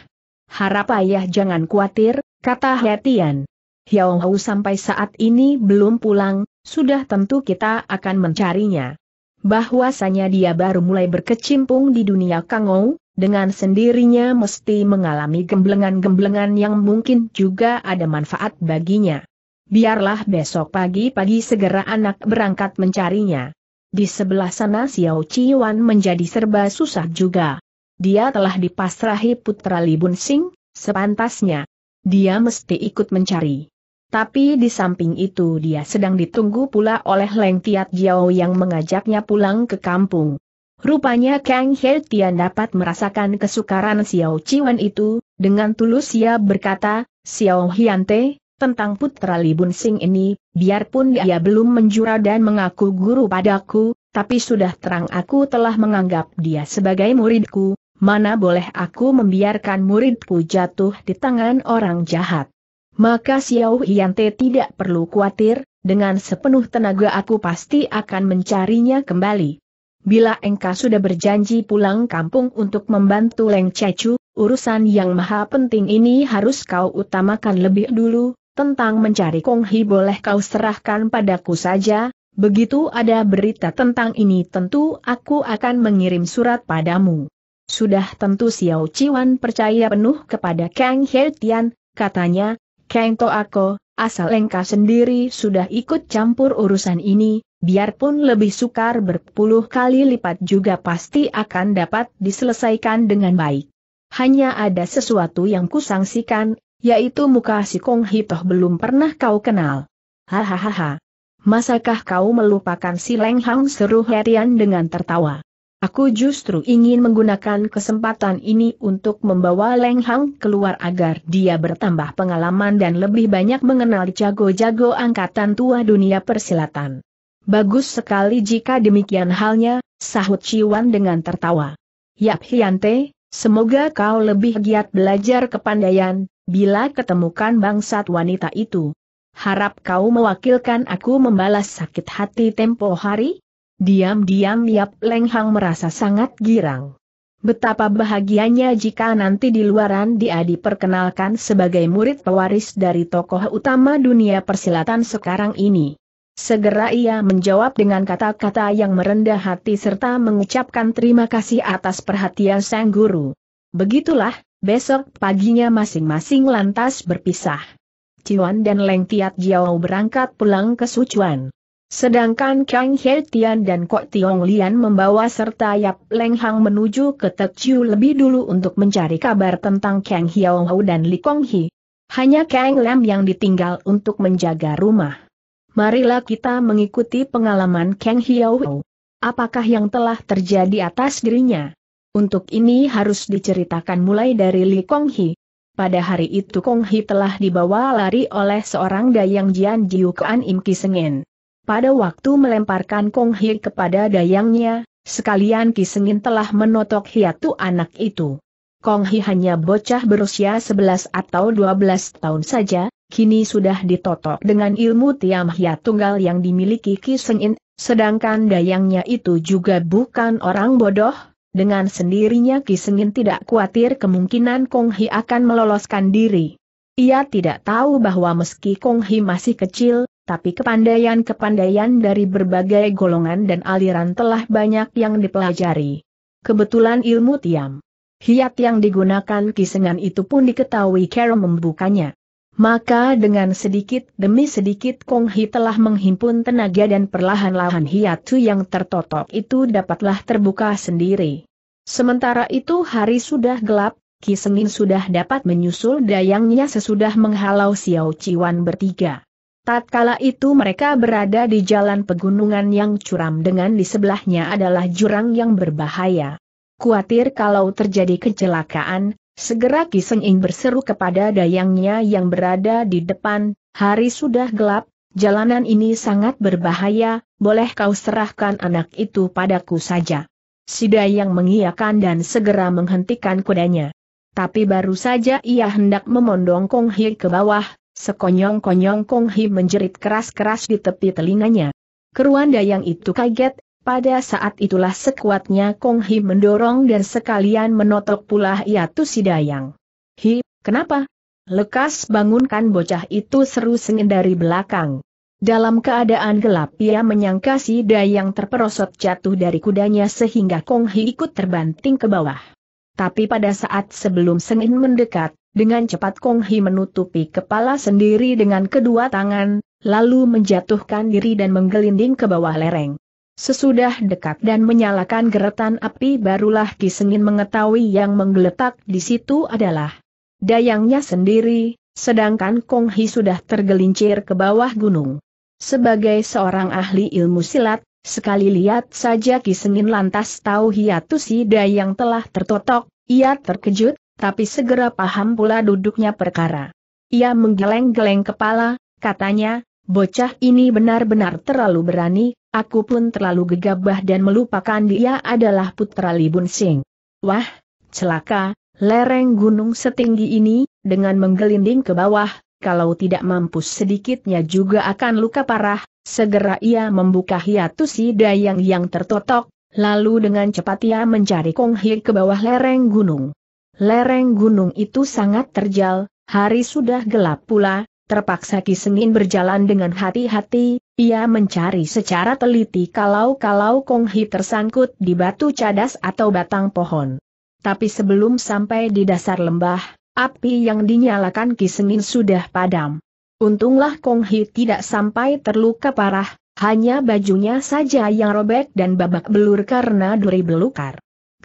harap ayah jangan khawatir, kata Hetian. Hiao Hou sampai saat ini belum pulang, sudah tentu kita akan mencarinya. Bahwasanya dia baru mulai berkecimpung di dunia Kangou, dengan sendirinya mesti mengalami gemblengan-gemblengan yang mungkin juga ada manfaat baginya. Biarlah besok pagi-pagi segera anak berangkat mencarinya. Di sebelah sana Xiao Qiwan menjadi serba susah juga. Dia telah dipasrahi putra Libun Sing, sepantasnya. Dia mesti ikut mencari. Tapi di samping itu dia sedang ditunggu pula oleh Leng Tiat Jiao yang mengajaknya pulang ke kampung. Rupanya Kang He Tian dapat merasakan kesukaran Xiao Ciwan itu, dengan tulus ia berkata, Xiao Hiante, tentang putra Li Bun Sing ini, biarpun dia belum menjura dan mengaku guru padaku, tapi sudah terang aku telah menganggap dia sebagai muridku, mana boleh aku membiarkan muridku jatuh di tangan orang jahat. Maka Xiao Hiante tidak perlu khawatir, dengan sepenuh tenaga aku pasti akan mencarinya kembali. Bila engkau sudah berjanji pulang kampung untuk membantu Leng Cecu, urusan yang maha penting ini harus kau utamakan lebih dulu, tentang mencari Kong Hi boleh kau serahkan padaku saja, begitu ada berita tentang ini tentu aku akan mengirim surat padamu. Sudah tentu Xiao Ciwan percaya penuh kepada Kang He Tian, katanya, Kang Toako, asal engkau sendiri sudah ikut campur urusan ini, biarpun lebih sukar berpuluh kali lipat juga pasti akan dapat diselesaikan dengan baik. Hanya ada sesuatu yang kusangsikan, yaitu muka si Kong Hitoh belum pernah kau kenal. Hahaha. Masakah kau melupakan si Leng Hang seru Herian dengan tertawa? Aku justru ingin menggunakan kesempatan ini untuk membawa Leng Hang keluar agar dia bertambah pengalaman dan lebih banyak mengenal jago-jago angkatan tua dunia persilatan. Bagus sekali jika demikian halnya, sahut Ciwan dengan tertawa. Yap Hyante, semoga kau lebih giat belajar kepandaian, bila ketemukan bangsat wanita itu. Harap kau mewakilkan aku membalas sakit hati tempo hari? Diam-diam Yap Lenghang merasa sangat girang. Betapa bahagianya jika nanti di luaran dia diperkenalkan sebagai murid pewaris dari tokoh utama dunia persilatan sekarang ini. Segera ia menjawab dengan kata-kata yang merendah hati serta mengucapkan terima kasih atas perhatian sang guru. Begitulah, besok paginya masing-masing lantas berpisah. Ciwan dan Leng Tiat Jiao berangkat pulang ke Sichuan. Sedangkan Kang He Tian dan Kok Tiong Lian membawa serta Yap Leng Hang menuju ke Tek Chiu lebih dulu untuk mencari kabar tentang Kang Hiong Hou dan Li Kong Hi. Hanya Kang Lam yang ditinggal untuk menjaga rumah. Marilah kita mengikuti pengalaman Kang Hiong Hou. Apakah yang telah terjadi atas dirinya? Untuk ini harus diceritakan mulai dari Li Kong Hi. Pada hari itu Kong Hi telah dibawa lari oleh seorang Dayang Jian Jiu Kuan Im Ki pada waktu melemparkan Kong Hei kepada dayangnya, sekalian Kisengin telah menotok hiatu anak itu. Kong Hei hanya bocah berusia 11 atau 12 tahun saja, kini sudah ditotok dengan ilmu Tiam Hiat Tunggal yang dimiliki Kisengin, sedangkan dayangnya itu juga bukan orang bodoh, dengan sendirinya Kisengin tidak khawatir kemungkinan Kong Hi akan meloloskan diri. Ia tidak tahu bahwa meski Kong Hi masih kecil, tapi kepandaian-kepandaian dari berbagai golongan dan aliran telah banyak yang dipelajari. Kebetulan ilmu tiam. Hiat yang digunakan kisengan itu pun diketahui Carol membukanya. Maka dengan sedikit demi sedikit Kong Hi telah menghimpun tenaga dan perlahan-lahan hiatu yang tertotok itu dapatlah terbuka sendiri. Sementara itu hari sudah gelap, Sengin sudah dapat menyusul dayangnya sesudah menghalau Xiao Ciwan bertiga. Tatkala itu mereka berada di jalan pegunungan yang curam dengan di sebelahnya adalah jurang yang berbahaya. Kuatir kalau terjadi kecelakaan, segera Kisenying berseru kepada dayangnya yang berada di depan, hari sudah gelap, jalanan ini sangat berbahaya, boleh kau serahkan anak itu padaku saja. Si dayang mengiyakan dan segera menghentikan kudanya. Tapi baru saja ia hendak memondong Kong Hei ke bawah, Sekonyong-konyong Kong Hi menjerit keras-keras di tepi telinganya. Keruan dayang itu kaget, pada saat itulah sekuatnya Kong Hi mendorong dan sekalian menotok pula Yatu si dayang. Hi, kenapa? Lekas bangunkan bocah itu seru sengen dari belakang. Dalam keadaan gelap ia menyangka si dayang terperosot jatuh dari kudanya sehingga Kong Hi ikut terbanting ke bawah. Tapi pada saat sebelum sengin mendekat, dengan cepat Kong Hi menutupi kepala sendiri dengan kedua tangan, lalu menjatuhkan diri dan menggelinding ke bawah lereng. Sesudah dekat dan menyalakan geretan api barulah Ki Sengin mengetahui yang menggeletak di situ adalah dayangnya sendiri, sedangkan Kong Hi sudah tergelincir ke bawah gunung. Sebagai seorang ahli ilmu silat, sekali lihat saja Ki Sengin lantas tahu hiatusi dayang telah tertotok, ia terkejut, tapi segera paham pula duduknya perkara. Ia menggeleng-geleng kepala, katanya, bocah ini benar-benar terlalu berani, aku pun terlalu gegabah dan melupakan dia adalah putra Libun Sing. Wah, celaka, lereng gunung setinggi ini, dengan menggelinding ke bawah, kalau tidak mampus sedikitnya juga akan luka parah, segera ia membuka hiatusi dayang yang tertotok, lalu dengan cepat ia mencari Kong Hie ke bawah lereng gunung. Lereng gunung itu sangat terjal, hari sudah gelap pula, terpaksa Kisenin berjalan dengan hati-hati, ia mencari secara teliti kalau-kalau Kong Hi tersangkut di batu cadas atau batang pohon. Tapi sebelum sampai di dasar lembah, api yang dinyalakan Kisenin sudah padam. Untunglah Kong Hi tidak sampai terluka parah, hanya bajunya saja yang robek dan babak belur karena duri belukar.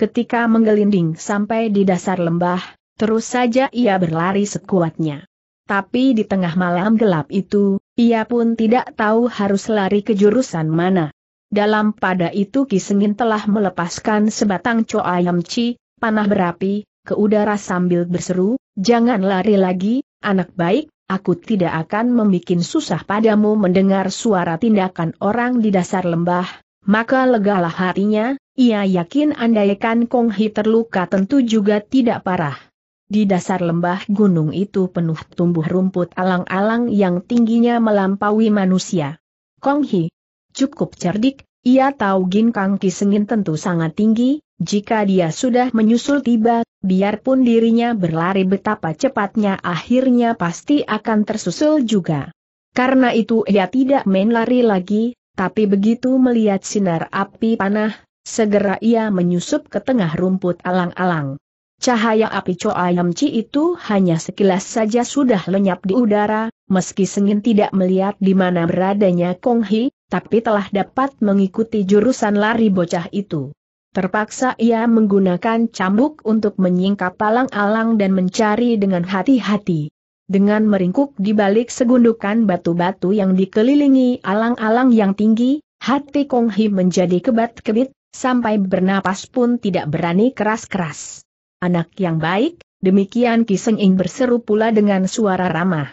Ketika menggelinding sampai di dasar lembah, terus saja ia berlari sekuatnya. Tapi di tengah malam gelap itu, ia pun tidak tahu harus lari ke jurusan mana. Dalam pada itu Ki Kisengin telah melepaskan sebatang ci, panah berapi, ke udara sambil berseru, jangan lari lagi, anak baik, aku tidak akan membuat susah padamu mendengar suara tindakan orang di dasar lembah, maka legalah hatinya, ia yakin andaikan Kong Hi terluka tentu juga tidak parah. Di dasar lembah gunung itu penuh tumbuh rumput alang-alang yang tingginya melampaui manusia. Kong Hi cukup cerdik, ia tahu gin ginkang kisengin tentu sangat tinggi, jika dia sudah menyusul tiba, biarpun dirinya berlari betapa cepatnya akhirnya pasti akan tersusul juga. Karena itu ia tidak main lari lagi, tapi begitu melihat sinar api panah, Segera ia menyusup ke tengah rumput alang-alang. Cahaya api Coayamci itu hanya sekilas saja sudah lenyap di udara, meski Sengin tidak melihat di mana beradanya Kong Hi, tapi telah dapat mengikuti jurusan lari bocah itu. Terpaksa ia menggunakan cambuk untuk menyingkap palang alang dan mencari dengan hati-hati. Dengan meringkuk di balik segundukan batu-batu yang dikelilingi alang-alang yang tinggi, hati Kong Hi menjadi kebat-kebit, sampai bernapas pun tidak berani keras-keras. Anak yang baik, demikian Kiseng Ing berseru pula dengan suara ramah.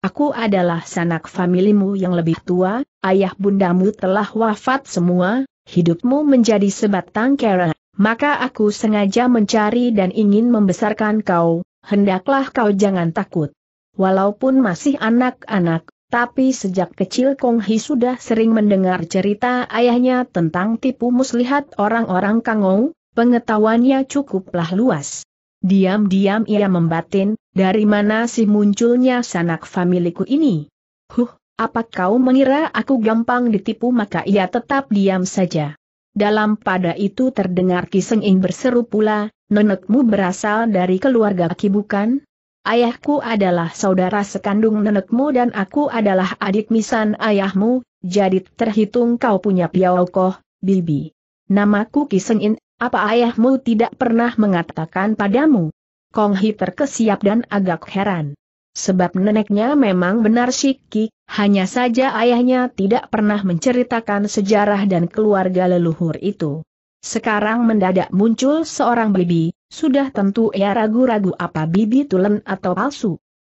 Aku adalah sanak familimu yang lebih tua, ayah bundamu telah wafat semua, hidupmu menjadi sebatang kera, maka aku sengaja mencari dan ingin membesarkan kau, hendaklah kau jangan takut. Walaupun masih anak-anak, tapi sejak kecil Kong Hi sudah sering mendengar cerita ayahnya tentang tipu muslihat orang-orang Kangou, pengetahuannya cukuplah luas. Diam-diam ia membatin, dari mana sih munculnya sanak familiku ini? Huh, apa kau mengira aku gampang ditipu maka ia tetap diam saja. Dalam pada itu terdengar Ing berseru pula, nenekmu berasal dari keluarga Ki bukan? Ayahku adalah saudara sekandung nenekmu dan aku adalah adik misan ayahmu, jadi terhitung kau punya piaukoh, bibi. Namaku Kisengin, apa ayahmu tidak pernah mengatakan padamu? Kong Hi terkesiap dan agak heran. Sebab neneknya memang benar Shiki, hanya saja ayahnya tidak pernah menceritakan sejarah dan keluarga leluhur itu. Sekarang mendadak muncul seorang bibi, sudah tentu ia ragu-ragu apa bibi tulen atau palsu.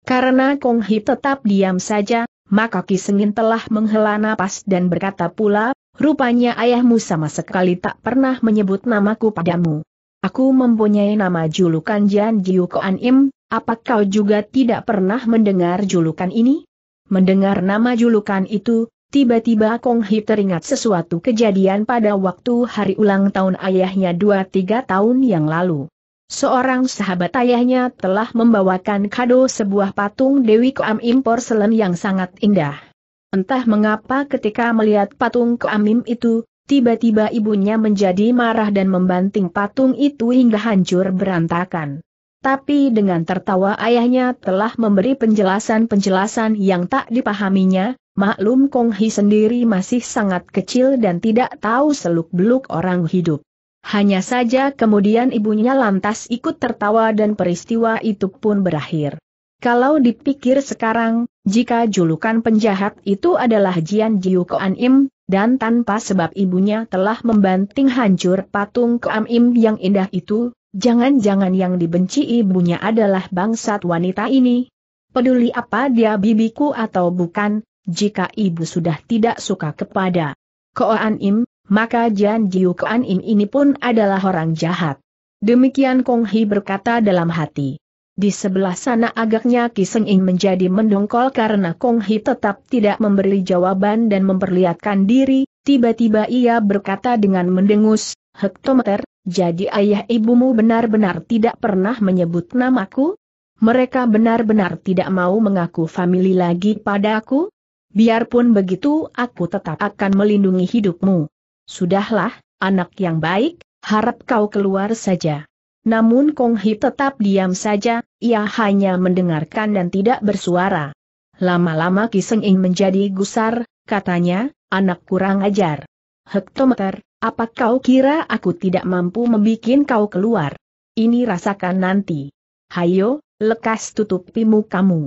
Karena Kong Hi tetap diam saja, maka Ki Sengin telah menghela napas dan berkata pula, rupanya ayahmu sama sekali tak pernah menyebut namaku padamu. Aku mempunyai nama julukan Jan Jiu Koan Im, apa kau juga tidak pernah mendengar julukan ini? Mendengar nama julukan itu, Tiba-tiba Kong Hi teringat sesuatu kejadian pada waktu hari ulang tahun ayahnya dua tiga tahun yang lalu. Seorang sahabat ayahnya telah membawakan kado sebuah patung Dewi Impor porselen yang sangat indah. Entah mengapa ketika melihat patung Koamim itu, tiba-tiba ibunya menjadi marah dan membanting patung itu hingga hancur berantakan. Tapi dengan tertawa ayahnya telah memberi penjelasan-penjelasan yang tak dipahaminya, maklum Kong Hi sendiri masih sangat kecil dan tidak tahu seluk-beluk orang hidup. Hanya saja kemudian ibunya lantas ikut tertawa dan peristiwa itu pun berakhir. Kalau dipikir sekarang, jika julukan penjahat itu adalah Jian Jiu Koan Im, dan tanpa sebab ibunya telah membanting hancur patung Koan Im yang indah itu, jangan-jangan yang dibenci ibunya adalah bangsat wanita ini. Peduli apa dia bibiku atau bukan, jika ibu sudah tidak suka kepada Koan Im, maka Jian Jiu Kuan Im ini pun adalah orang jahat. Demikian Kong Hi berkata dalam hati. Di sebelah sana agaknya Kiseng Ing menjadi mendongkol karena Kong Hi tetap tidak memberi jawaban dan memperlihatkan diri, tiba-tiba ia berkata dengan mendengus, Hektometer, jadi ayah ibumu benar-benar tidak pernah menyebut namaku? Mereka benar-benar tidak mau mengaku famili lagi padaku? Biarpun begitu aku tetap akan melindungi hidupmu. Sudahlah, anak yang baik, harap kau keluar saja. Namun Kong Hi tetap diam saja, ia hanya mendengarkan dan tidak bersuara. Lama-lama Kiseng Ing menjadi gusar, katanya, anak kurang ajar. Hektometer, apa kau kira aku tidak mampu membuat kau keluar? Ini rasakan nanti. Hayo, lekas tutup mukamu. kamu.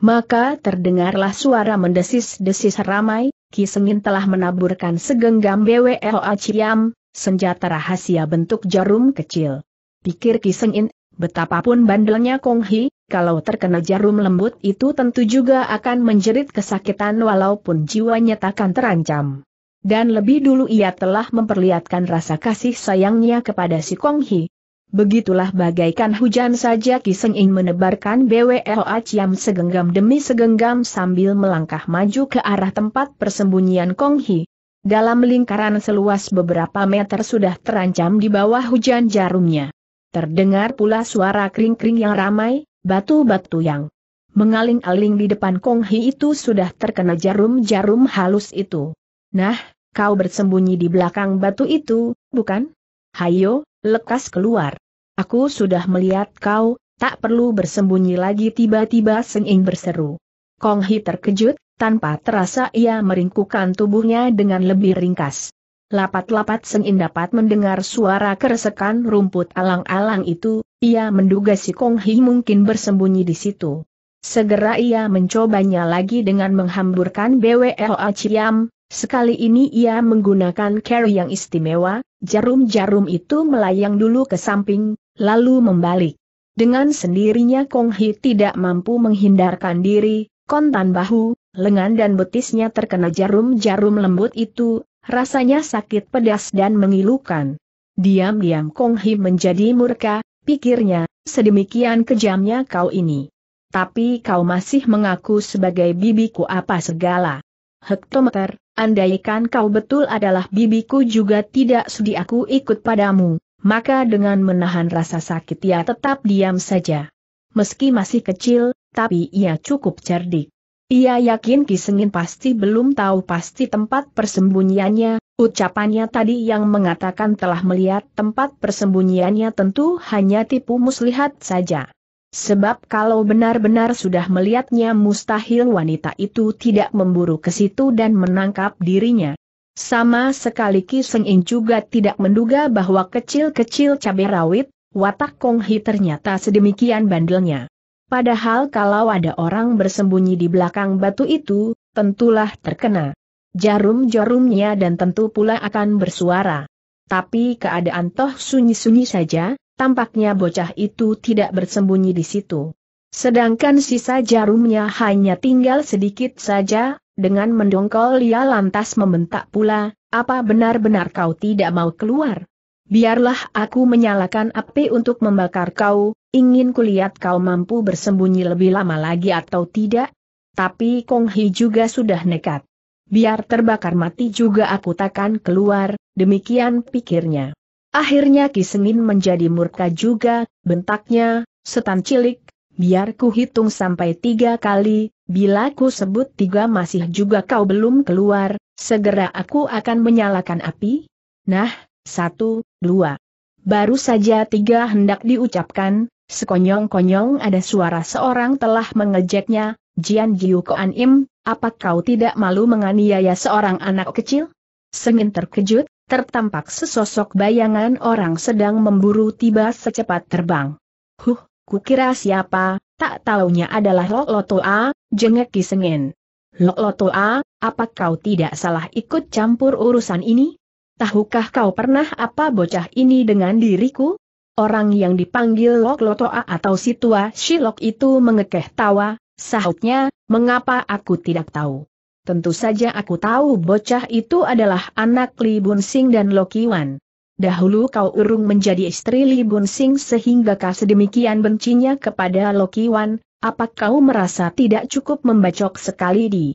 Maka terdengarlah suara mendesis-desis ramai, Kisengin telah menaburkan segenggam BWLA Ciam, senjata rahasia bentuk jarum kecil. Pikir Kisengin, betapapun bandelnya Kong Hi, kalau terkena jarum lembut itu tentu juga akan menjerit kesakitan walaupun jiwanya takkan terancam. Dan lebih dulu ia telah memperlihatkan rasa kasih sayangnya kepada si Kong Hi, Begitulah bagaikan hujan saja Kisenging menebarkan BWO Aciam segenggam demi segenggam sambil melangkah maju ke arah tempat persembunyian Kong Hi. Dalam lingkaran seluas beberapa meter sudah terancam di bawah hujan jarumnya. Terdengar pula suara kring-kring yang ramai, batu-batu yang mengaling-aling di depan Kong Hi itu sudah terkena jarum-jarum halus itu. Nah, kau bersembunyi di belakang batu itu, bukan? Hayo, Lekas keluar. Aku sudah melihat kau, tak perlu bersembunyi lagi tiba-tiba Senying berseru. Kong Hi terkejut, tanpa terasa ia meringkukan tubuhnya dengan lebih ringkas. Lapat-lapat Senying dapat mendengar suara keresekan rumput alang-alang itu, ia menduga si Kong Hi mungkin bersembunyi di situ. Segera ia mencobanya lagi dengan menghamburkan BWL Ciam, Sekali ini ia menggunakan carry yang istimewa, jarum-jarum itu melayang dulu ke samping, lalu membalik. Dengan sendirinya Kong Hi tidak mampu menghindarkan diri, kontan bahu, lengan dan betisnya terkena jarum-jarum lembut itu, rasanya sakit pedas dan mengilukan. Diam-diam Kong Hi menjadi murka, pikirnya, sedemikian kejamnya kau ini. Tapi kau masih mengaku sebagai bibiku apa segala. Hektometer, andaikan kau betul adalah bibiku juga tidak sudi aku ikut padamu, maka dengan menahan rasa sakit ia tetap diam saja. Meski masih kecil, tapi ia cukup cerdik. Ia yakin Kisengin pasti belum tahu pasti tempat persembunyiannya, ucapannya tadi yang mengatakan telah melihat tempat persembunyiannya tentu hanya tipu muslihat saja. Sebab kalau benar-benar sudah melihatnya mustahil wanita itu tidak memburu ke situ dan menangkap dirinya. Sama sekali Ki Seng In juga tidak menduga bahwa kecil-kecil cabai rawit, watak Kong Hi ternyata sedemikian bandelnya. Padahal kalau ada orang bersembunyi di belakang batu itu, tentulah terkena jarum-jarumnya dan tentu pula akan bersuara. Tapi keadaan toh sunyi-sunyi saja, tampaknya bocah itu tidak bersembunyi di situ. Sedangkan sisa jarumnya hanya tinggal sedikit saja, dengan mendongkol ia lantas membentak pula, apa benar-benar kau tidak mau keluar? Biarlah aku menyalakan api untuk membakar kau, ingin kulihat kau mampu bersembunyi lebih lama lagi atau tidak? Tapi Kong Hi juga sudah nekat. Biar terbakar mati juga aku takkan keluar, demikian pikirnya. Akhirnya Senin menjadi murka juga, bentaknya, setan cilik, biar ku hitung sampai tiga kali, bila ku sebut tiga masih juga kau belum keluar, segera aku akan menyalakan api. Nah, satu, dua. Baru saja tiga hendak diucapkan, sekonyong-konyong ada suara seorang telah mengejeknya, Jian Jiu Koan Im, apa kau tidak malu menganiaya seorang anak kecil? Sengin terkejut, tertampak sesosok bayangan orang sedang memburu tiba secepat terbang. Huh, kukira siapa, tak taunya adalah Lok Loto A, jengek Kisengin. Lok Loto A, apa kau tidak salah ikut campur urusan ini? Tahukah kau pernah apa bocah ini dengan diriku? Orang yang dipanggil Lok Loto A atau Situa Shilok itu mengekeh tawa, sahutnya, mengapa aku tidak tahu? Tentu saja aku tahu bocah itu adalah anak Li Bunsing dan Loki Wan. Dahulu kau urung menjadi istri Li Bunsing sehingga kau sedemikian bencinya kepada Loki Wan, apa kau merasa tidak cukup membacok sekali di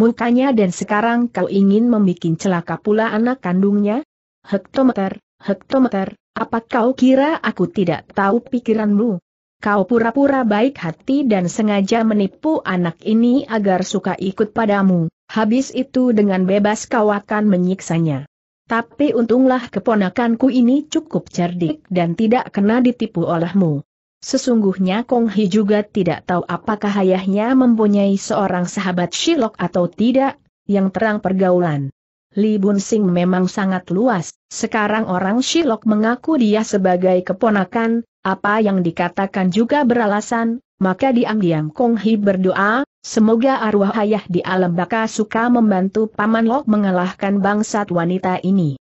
mukanya dan sekarang kau ingin membuat celaka pula anak kandungnya? Hektometer, hektometer, apa kau kira aku tidak tahu pikiranmu? Kau pura-pura baik hati dan sengaja menipu anak ini agar suka ikut padamu. Habis itu dengan bebas kau akan menyiksanya. Tapi untunglah keponakanku ini cukup cerdik dan tidak kena ditipu olehmu. Sesungguhnya Kong Hi juga tidak tahu apakah ayahnya mempunyai seorang sahabat Shilok atau tidak, yang terang pergaulan. Li Bun Sing memang sangat luas, sekarang orang Shilok mengaku dia sebagai keponakan, apa yang dikatakan juga beralasan, maka diam-diam Kong Hi berdoa, Semoga arwah ayah di alam baka suka membantu Paman Lok mengalahkan bangsat wanita ini.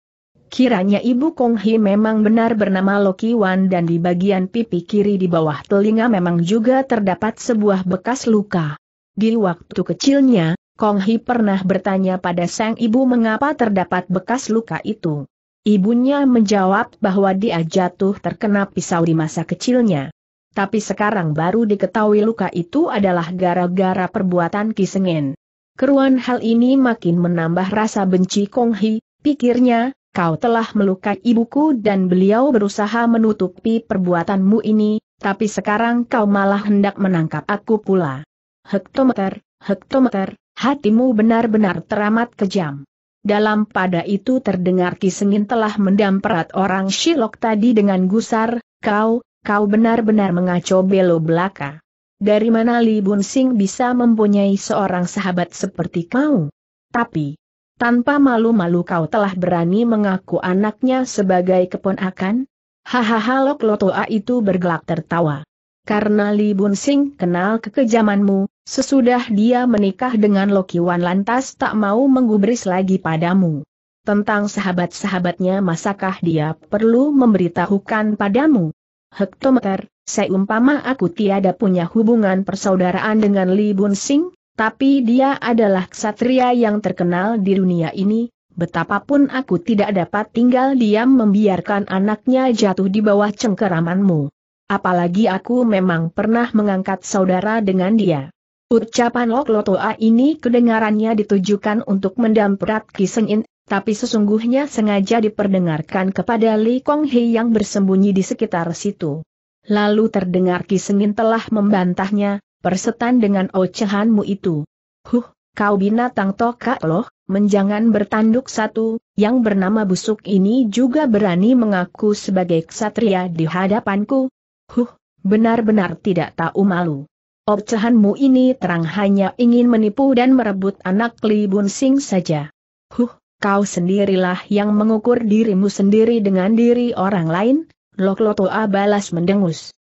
Kiranya Ibu Kong Hi memang benar bernama Loki Wan dan di bagian pipi kiri di bawah telinga memang juga terdapat sebuah bekas luka. Di waktu kecilnya, Kong Hi pernah bertanya pada sang ibu mengapa terdapat bekas luka itu. Ibunya menjawab bahwa dia jatuh terkena pisau di masa kecilnya tapi sekarang baru diketahui luka itu adalah gara-gara perbuatan Kisengen. Keruan hal ini makin menambah rasa benci Kong Hi, pikirnya, kau telah melukai ibuku dan beliau berusaha menutupi perbuatanmu ini, tapi sekarang kau malah hendak menangkap aku pula. Hektometer, hektometer, hatimu benar-benar teramat kejam. Dalam pada itu terdengar Kisengin telah mendamperat orang Shilok tadi dengan gusar, kau, kau benar-benar mengacau belo belaka. Dari mana Li Bun Sing bisa mempunyai seorang sahabat seperti kau? Tapi, tanpa malu-malu kau telah berani mengaku anaknya sebagai keponakan? Hahaha Lok Lotoa itu bergelak tertawa. Karena Li Bun Sing kenal kekejamanmu, sesudah dia menikah dengan Loki Wan lantas tak mau menggubris lagi padamu. Tentang sahabat-sahabatnya masakah dia perlu memberitahukan padamu? hektometer, seumpama aku tiada punya hubungan persaudaraan dengan Li Bun Sing, tapi dia adalah ksatria yang terkenal di dunia ini, betapapun aku tidak dapat tinggal diam membiarkan anaknya jatuh di bawah cengkeramanmu. Apalagi aku memang pernah mengangkat saudara dengan dia. Ucapan Lok Lotoa ini kedengarannya ditujukan untuk mendamprat Ki tapi sesungguhnya sengaja diperdengarkan kepada Li Kong He yang bersembunyi di sekitar situ. Lalu terdengar Kisengin telah membantahnya, persetan dengan ocehanmu itu. Huh, kau binatang tokak loh, menjangan bertanduk satu, yang bernama busuk ini juga berani mengaku sebagai ksatria di hadapanku. Huh, benar-benar tidak tahu malu. Ocehanmu ini terang hanya ingin menipu dan merebut anak Li Bun Sing saja. Huh, kau sendirilah yang mengukur dirimu sendiri dengan diri orang lain, Loklotoa balas mendengus.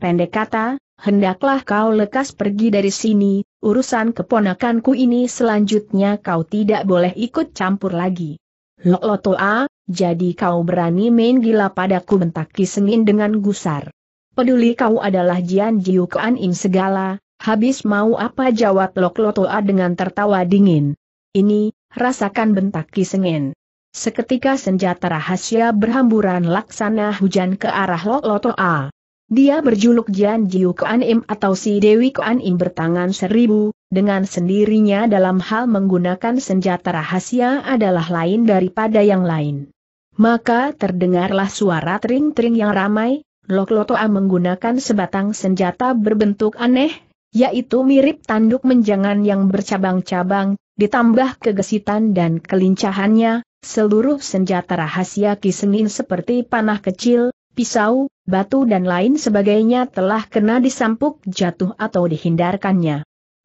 Pendek kata, hendaklah kau lekas pergi dari sini, urusan keponakanku ini selanjutnya kau tidak boleh ikut campur lagi. Loklotoa, jadi kau berani main gila padaku bentak Kisengin dengan gusar. Peduli kau adalah Jian Jiu Kuan segala, habis mau apa jawab Loklotoa dengan tertawa dingin. Ini, Rasakan bentak Kisengin. Seketika senjata rahasia berhamburan laksana hujan ke arah Loloto A. Dia berjuluk Jian Jiu Kuan Im atau si Dewi Kuan Im bertangan seribu, dengan sendirinya dalam hal menggunakan senjata rahasia adalah lain daripada yang lain. Maka terdengarlah suara tring-tring yang ramai, Loto A menggunakan sebatang senjata berbentuk aneh, yaitu mirip tanduk menjangan yang bercabang-cabang, ditambah kegesitan dan kelincahannya, seluruh senjata rahasia Kisenin seperti panah kecil, pisau, batu dan lain sebagainya telah kena disampuk jatuh atau dihindarkannya.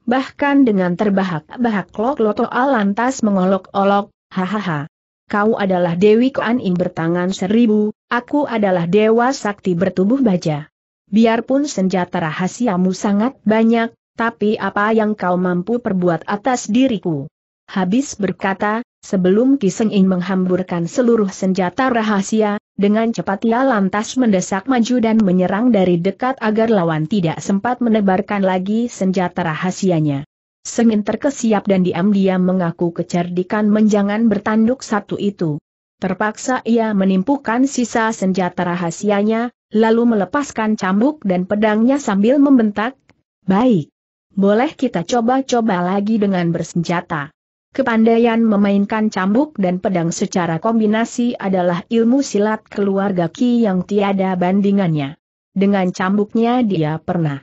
Bahkan dengan terbahak-bahak klok Loto lantas mengolok-olok, hahaha. Kau adalah Dewi Kuan Im bertangan seribu, aku adalah Dewa Sakti bertubuh baja. Biarpun senjata rahasiamu sangat banyak, tapi apa yang kau mampu perbuat atas diriku? Habis berkata, sebelum Kisengin menghamburkan seluruh senjata rahasia, dengan cepat ia lantas mendesak maju dan menyerang dari dekat agar lawan tidak sempat menebarkan lagi senjata rahasianya. Sengin terkesiap dan diam-diam mengaku kecerdikan menjangan bertanduk satu itu. Terpaksa ia menimpukan sisa senjata rahasianya, lalu melepaskan cambuk dan pedangnya sambil membentak, Baik, boleh kita coba-coba lagi dengan bersenjata. Kepandaian memainkan cambuk dan pedang secara kombinasi adalah ilmu silat keluarga Ki yang tiada bandingannya. Dengan cambuknya dia pernah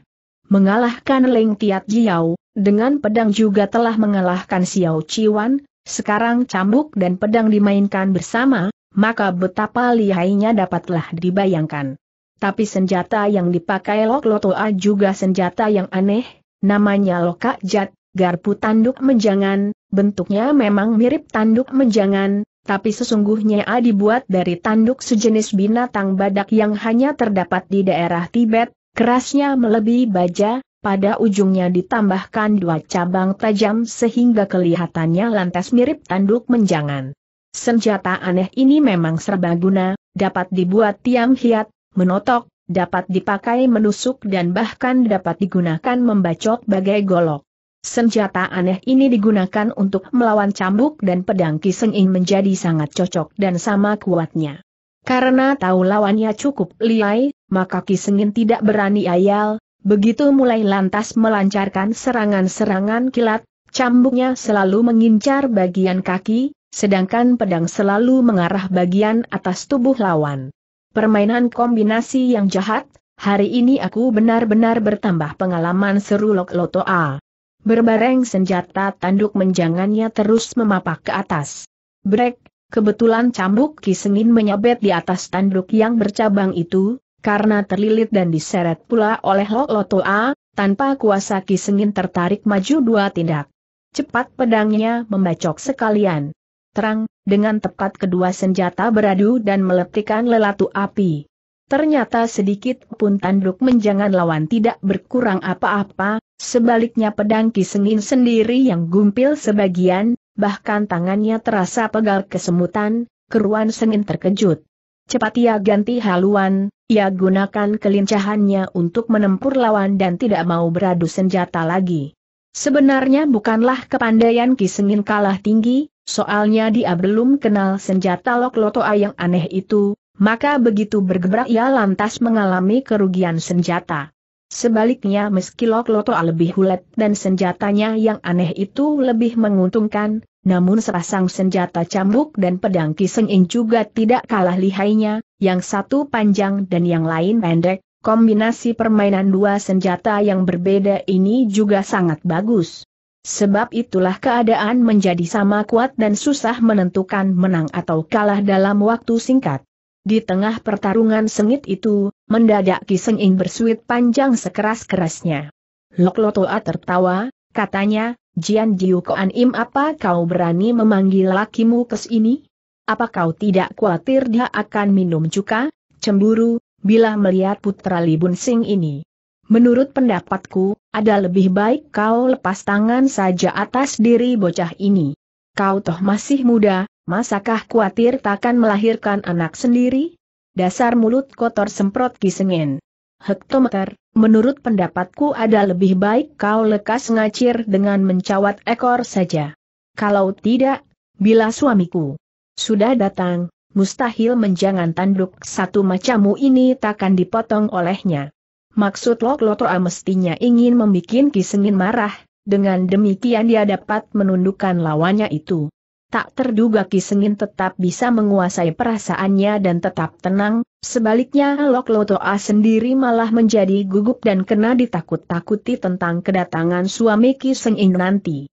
mengalahkan Leng Tiat Jiao, dengan pedang juga telah mengalahkan Xiao Chiwan, sekarang cambuk dan pedang dimainkan bersama, maka betapa lihainya dapatlah dibayangkan. Tapi senjata yang dipakai Lok Lotoa juga senjata yang aneh, namanya Lokak Jat, garpu tanduk menjangan, bentuknya memang mirip tanduk menjangan, tapi sesungguhnya A dibuat dari tanduk sejenis binatang badak yang hanya terdapat di daerah Tibet, kerasnya melebihi baja, pada ujungnya ditambahkan dua cabang tajam sehingga kelihatannya lantas mirip tanduk menjangan. Senjata aneh ini memang serbaguna, dapat dibuat tiang hiat, menotok, dapat dipakai menusuk dan bahkan dapat digunakan membacok bagai golok. Senjata aneh ini digunakan untuk melawan cambuk dan pedang ini menjadi sangat cocok dan sama kuatnya. Karena tahu lawannya cukup liai, maka Kisengin tidak berani ayal, Begitu mulai lantas melancarkan serangan-serangan kilat, cambuknya selalu mengincar bagian kaki, sedangkan pedang selalu mengarah bagian atas tubuh lawan. Permainan kombinasi yang jahat, hari ini aku benar-benar bertambah pengalaman seru Lok Loto A. Berbareng senjata tanduk menjangannya terus memapak ke atas. Brek, kebetulan cambuk kisengin menyabet di atas tanduk yang bercabang itu, karena terlilit dan diseret pula oleh Lo Lotoa, tanpa kuasa Ki Sengin tertarik maju dua tindak. Cepat pedangnya membacok sekalian. Terang, dengan tepat kedua senjata beradu dan meletikkan lelatu api. Ternyata sedikit pun tanduk menjangan lawan tidak berkurang apa-apa, sebaliknya pedang Ki Sengin sendiri yang gumpil sebagian, bahkan tangannya terasa pegal kesemutan, keruan Sengin terkejut. Cepat ia ganti haluan, ia gunakan kelincahannya untuk menempur lawan dan tidak mau beradu senjata lagi. Sebenarnya bukanlah kepandaian Kisengin kalah tinggi, soalnya dia belum kenal senjata Loklotoa yang aneh itu, maka begitu bergebrak ia lantas mengalami kerugian senjata. Sebaliknya meski Loklotoa lebih hulet dan senjatanya yang aneh itu lebih menguntungkan, namun serasang senjata cambuk dan pedang Kisengin juga tidak kalah lihainya, yang satu panjang dan yang lain pendek, kombinasi permainan dua senjata yang berbeda ini juga sangat bagus. Sebab itulah keadaan menjadi sama kuat dan susah menentukan menang atau kalah dalam waktu singkat. Di tengah pertarungan sengit itu, mendadak Kiseng ing bersuit panjang sekeras-kerasnya. Loklotoa tertawa, katanya, Jian Jiu Koan Im apa kau berani memanggil lakimu ke sini? Apa kau tidak khawatir dia akan minum cuka, cemburu, bila melihat putra Li Bun Sing ini? Menurut pendapatku, ada lebih baik kau lepas tangan saja atas diri bocah ini. Kau toh masih muda, masakah khawatir takkan melahirkan anak sendiri? Dasar mulut kotor semprot kisengen hektometer, menurut pendapatku ada lebih baik kau lekas ngacir dengan mencawat ekor saja. Kalau tidak, bila suamiku sudah datang, mustahil menjangan tanduk satu macamu ini takkan dipotong olehnya. Maksud Lok Lotoa mestinya ingin membuat Kisengin marah, dengan demikian dia dapat menundukkan lawannya itu. Tak terduga Kisengin tetap bisa menguasai perasaannya dan tetap tenang, sebaliknya Lok Lotoa sendiri malah menjadi gugup dan kena ditakut-takuti tentang kedatangan suami Kisengin nanti.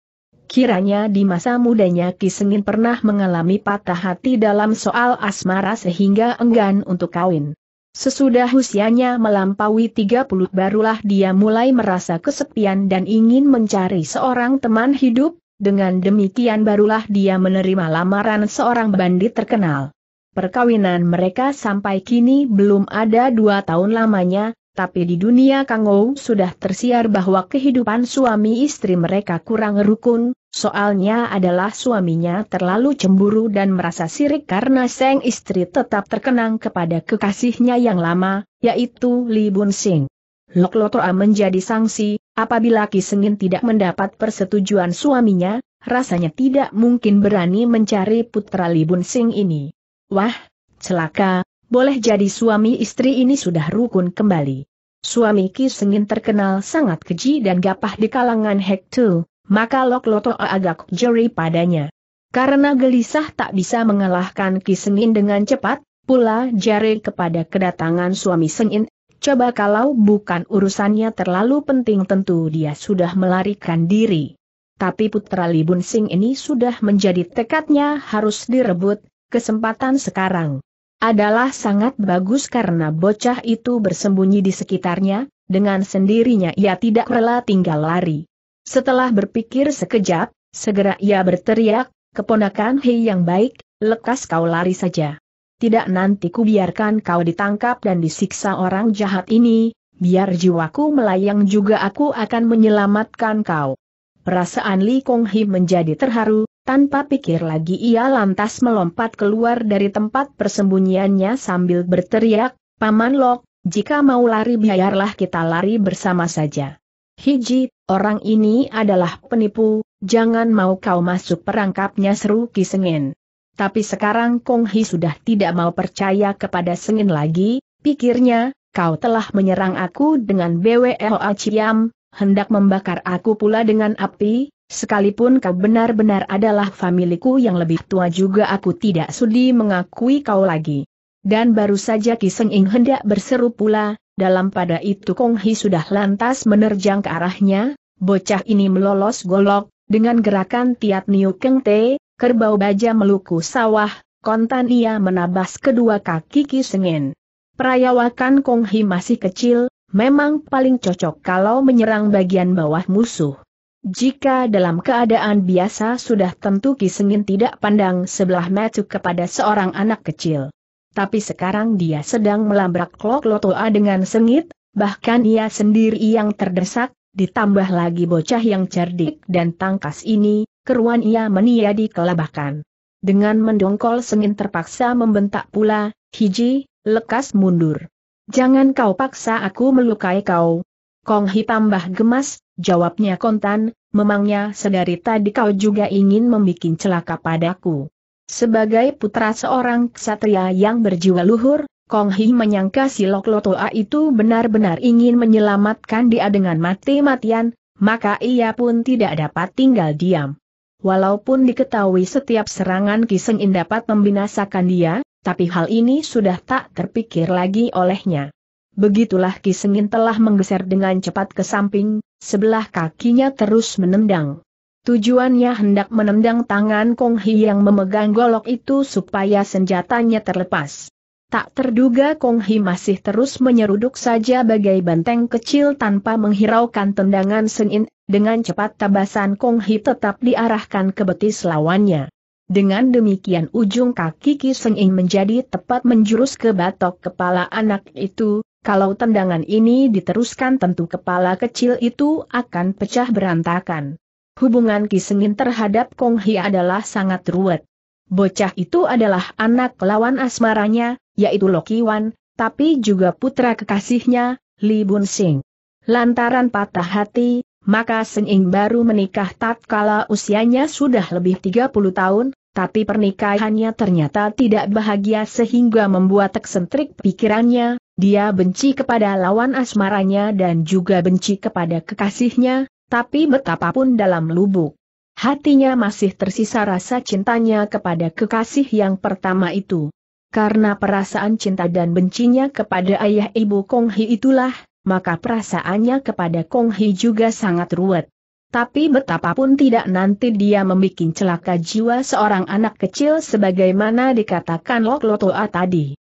Kiranya di masa mudanya Kisengin pernah mengalami patah hati dalam soal asmara sehingga enggan untuk kawin. Sesudah usianya melampaui 30 barulah dia mulai merasa kesepian dan ingin mencari seorang teman hidup, dengan demikian barulah dia menerima lamaran seorang bandit terkenal. Perkawinan mereka sampai kini belum ada dua tahun lamanya, tapi di dunia Kangou sudah tersiar bahwa kehidupan suami istri mereka kurang rukun, soalnya adalah suaminya terlalu cemburu dan merasa sirik karena sang istri tetap terkenang kepada kekasihnya yang lama, yaitu Li Bun Sing. Lok Lotoa menjadi sanksi, Apabila Ki Sengin tidak mendapat persetujuan suaminya, rasanya tidak mungkin berani mencari putra Libun Sing ini. Wah, celaka, boleh jadi suami istri ini sudah rukun kembali. Suami Ki Sengin terkenal sangat keji dan gapah di kalangan Hektu, maka Lok Loto agak jeri padanya. Karena gelisah tak bisa mengalahkan Ki Sengin dengan cepat, pula jari kepada kedatangan suami Sengin coba kalau bukan urusannya terlalu penting tentu dia sudah melarikan diri. Tapi putra Libun Sing ini sudah menjadi tekadnya harus direbut, kesempatan sekarang adalah sangat bagus karena bocah itu bersembunyi di sekitarnya, dengan sendirinya ia tidak rela tinggal lari. Setelah berpikir sekejap, segera ia berteriak, keponakan Hei yang baik, lekas kau lari saja tidak nanti ku biarkan kau ditangkap dan disiksa orang jahat ini, biar jiwaku melayang juga aku akan menyelamatkan kau. Perasaan Li Kong Hi menjadi terharu, tanpa pikir lagi ia lantas melompat keluar dari tempat persembunyiannya sambil berteriak, Paman Lok, jika mau lari biarlah kita lari bersama saja. Hiji, orang ini adalah penipu, jangan mau kau masuk perangkapnya seru kisengin. Tapi sekarang Kong Hi sudah tidak mau percaya kepada Sengin lagi, pikirnya, kau telah menyerang aku dengan BWL Ciam, hendak membakar aku pula dengan api, sekalipun kau benar-benar adalah familiku yang lebih tua juga aku tidak sudi mengakui kau lagi. Dan baru saja Ki Ing hendak berseru pula, dalam pada itu Kong Hi sudah lantas menerjang ke arahnya, bocah ini melolos golok, dengan gerakan tiat Niu Keng Te, Kerbau baja meluku sawah, kontan ia menabas kedua kaki Ki Sengen. Perayawakan Kong Hi masih kecil, memang paling cocok kalau menyerang bagian bawah musuh. Jika dalam keadaan biasa sudah tentu Ki Kisengin tidak pandang sebelah mata kepada seorang anak kecil. Tapi sekarang dia sedang melabrak Klok Lotoa dengan sengit, bahkan ia sendiri yang terdesak, ditambah lagi bocah yang cerdik dan tangkas ini, keruan ia meniadi kelabakan. Dengan mendongkol sengin terpaksa membentak pula, hiji, lekas mundur. Jangan kau paksa aku melukai kau. Kong Hi tambah gemas, jawabnya kontan, memangnya sedari tadi kau juga ingin membuat celaka padaku. Sebagai putra seorang ksatria yang berjiwa luhur, Kong Hi menyangka si Lok Lotoa itu benar-benar ingin menyelamatkan dia dengan mati-matian, maka ia pun tidak dapat tinggal diam. Walaupun diketahui setiap serangan Kiseng In dapat membinasakan dia, tapi hal ini sudah tak terpikir lagi olehnya. Begitulah Kiseng In telah menggeser dengan cepat ke samping, sebelah kakinya terus menendang. Tujuannya hendak menendang tangan Kong Hi yang memegang golok itu supaya senjatanya terlepas. Tak terduga Kong Hi masih terus menyeruduk saja bagai banteng kecil tanpa menghiraukan tendangan Sengin, dengan cepat tabasan Kong Hi tetap diarahkan ke betis lawannya. Dengan demikian ujung kaki Ki Sengin menjadi tepat menjurus ke batok kepala anak itu, kalau tendangan ini diteruskan tentu kepala kecil itu akan pecah berantakan. Hubungan Ki Sengin terhadap Kong Hi adalah sangat ruwet. Bocah itu adalah anak lawan asmaranya, yaitu Loki Wan, tapi juga putra kekasihnya, Li Bun Sing. Lantaran patah hati, maka Sening baru menikah tatkala usianya sudah lebih 30 tahun, tapi pernikahannya ternyata tidak bahagia sehingga membuat eksentrik pikirannya, dia benci kepada lawan asmaranya dan juga benci kepada kekasihnya, tapi betapapun dalam lubuk. Hatinya masih tersisa rasa cintanya kepada kekasih yang pertama itu. Karena perasaan cinta dan bencinya kepada ayah ibu Kong Hi itulah, maka perasaannya kepada Kong Hi juga sangat ruwet. Tapi betapapun tidak nanti dia membuat celaka jiwa seorang anak kecil sebagaimana dikatakan Lok Lotoa tadi.